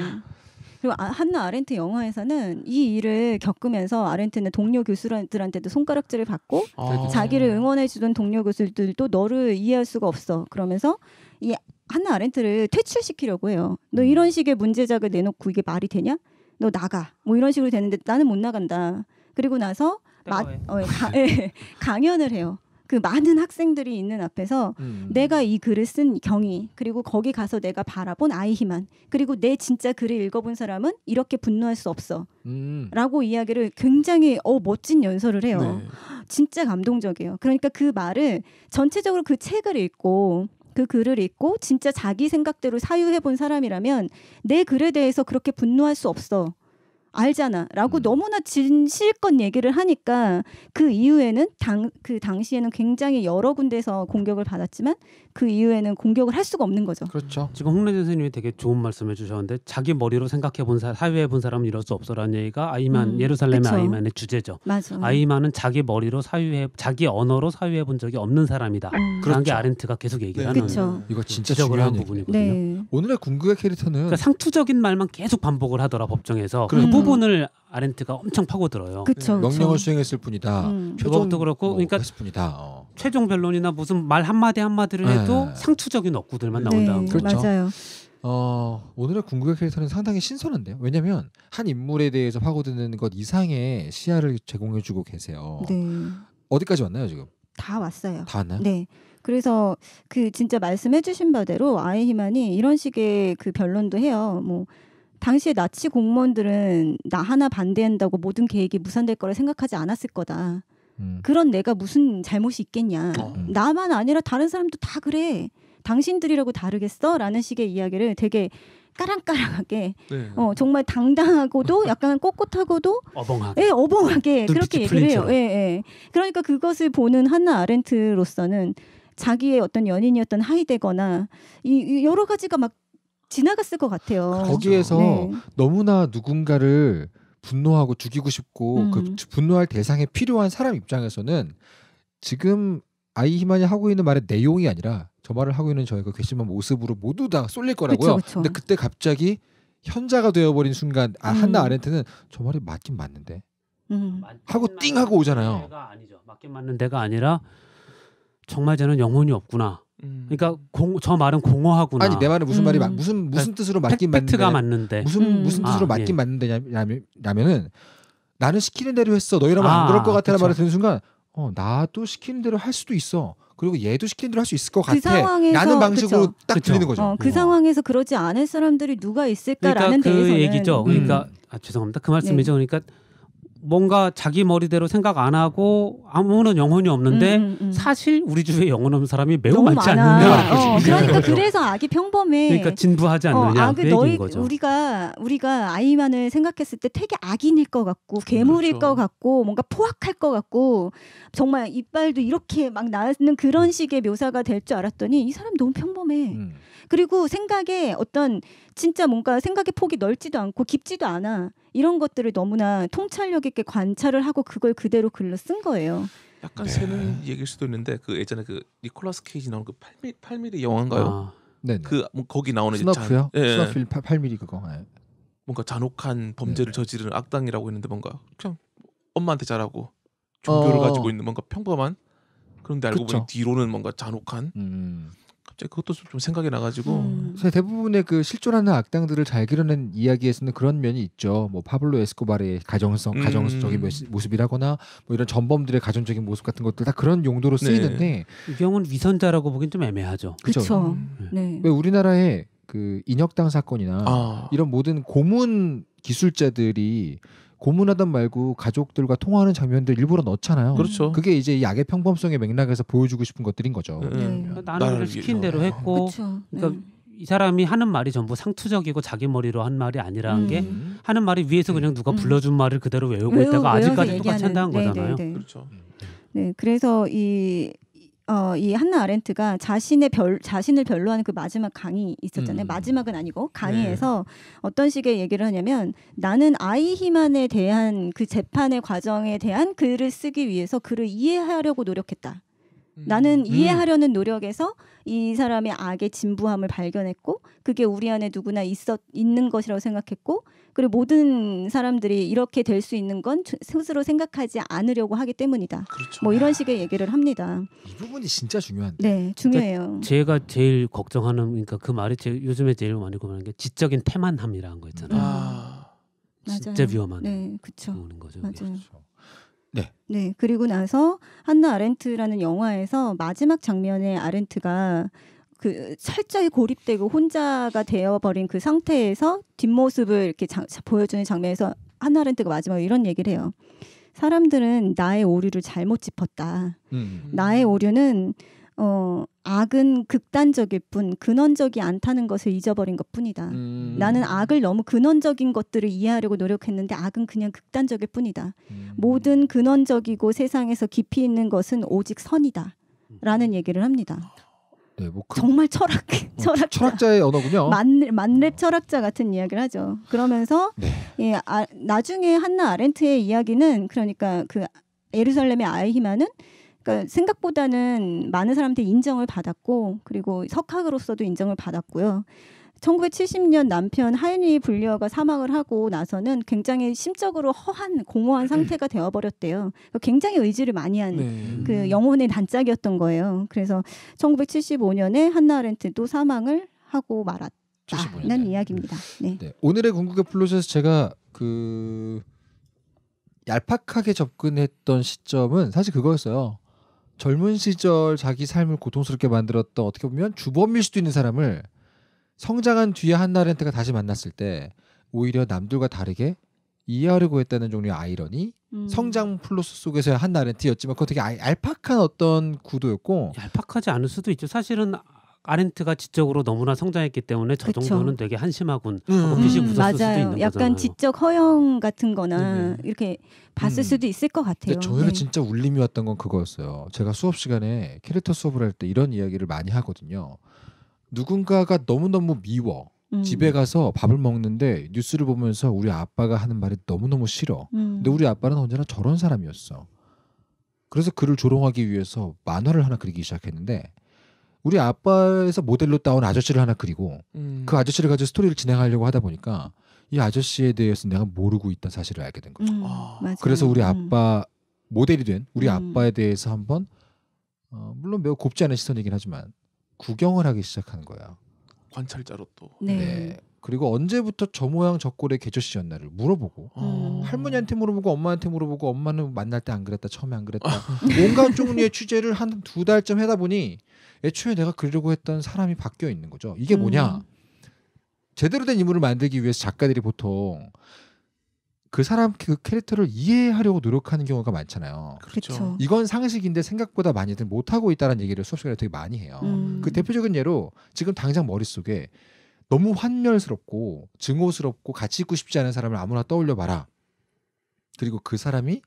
그리고 아, 한나 아렌트 영화에서는 이 일을 겪으면서 아렌트는 동료 교수들한테도 손가락질을 받고 아. 자기를 응원해주던 동료 교수들도 너를 이해할 수가 없어 그러면서 이 한나 아렌트를 퇴출시키려고 해요. 너 음. 이런 식의 문제작을 내놓고 이게 말이 되냐? 너 나가. 뭐 이런 식으로 되는데 나는 못 나간다. 그리고 나서 마, 어, 가, 예, 강연을 해요. 그 많은 학생들이 있는 앞에서 음. 내가 이 글을 쓴 경위 그리고 거기 가서 내가 바라본 아이희만 그리고 내 진짜 글을 읽어본 사람은 이렇게 분노할 수 없어 음. 라고 이야기를 굉장히 어 멋진 연설을 해요 네. 진짜 감동적이에요 그러니까 그 말을 전체적으로 그 책을 읽고 그 글을 읽고 진짜 자기 생각대로 사유해 본 사람이라면 내 글에 대해서 그렇게 분노할 수 없어 알잖아. 라고 음. 너무나 진실껏 얘기를 하니까 그 이후에는 당, 그 당시에는 굉장히 여러 군데서 공격을 받았지만 그 이후에는 공격을 할 수가 없는 거죠. 그렇죠. 지금 홍래 선생님이 되게 좋은 말씀해 주셨는데 자기 머리로 생각해 본사회해본 사람은 이럴 수 없어라는 얘기가 아이만, 음. 예루살렘의 그쵸. 아이만의 주제죠. 맞아. 아이만은 자기 머리로 사유해, 자기 언어로 사유해 본 적이 없는 사람이다. 음. 그런 그렇죠. 게 아렌트가 계속 얘기를 네. 하는 이거 진짜 중요한 부분이거든요. 네. 오늘의 궁극의 캐릭터는 그러니까 상투적인 말만 계속 반복을 하더라 법정에서. 그래. 그렇죠. 음. 성분을 아렌트가 엄청 파고들어요. 예. 그쵸, 명령을 수행했을 뿐이다. 음. 그것도 그렇고 뭐 그러니까 어. 최종 변론이나 무슨 말 한마디 한마디를 예. 해도 네. 상투적인 억구들만 네, 나온다. 그렇죠. 맞아요. 어, 오늘의 궁극의 캐릭터는 상당히 신선한데요. 왜냐하면 한 인물에 대해서 파고드는 것 이상의 시야를 제공해주고 계세요. 네. 어디까지 왔나요 지금? 다 왔어요. 다 왔나요? 네. 그래서 그 진짜 말씀해주신 바대로 아이히만이 이런 식의 그 변론도 해요. 뭐 당시에 나치 공무원들은 나 하나 반대한다고 모든 계획이 무산될 거라 생각하지 않았을 거다. 음. 그런 내가 무슨 잘못이 있겠냐. 어. 나만 아니라 다른 사람도 다 그래. 당신들이라고 다르겠어? 라는 식의 이야기를 되게 까랑까랑하게 네. 어 정말 당당하고도 약간 꼿꼿하고도 어벙하게 예, 어벙하게 그렇게 얘기를 해요. 예, 예. 그러니까 그것을 보는 한나 아렌트로서는 자기의 어떤 연인이었던 하이데거나 이, 이 여러 가지가 막 지나갔을 것 같아요. 거기에서 네. 너무나 누군가를 분노하고 죽이고 싶고 음. 그 분노할 대상에 필요한 사람 입장에서는 지금 아이 희만이 하고 있는 말의 내용이 아니라 저 말을 하고 있는 저희가 괘씸한 모습으로 모두 다 쏠릴 거라고요. 그쵸, 그쵸. 근데 그때 갑자기 현자가 되어버린 순간 아, 음. 한나 아렌트는 저 말이 맞긴 맞는데 음. 하고 띵 하고 오잖아요. 맞긴 맞는 데가 아니라 정말 저는 영혼이 없구나. 음. 그러니까 공, 저 말은 공허하구나. 아니 내 말은 무슨 말이 음. 마, 무슨 무슨 그러니까 뜻으로 맞긴 맞는데, 맞는데. 무슨 음. 무슨 뜻으로 아, 예. 맞긴 예. 맞는데냐면은 나는 시키는 대로 했어. 너희라면 아, 안 그럴 것 같아라는 말을 듣는 순간 어 나도 시키는 대로 할 수도 있어. 그리고 얘도 시키는 대로 할 수 있을 것그 같아. 라는 방식으로 그쵸. 딱 그쵸. 들리는 거죠. 어, 그 우와. 어. 상황에서 그러지 않을 사람들이 누가 있을까라는 그러니까 그 얘기죠. 그러니까 음. 아, 죄송합니다. 그 말씀이죠. 네. 그러니까 뭔가 자기 머리대로 생각 안 하고 아무런 영혼이 없는데 음, 음. 음. 사실 우리 주위에 영혼 없는 사람이 매우 많지 많아. 않느냐. 어, 그러니까 그래서 악이 평범해. 그러니까 진부하지 어, 않느냐. 어, 악을 그 너희 거죠. 우리가 우리가 아이만을 생각했을 때 되게 악인일 것 같고 그렇죠. 괴물일 그렇죠. 것 같고 뭔가 포악할 것 같고 정말 이빨도 이렇게 막 나는 그런 식의 묘사가 될 줄 알았더니 이 사람 너무 평범해. 음. 그리고 생각에 어떤 진짜 뭔가 생각의 폭이 넓지도 않고 깊지도 않아. 이런 것들을 너무나 통찰력 있게 관찰을 하고 그걸 그대로 글로 쓴 거예요. 약간 네. 새는 얘기일 수도 있는데 그 예전에 그 니콜라스 케이지 나온 그 8mm 8mm 영화인가요? 아, 네. 그 뭐 거기 나오는 스나프요? 예. 스나필 8mm 그거. 네. 뭔가 잔혹한 범죄를 네. 저지르는 악당이라고 했는데 뭔가 그냥 엄마한테 잘하고 어. 종교를 어... 가지고 있는 뭔가 평범한 그런데 알고 그쵸. 보니 뒤로는 뭔가 잔혹한 음. 갑자기 그것도 좀 생각이 나가지고 음. 대부분의 그 실존하는 악당들을 잘 그려낸 이야기에서는 그런 면이 있죠. 뭐 파블로 에스코바르의 가정성, 음. 가정적인 음. 모습이라거나 뭐 이런 전범들의 가정적인 모습 같은 것들 다 그런 용도로 네. 쓰이는데 네. 이경은 위선자라고 보기엔 좀 애매하죠. 그렇죠. 음. 네. 왜우리나라의그 인혁당 사건이나 아. 이런 모든 고문 기술자들이 고문하던 말고 가족들과 통화하는 장면들 일부러 넣잖아요. 그렇죠. 그게 이제 약의 평범성의 맥락에서 보여주고 싶은 것들인 거죠. 네. 네. 네. 그러니까 나는 시킨 대로 네. 했고, 그러니까 네. 이 사람이 하는 말이 전부 상투적이고 자기 머리로 한 말이 아니라는 음. 게 음. 하는 말이 위에서 네. 그냥 누가 음. 불러준 음. 말을 그대로 외우고 외우, 있다가 아직까지 똑같이 한다는 거잖아요. 그렇죠. 네, 그래서 이 어, 이 한나 아렌트가 자신의 별 자신을 별로하는 그 마지막 강의 있었잖아요. 음. 마지막은 아니고 강의에서 네. 어떤 식의 얘기를 하냐면 나는 아이 희만에 대한 그 재판의 과정에 대한 글을 쓰기 위해서 글을 이해하려고 노력했다. 음. 나는 이해하려는 음. 노력에서 이 사람의 악의 진부함을 발견했고 그게 우리 안에 누구나 있어 있는 것이라고 생각했고 그리고 모든 사람들이 이렇게 될 수 있는 건 스스로 생각하지 않으려고 하기 때문이다. 그렇죠. 뭐 이런 식의 얘기를 합니다. 이 부분이 진짜 중요한데. 네, 그러니까 중요해요. 제가 제일 걱정하는 그러니까 그 말이 제, 요즘에 제일 많이 고민하는 게 지적인 태만함이라는 거 있잖아요. 아. 진짜 맞아요. 위험한 네, 그쵸. 거죠. 맞아요. 그렇죠. 네. 네. 그리고 나서 한나 아렌트라는 영화에서 마지막 장면에 아렌트가 그 살짝 고립되고 혼자가 되어버린 그 상태에서 뒷모습을 이렇게 자, 보여주는 장면에서 한나 아렌트가 마지막에 이런 얘기를 해요. 사람들은 나의 오류를 잘못 짚었다. 음. 나의 오류는 어, 악은 극단적일 뿐 근원적이 않다는 것을 잊어버린 것뿐이다. 음. 나는 악을 너무 근원적인 것들을 이해하려고 노력했는데 악은 그냥 극단적일 뿐이다. 음. 모든 근원적이고 세상에서 깊이 있는 것은 오직 선이다. 라는 얘기를 합니다. 네, 뭐 그, 정말 철학 어, 철학 철학자의 언어군요. 만 만렙 철학자 같은 이야기를 하죠. 그러면서 네. 예, 아, 나중에 한나 아렌트의 이야기는 그러니까 그 예루살렘의 아이히마는 그러니까 생각보다는 많은 사람들이 인정을 받았고 그리고 석학으로서도 인정을 받았고요. 1970년 남편 하인이 불리어가 사망을 하고 나서는 굉장히 심적으로 허한 공허한 상태가 되어버렸대요. 그러니까 굉장히 의지를 많이 한그 네. 그 영혼의 단짝이었던 거예요. 그래서 1975년에 한나 렌트도 사망을 하고 말았다는 이야기입니다. 네. 네. 오늘의 궁극의 플롯에서 제가 그 얄팍하게 접근했던 시점은 사실 그거였어요. 젊은 시절 자기 삶을 고통스럽게 만들었던 어떻게 보면 주범일 수도 있는 사람을 성장한 뒤에 한나렌트가 다시 만났을 때 오히려 남들과 다르게 이해하려고 했다는 종류의 아이러니 음. 성장 플러스 속에서의 한나렌트였지만 그거 되게 알, 알팍한 어떤 구도였고 얄팍하지 않을 수도 있죠 사실은 아렌트가 지적으로 너무나 성장했기 때문에 저 그쵸. 정도는 되게 한심하군 음, 하고 빛이 음, 맞아요. 수도 있는 약간 거잖아요. 지적 허영 같은거나 네, 네. 이렇게 봤을 음. 수도 있을 것 같아요. 저희가 네. 진짜 울림이 왔던 건 그거였어요. 제가 수업 시간에 캐릭터 수업을 할 때 이런 이야기를 많이 하거든요. 누군가가 너무 너무 미워. 음. 집에 가서 밥을 먹는데 뉴스를 보면서 우리 아빠가 하는 말이 너무 너무 싫어. 음. 근데 우리 아빠는 언제나 저런 사람이었어. 그래서 그를 조롱하기 위해서 만화를 하나 그리기 시작했는데 우리 아빠에서 모델로 따온 아저씨를 하나 그리고 음. 그 아저씨를 가지고 스토리를 진행하려고 하다 보니까 이 아저씨에 대해서 내가 모르고 있던 사실을 알게 된 거죠. 음, 아. 그래서 우리 음. 아빠 음. 모델이 된 우리 음. 아빠에 대해서 한번 어, 물론 매우 곱지 않은 시선이긴 하지만 구경을 하기 시작한 거야. 관찰자로 또. 네. 네. 그리고 언제부터 저 모양 저 꼴의 개조씨였나를 물어보고 아. 할머니한테 물어보고 엄마한테 물어보고 엄마는 만날 때 안 그랬다 처음에 안 그랬다 아. 온갖 종류의 취재를 한 두 달쯤 하다 보니 애초에 내가 그리려고 했던 사람이 바뀌어 있는 거죠. 이게 음. 뭐냐? 제대로 된 인물을 만들기 위해서 작가들이 보통 그 사람 그 캐릭터를 이해하려고 노력하는 경우가 많잖아요. 그렇죠. 이건 상식인데 생각보다 많이들 못하고 있다는 얘기를 수업 시간에 되게 많이 해요. 음. 그 대표적인 예로 지금 당장 머릿속에 너무 환멸스럽고 증오스럽고 같이 있고 싶지 않은 사람을 아무나 떠올려 봐라. 그리고 그 사람이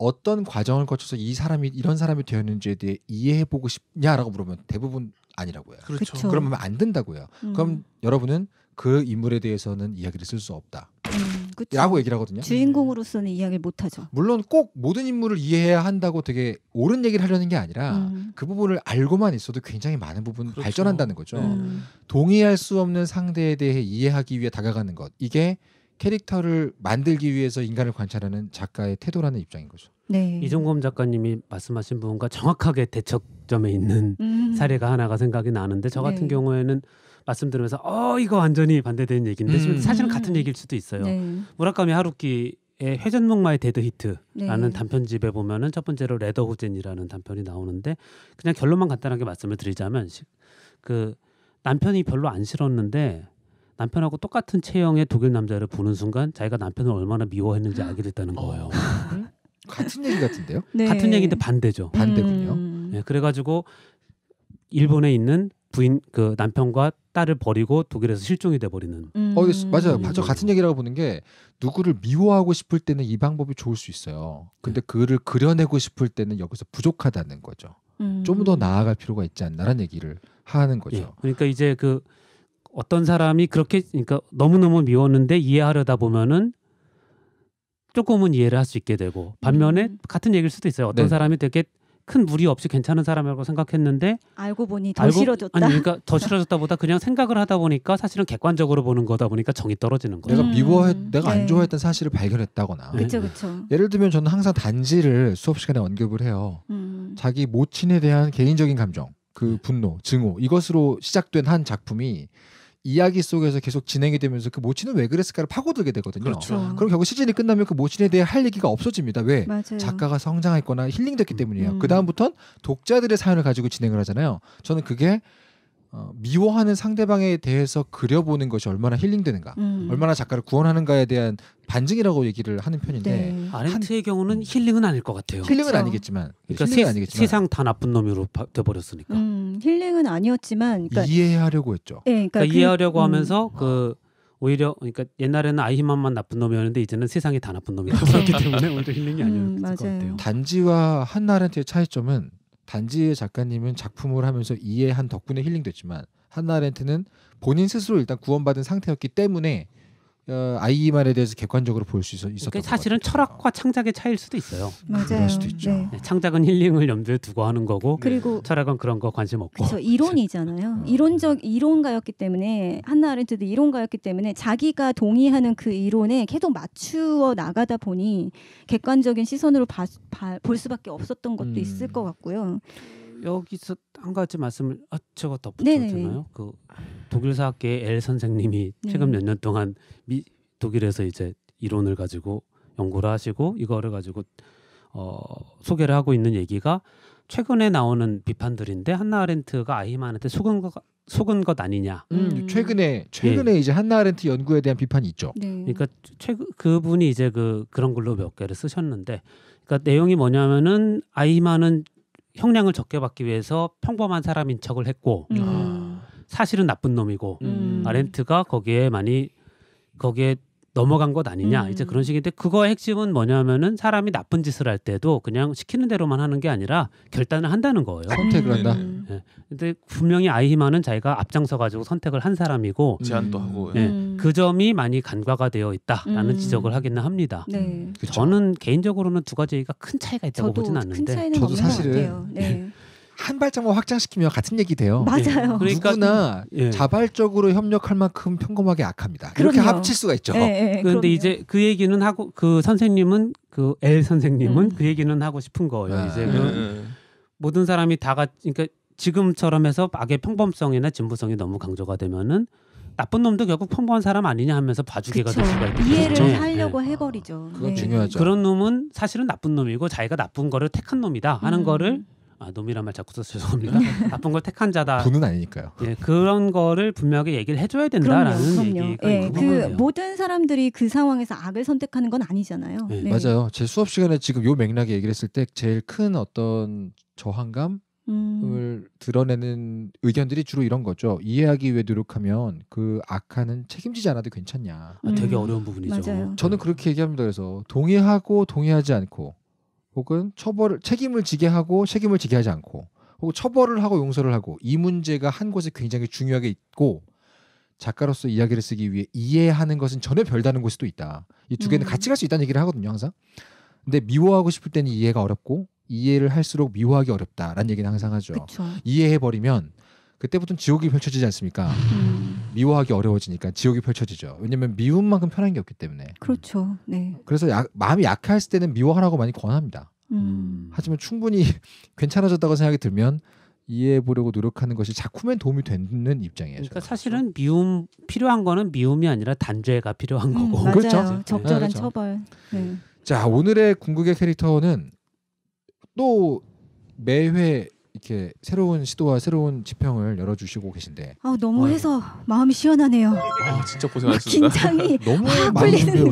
어떤 과정을 거쳐서 이 사람이 이런 사람이 되었는지에 대해 이해해 보고 싶냐라고 물으면 대부분 아니라고요. 그렇죠. 그렇 그러면 안 된다고요. 음. 그럼 여러분은 그 인물에 대해서는 이야기를 쓸 수 없다. 음, 라고 얘기를 하거든요. 주인공으로서는 이야기를 못 하죠. 물론 꼭 모든 인물을 이해해야 한다고 되게 옳은 얘기를 하려는 게 아니라 음. 그 부분을 알고만 있어도 굉장히 많은 부분 그렇죠. 발전한다는 거죠. 음. 동의할 수 없는 상대에 대해 이해하기 위해 다가가는 것. 이게 캐릭터를 만들기 위해서 인간을 관찰하는 작가의 태도라는 입장인 거죠. 네. 이종검 작가님이 말씀하신 부분과 정확하게 대척점에 있는 음. 사례가 하나가 생각이 나는데 저 같은 네. 경우에는 말씀들으면서어 이거 완전히 반대되는 얘기인데 음. 사실은 같은 얘기일 수도 있어요. 네. 무라카미 하루키의 회전목마의 데드 히트라는 네. 단편집에 보면은 첫 번째로 레더 호젠이라는 단편이 나오는데 그냥 결론만 간단하게 말씀을 드리자면 그 남편이 별로 안 싫었는데 남편하고 똑같은 체형의 독일 남자를 보는 순간 자기가 남편을 얼마나 미워했는지 알게 됐다는 어. 거예요. 같은 얘기 같은데요? 네. 같은 얘기인데 반대죠. 음. 반대군요. 음. 네, 그래가지고 일본에 있는 부인 그 남편과 딸을 버리고 독일에서 실종이 돼 버리는. 음. 어 맞아요. 맞아 같은 얘기라고 보는 게 누구를 미워하고 싶을 때는 이 방법이 좋을 수 있어요. 근데 네. 그를 그려내고 싶을 때는 여기서 부족하다는 거죠. 음. 좀더 나아갈 필요가 있지 않나라는 얘기를 하는 거죠. 예. 그러니까 이제 그 어떤 사람이 그렇게 그러니까 너무너무 미웠는데 이해하려다 보면은 조금은 이해를 할 수 있게 되고 반면에 음. 같은 얘기일 수도 있어요. 어떤 네. 사람이 되게 큰 무리 없이 괜찮은 사람이라고 생각했는데 알고 보니 더 알고, 싫어졌다. 아니 그러니까 더 싫어졌다보다 그냥 생각을 하다 보니까 사실은 객관적으로 보는 거다 보니까 정이 떨어지는 거예요. 내가 음. 미워했, 내가 네. 안 좋아했던 사실을 발견했다거나. 그렇죠, 그렇죠. 예를 들면 저는 항상 단지를 수업 시간에 언급을 해요. 음. 자기 모친에 대한 개인적인 감정, 그 네. 분노, 증오 이것으로 시작된 한 작품이 이야기 속에서 계속 진행이 되면서 그 모친은 왜 그랬을까를 파고들게 되거든요. 그렇죠. 그럼 결국 시즌이 끝나면 그 모친에 대해 할 얘기가 없어집니다. 왜? 맞아요. 작가가 성장했거나 힐링됐기 때문이에요. 음. 그 다음부터는 독자들의 사연을 가지고 진행을 하잖아요. 저는 그게 어, 미워하는 상대방에 대해서 그려보는 것이 얼마나 힐링되는가, 음. 얼마나 작가를 구원하는가에 대한 반증이라고 얘기를 하는 편인데 네. 아, 아렌트의 한, 경우는 힐링은 아닐 것 같아요. 힐링은 그렇죠. 아니겠지만, 그러니까, 그러니까 힐링은 세, 아니겠지만 세상 다 나쁜 놈으로 바, 돼버렸으니까. 음, 힐링은 아니었지만 그러니까, 이해하려고 했죠. 네, 그러니까, 그러니까 그, 이해하려고 음. 하면서 그 오히려 그러니까 옛날에는 아이히만만 나쁜 놈이었는데 이제는 세상이 다 나쁜 놈이 었기 때문에 오히려 힐링이 음, 아니었을 음, 것 같아요. 단지와 한나렌트의 차이점은 단지의 작가님은 작품을 하면서 이해한 덕분에 힐링됐지만 한나렌트는 본인 스스로 일단 구원받은 상태였기 때문에 어, 아이말에 이 대해서 객관적으로 볼 수 있었던 그러 사실은 철학과 창작의 차이일 수도 있어요. 맞아요. 아, 그럴 수도 있죠. 네. 창작은 힐링을 염두에 두고 하는 거고 그리고 철학은 그런 거 관심 없고. 그렇죠. 이론이잖아요. 음. 이론적 이론가였기 때문에 한나 아렌트도 이론가였기 때문에 자기가 동의하는 그 이론에 계속 맞추어 나가다 보니 객관적인 시선으로 봐, 봐, 볼 수밖에 없었던 것도 음. 있을 것 같고요. 여기서 한 가지 말씀을 아, 제가 덧붙여도 되나요? 그 독일 사학계의 엘 선생님이 네. 최근 몇 년 동안 미, 독일에서 이제 이론을 가지고 연구를 하시고 이거를 가지고 어, 소개를 하고 있는 얘기가 최근에 나오는 비판들인데 한나 아렌트가 아이만한테 속은 것 속은 것 아니냐. 음. 음. 최근에 최근에 예. 이제 한나 아렌트 연구에 대한 비판이 있죠. 네. 그러니까 최 그분이 이제 그 그런 글로 몇 개를 쓰셨는데, 그러니까 내용이 뭐냐면은 아이만은 형량을 적게 받기 위해서 평범한 사람인 척을 했고 음. 아. 사실은 나쁜 놈이고 음. 아렌트가 거기에 많이 거기에 넘어간 것 아니냐 음. 이제 그런 식인데 그거 핵심은 뭐냐면은 사람이 나쁜 짓을 할 때도 그냥 시키는 대로만 하는 게 아니라 결단을 한다는 거예요. 선택을 한다. 음. 예. 근데 분명히 아이히마는 자기가 앞장서 가지고 선택을 한 사람이고 음. 제안도 하고 예. 예. 음. 그 점이 많이 간과가 되어 있다라는 음. 지적을 하기는 합니다. 네. 저는 개인적으로는 두 가지가 큰 차이가 있다고 보진 않는데 저도 사실은 네. 예. 한 발짝만 확장시키면 같은 얘기 돼요. 맞아요. 예. 그러니까 누구나 예. 자발적으로 협력할 만큼 평범하게 악합니다. 그렇게 합칠 수가 있죠. 예, 예, 예, 그런데 그럼요. 이제 그 얘기는 하고 그 선생님은 그 L 선생님은 음. 그 얘기는 하고 싶은 거예요. 아, 이제 그 모든 사람이 다가 그러니까 지금처럼 해서 악의 평범성이나 진부성이 너무 강조가 되면은 나쁜 놈도 결국 평범한 사람 아니냐 하면서 봐주기가 될 수가 있죠. 이해를 그렇죠. 하려고 네. 해버리죠. 그건 네. 중요하죠. 그런 놈은 사실은 나쁜 놈이고 자기가 나쁜 거를 택한 놈이다 하는 음. 거를 아 놈이란 말 자꾸 써서 죄송합니다. 나쁜 걸 택한 자다. 분은 아니니까요. 예, 그런 거를 분명하게 얘기를 해줘야 된다라는 그럼요, 그럼요. 얘기 예, 그, 그 모든 사람들이 그 상황에서 악을 선택하는 건 아니잖아요. 예. 네. 맞아요. 제 수업 시간에 지금 요 맥락에 얘기를 했을 때 제일 큰 어떤 저항감을 음. 드러내는 의견들이 주로 이런 거죠. 이해하기 위해 노력하면 그 악하는 책임지지 않아도 괜찮냐. 아, 되게 음. 어려운 부분이죠. 맞아요. 저는 네. 그렇게 얘기합니다. 그래서 동의하고 동의하지 않고 혹은 처벌을 책임을 지게 하고 책임을 지게 하지 않고 혹은 처벌을 하고 용서를 하고 이 문제가 한 곳에 굉장히 중요하게 있고 작가로서 이야기를 쓰기 위해 이해하는 것은 전혀 별다른 곳이 또 있다. 이 두 개는 음. 같이 갈 수 있다는 얘기를 하거든요, 항상. 근데 미워하고 싶을 때는 이해가 어렵고 이해를 할수록 미워하기 어렵다라는 얘기는 항상 하죠. 그쵸. 이해해 버리면 그때부터는 지옥이 펼쳐지지 않습니까? 음. 미워하기 어려워지니까 지옥이 펼쳐지죠. 왜냐면 미움만큼 편한 게 없기 때문에. 그렇죠. 네. 그래서 야, 마음이 약했을 때는 미워하라고 많이 권합니다. 음. 음. 하지만 충분히 괜찮아졌다고 생각이 들면 이해해 보려고 노력하는 것이 작품에 도움이 되는 입장이에요. 그러니까 저는. 사실은 미움 필요한 거는 미움이 아니라 단죄가 필요한 음, 거고. 맞아요. 그렇죠. 적절한 네. 그렇죠. 처벌. 네. 자 오늘의 궁극의 캐릭터는 또 매회 이렇게 새로운 시도와 새로운 지평을 열어주시고 계신데 아 너무 아유. 해서 마음이 시원하네요. 아 진짜 고생하셨습니다. 긴장이 너무 많이 준비해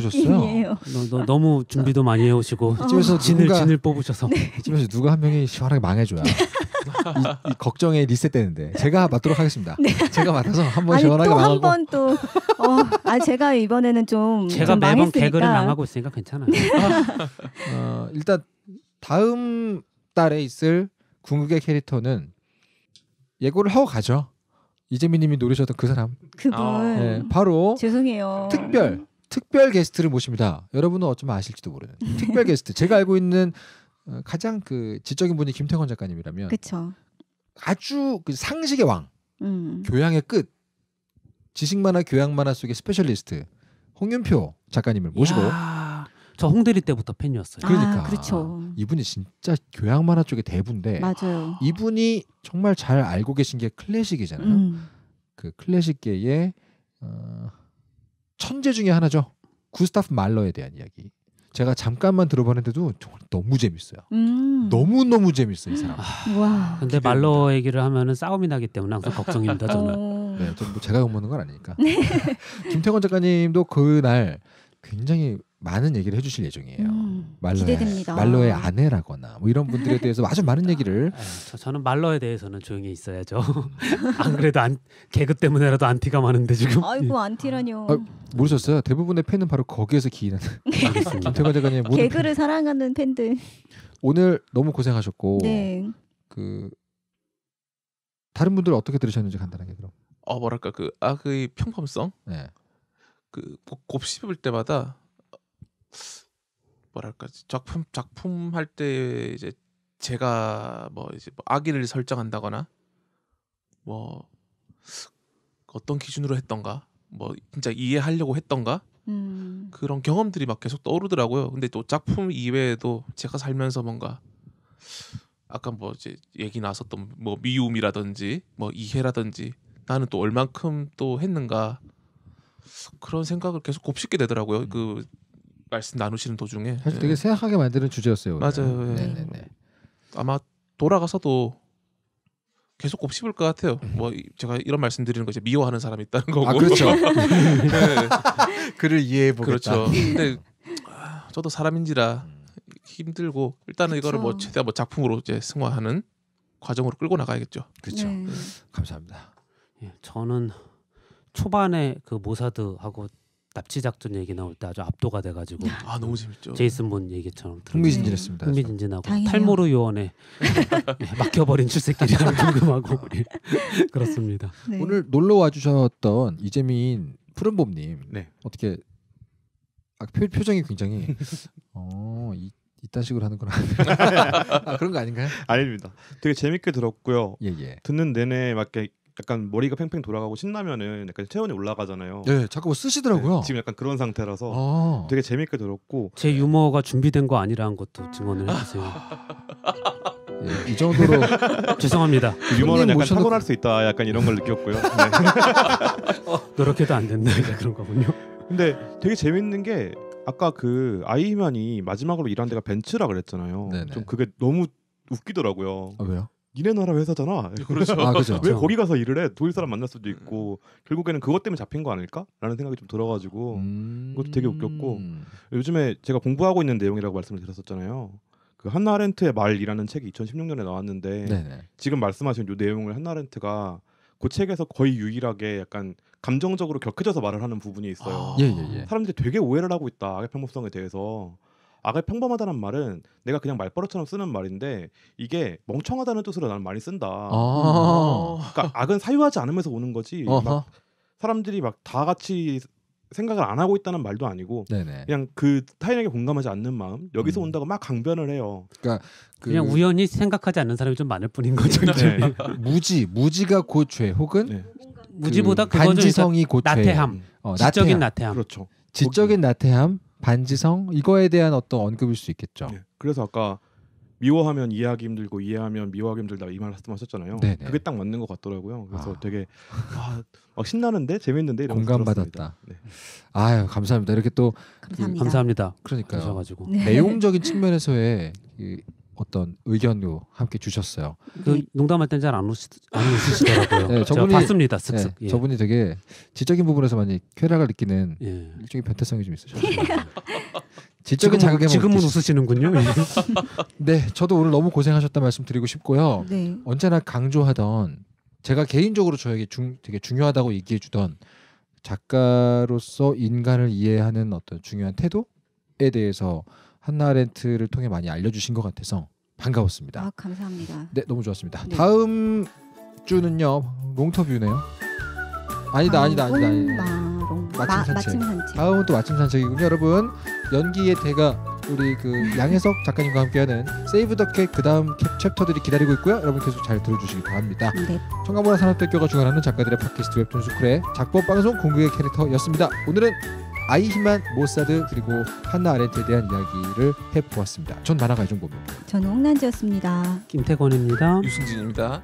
오요 너, 너, 무 준비도 많이 해오시고 이쯤에서 아. 어, 진을 누가, 진을 뽑으셔서 네. 이쯤에서 누가 한 명이 시원하게 망해줘야 이, 이 걱정에 리셋되는데 제가 맡도록 하겠습니다. 네. 제가 맡아서 한번 시원하게 망하고 한번 또 어, 아 제가 이번에는 좀 제가 좀 매번 개그를 망하고 있으니까 괜찮아요. 어, 일단 다음 달에 있을 궁극의 캐릭터는 예고를 하고 가죠. 이재민님이 노리셨던 그 사람. 그분. 네, 바로 죄송해요. 특별 특별 게스트를 모십니다. 여러분은 어쩌면 아실지도 모르는 특별 게스트. 제가 알고 있는 어, 가장 그 지적인 분이 김태권 작가님이라면. 그렇죠. 아주 그 상식의 왕, 음. 교양의 끝, 지식 만화, 교양 만화 속의 스페셜리스트 홍윤표 작가님을 모시고. 야. 저 홍대리 때부터 팬이었어요. 그러니까 아, 그렇죠. 이분이 진짜 교양 만화 쪽의 대부인데 맞아요. 이분이 정말 잘 알고 계신 게 클래식이잖아요. 음. 그 클래식계의 어, 천재 중의 하나죠. 구스타프 말러에 대한 이야기. 제가 잠깐만 들어봤는데도 정말 너무 재밌어요. 음. 너무 너무 재밌어요 이 사람. 아, 와. 근데 말러 얘기를 하면은 싸움이 나기 때문에 항상 걱정입니다 어. 저는. 어... 네, 뭐 제가 욕먹는 건 아니니까. 네. 김태권 작가님도 그날 굉장히 많은 얘기를 해주실 예정이에요. 음, 말로의, 기대됩니다. 말로의 아내라거나 뭐 이런 분들에 대해서 아주 많은 얘기를. 에이, 아, 저, 는 말로에 대해서는 조용히 있어야죠. 안 그래도 안, 개그 때문에라도 안티가 많은데 지금. 아이고 안티라뇨. 아, 모르셨어요? 대부분의 팬은 바로 거기에서 기인하는. 김태관 작가님. 개그를 팬. 사랑하는 팬들. 오늘 너무 고생하셨고. 네. 그 다른 분들 은 어떻게 들으셨는지 간단하게 그럼. 어 뭐랄까 그 악의 평범성. 네. 그 뭐 곱씹을 때마다 뭐랄까 작품 작품 할 때 이제 제가 뭐 이제 뭐 악기를 설정한다거나 뭐 어떤 기준으로 했던가 뭐 진짜 이해하려고 했던가 음. 그런 경험들이 막 계속 떠오르더라고요. 근데 또 작품 이외에도 제가 살면서 뭔가 아까 뭐 이제 얘기 나왔었던 뭐 미움이라든지 뭐 이해라든지 나는 또 얼만큼 또 했는가 그런 생각을 계속 곱씹게 되더라고요. 음. 그 말씀 나누시는 도중에 사실 되게 예. 생각하게 만드는 주제였어요. 오늘. 맞아요. 예. 네, 네, 음. 네. 아마 돌아가서도 계속 곱씹을 것 같아요. 음. 뭐 제가 이런 말씀 드리는 거 이제 미워하는 사람이 있다는 거고. 아 그렇죠. 네. 그를 이해해 보겠다. 그렇죠. 근데 아, 저도 사람인지라 힘들고 일단은 이거를 뭐 최대한 뭐 작품으로 이제 승화하는 과정으로 끌고 나가야겠죠. 그렇죠. 네. 감사합니다. 예, 저는 초반에 그 모사드하고 납치 작전 얘기 나올 때 아주 압도가 돼가지고 아 너무 재밌죠. 제이슨 본 얘기처럼 흥미진진했습니다. 흥미진진하고 탈모로 요원에 네, 막혀버린 출세길이랑 궁금하고 그렇습니다. 네. 오늘 놀러 와주셨던 이재민 푸른봄님 네. 어떻게 아, 표, 표정이 굉장히 어 이, 이딴 식으로 하는구나 아, 그런 거 아닌가요? 아닙니다. 되게 재밌게 들었고요. 예, 예. 듣는 내내 막 이렇게 약간 머리가 팽팽 돌아가고 신나면은 약간 체온이 올라가잖아요. 네, 자꾸 쓰시더라고요. 네, 지금 약간 그런 상태라서 아~ 되게 재밌게 들었고 제 네. 유머가 준비된 거 아니라는 것도 증언을 해주세요. 예, 이 정도로 죄송합니다. 그 유머는 약간 모셔놓 타고날 수 있다 약간 이런 걸 느꼈고요. 네. 어, 노력해도 안 된다 그런 거군요. 근데 되게 재밌는 게 아까 그 아이히만이 마지막으로 일한 데가 벤츠라 그랬잖아요. 네네. 좀 그게 너무 웃기더라고요. 아, 왜요? 니네 나라 회사잖아. 네, 그러니까 그렇죠. 아, 그렇죠. 왜 거기 가서 일을 해? 독일 사람 만날 수도 있고 음. 결국에는 그것 때문에 잡힌 거 아닐까?라는 생각이 좀 들어가지고 음... 그것도 되게 웃겼고 요즘에 제가 공부하고 있는 내용이라고 말씀을 드렸었잖아요. 그 한나 아렌트의 말이라는 책이 2016년에 나왔는데 네네. 지금 말씀하신 요 내용을 한나 아렌트가 그 책에서 거의 유일하게 약간 감정적으로 격해져서 말을 하는 부분이 있어요. 아~ 예, 예, 예. 사람들이 되게 오해를 하고 있다 악의 편법성에 대해서 악을 평범하다는 말은 내가 그냥 말버릇처럼 쓰는 말인데 이게 멍청하다는 뜻으로 나는 많이 쓴다. 아~ 그러니까 악은 사유하지 않으면서 오는 거지. 막 사람들이 막 다 같이 생각을 안 하고 있다는 말도 아니고 네네. 그냥 그 타인에게 공감하지 않는 마음 여기서 음. 온다고 막 강변을 해요. 그러니까 그... 냥 우연히 생각하지 않는 사람이 좀 많을 뿐인 거죠. 네. 무지 무지가 고죄 혹은 네. 그 무지보다 그거죠. 이 고죄. 나태함. 음. 어, 지적인 나태함. 나태함. 그렇죠. 지적인 나태함 반지성 이거에 대한 어떤 언급일 수 있겠죠. 네. 그래서 아까 미워하면 이해하기 힘들고 이해하면 미워하기 힘들다 이말 하셨잖아요. 네네. 그게 딱 맞는 것 같더라고요. 그래서 아. 되게 아, 막 신나는데 재밌는데 공감받았다. 네. 아유 감사합니다. 이렇게 또 감사합니다. 그, 감사합니다. 그러니까요. 네. 내용적인 측면에서의 이 어떤 의견도 함께 주셨어요. 그 농담할 땐 잘 안 웃으시, 더라고요 네, 저분이 봤습니다. 쓱쓱. 네, 예. 저분이 되게 지적인 부분에서 많이 쾌락을 느끼는 예. 일종의 변태성이 좀있으셨 지적인 자극에 지금은 웃으시는군요. 네, 저도 오늘 너무 고생하셨다 말씀드리고 싶고요. 네. 언제나 강조하던 제가 개인적으로 저에게 중, 되게 중요하다고 얘기해주던 작가로서 인간을 이해하는 어떤 중요한 태도에 대해서 한나렌트를 통해 많이 알려주신 것 같아서 반가웠습니다. 아, 감사합니다. 네, 너무 좋았습니다. 네. 다음 주는요 롱터뷰네요. 아니다, 아니다, 아니다, 아니다. 마, 마침 산책. 마침 산책. 다음은 또 마침 산책이군요, 여러분. 연기의 대가 우리 그 양혜석 작가님과 함께하는 세이브 더캣 그 다음 챕터들이 기다리고 있고요. 여러분 계속 잘 들어주시기 바랍니다. 네. 청가문화 산업대교가 주관하는 작가들의 팟캐스트 웹툰 스쿨의 작법 방송 공격의 캐릭터였습니다. 오늘은 아이히만 모사드 그리고 한나 아렌트에 대한 이야기를 해보았습니다. 전 만화가 이정도입니다. 저는 홍란지였습니다. 김태권입니다. 유승진입니다.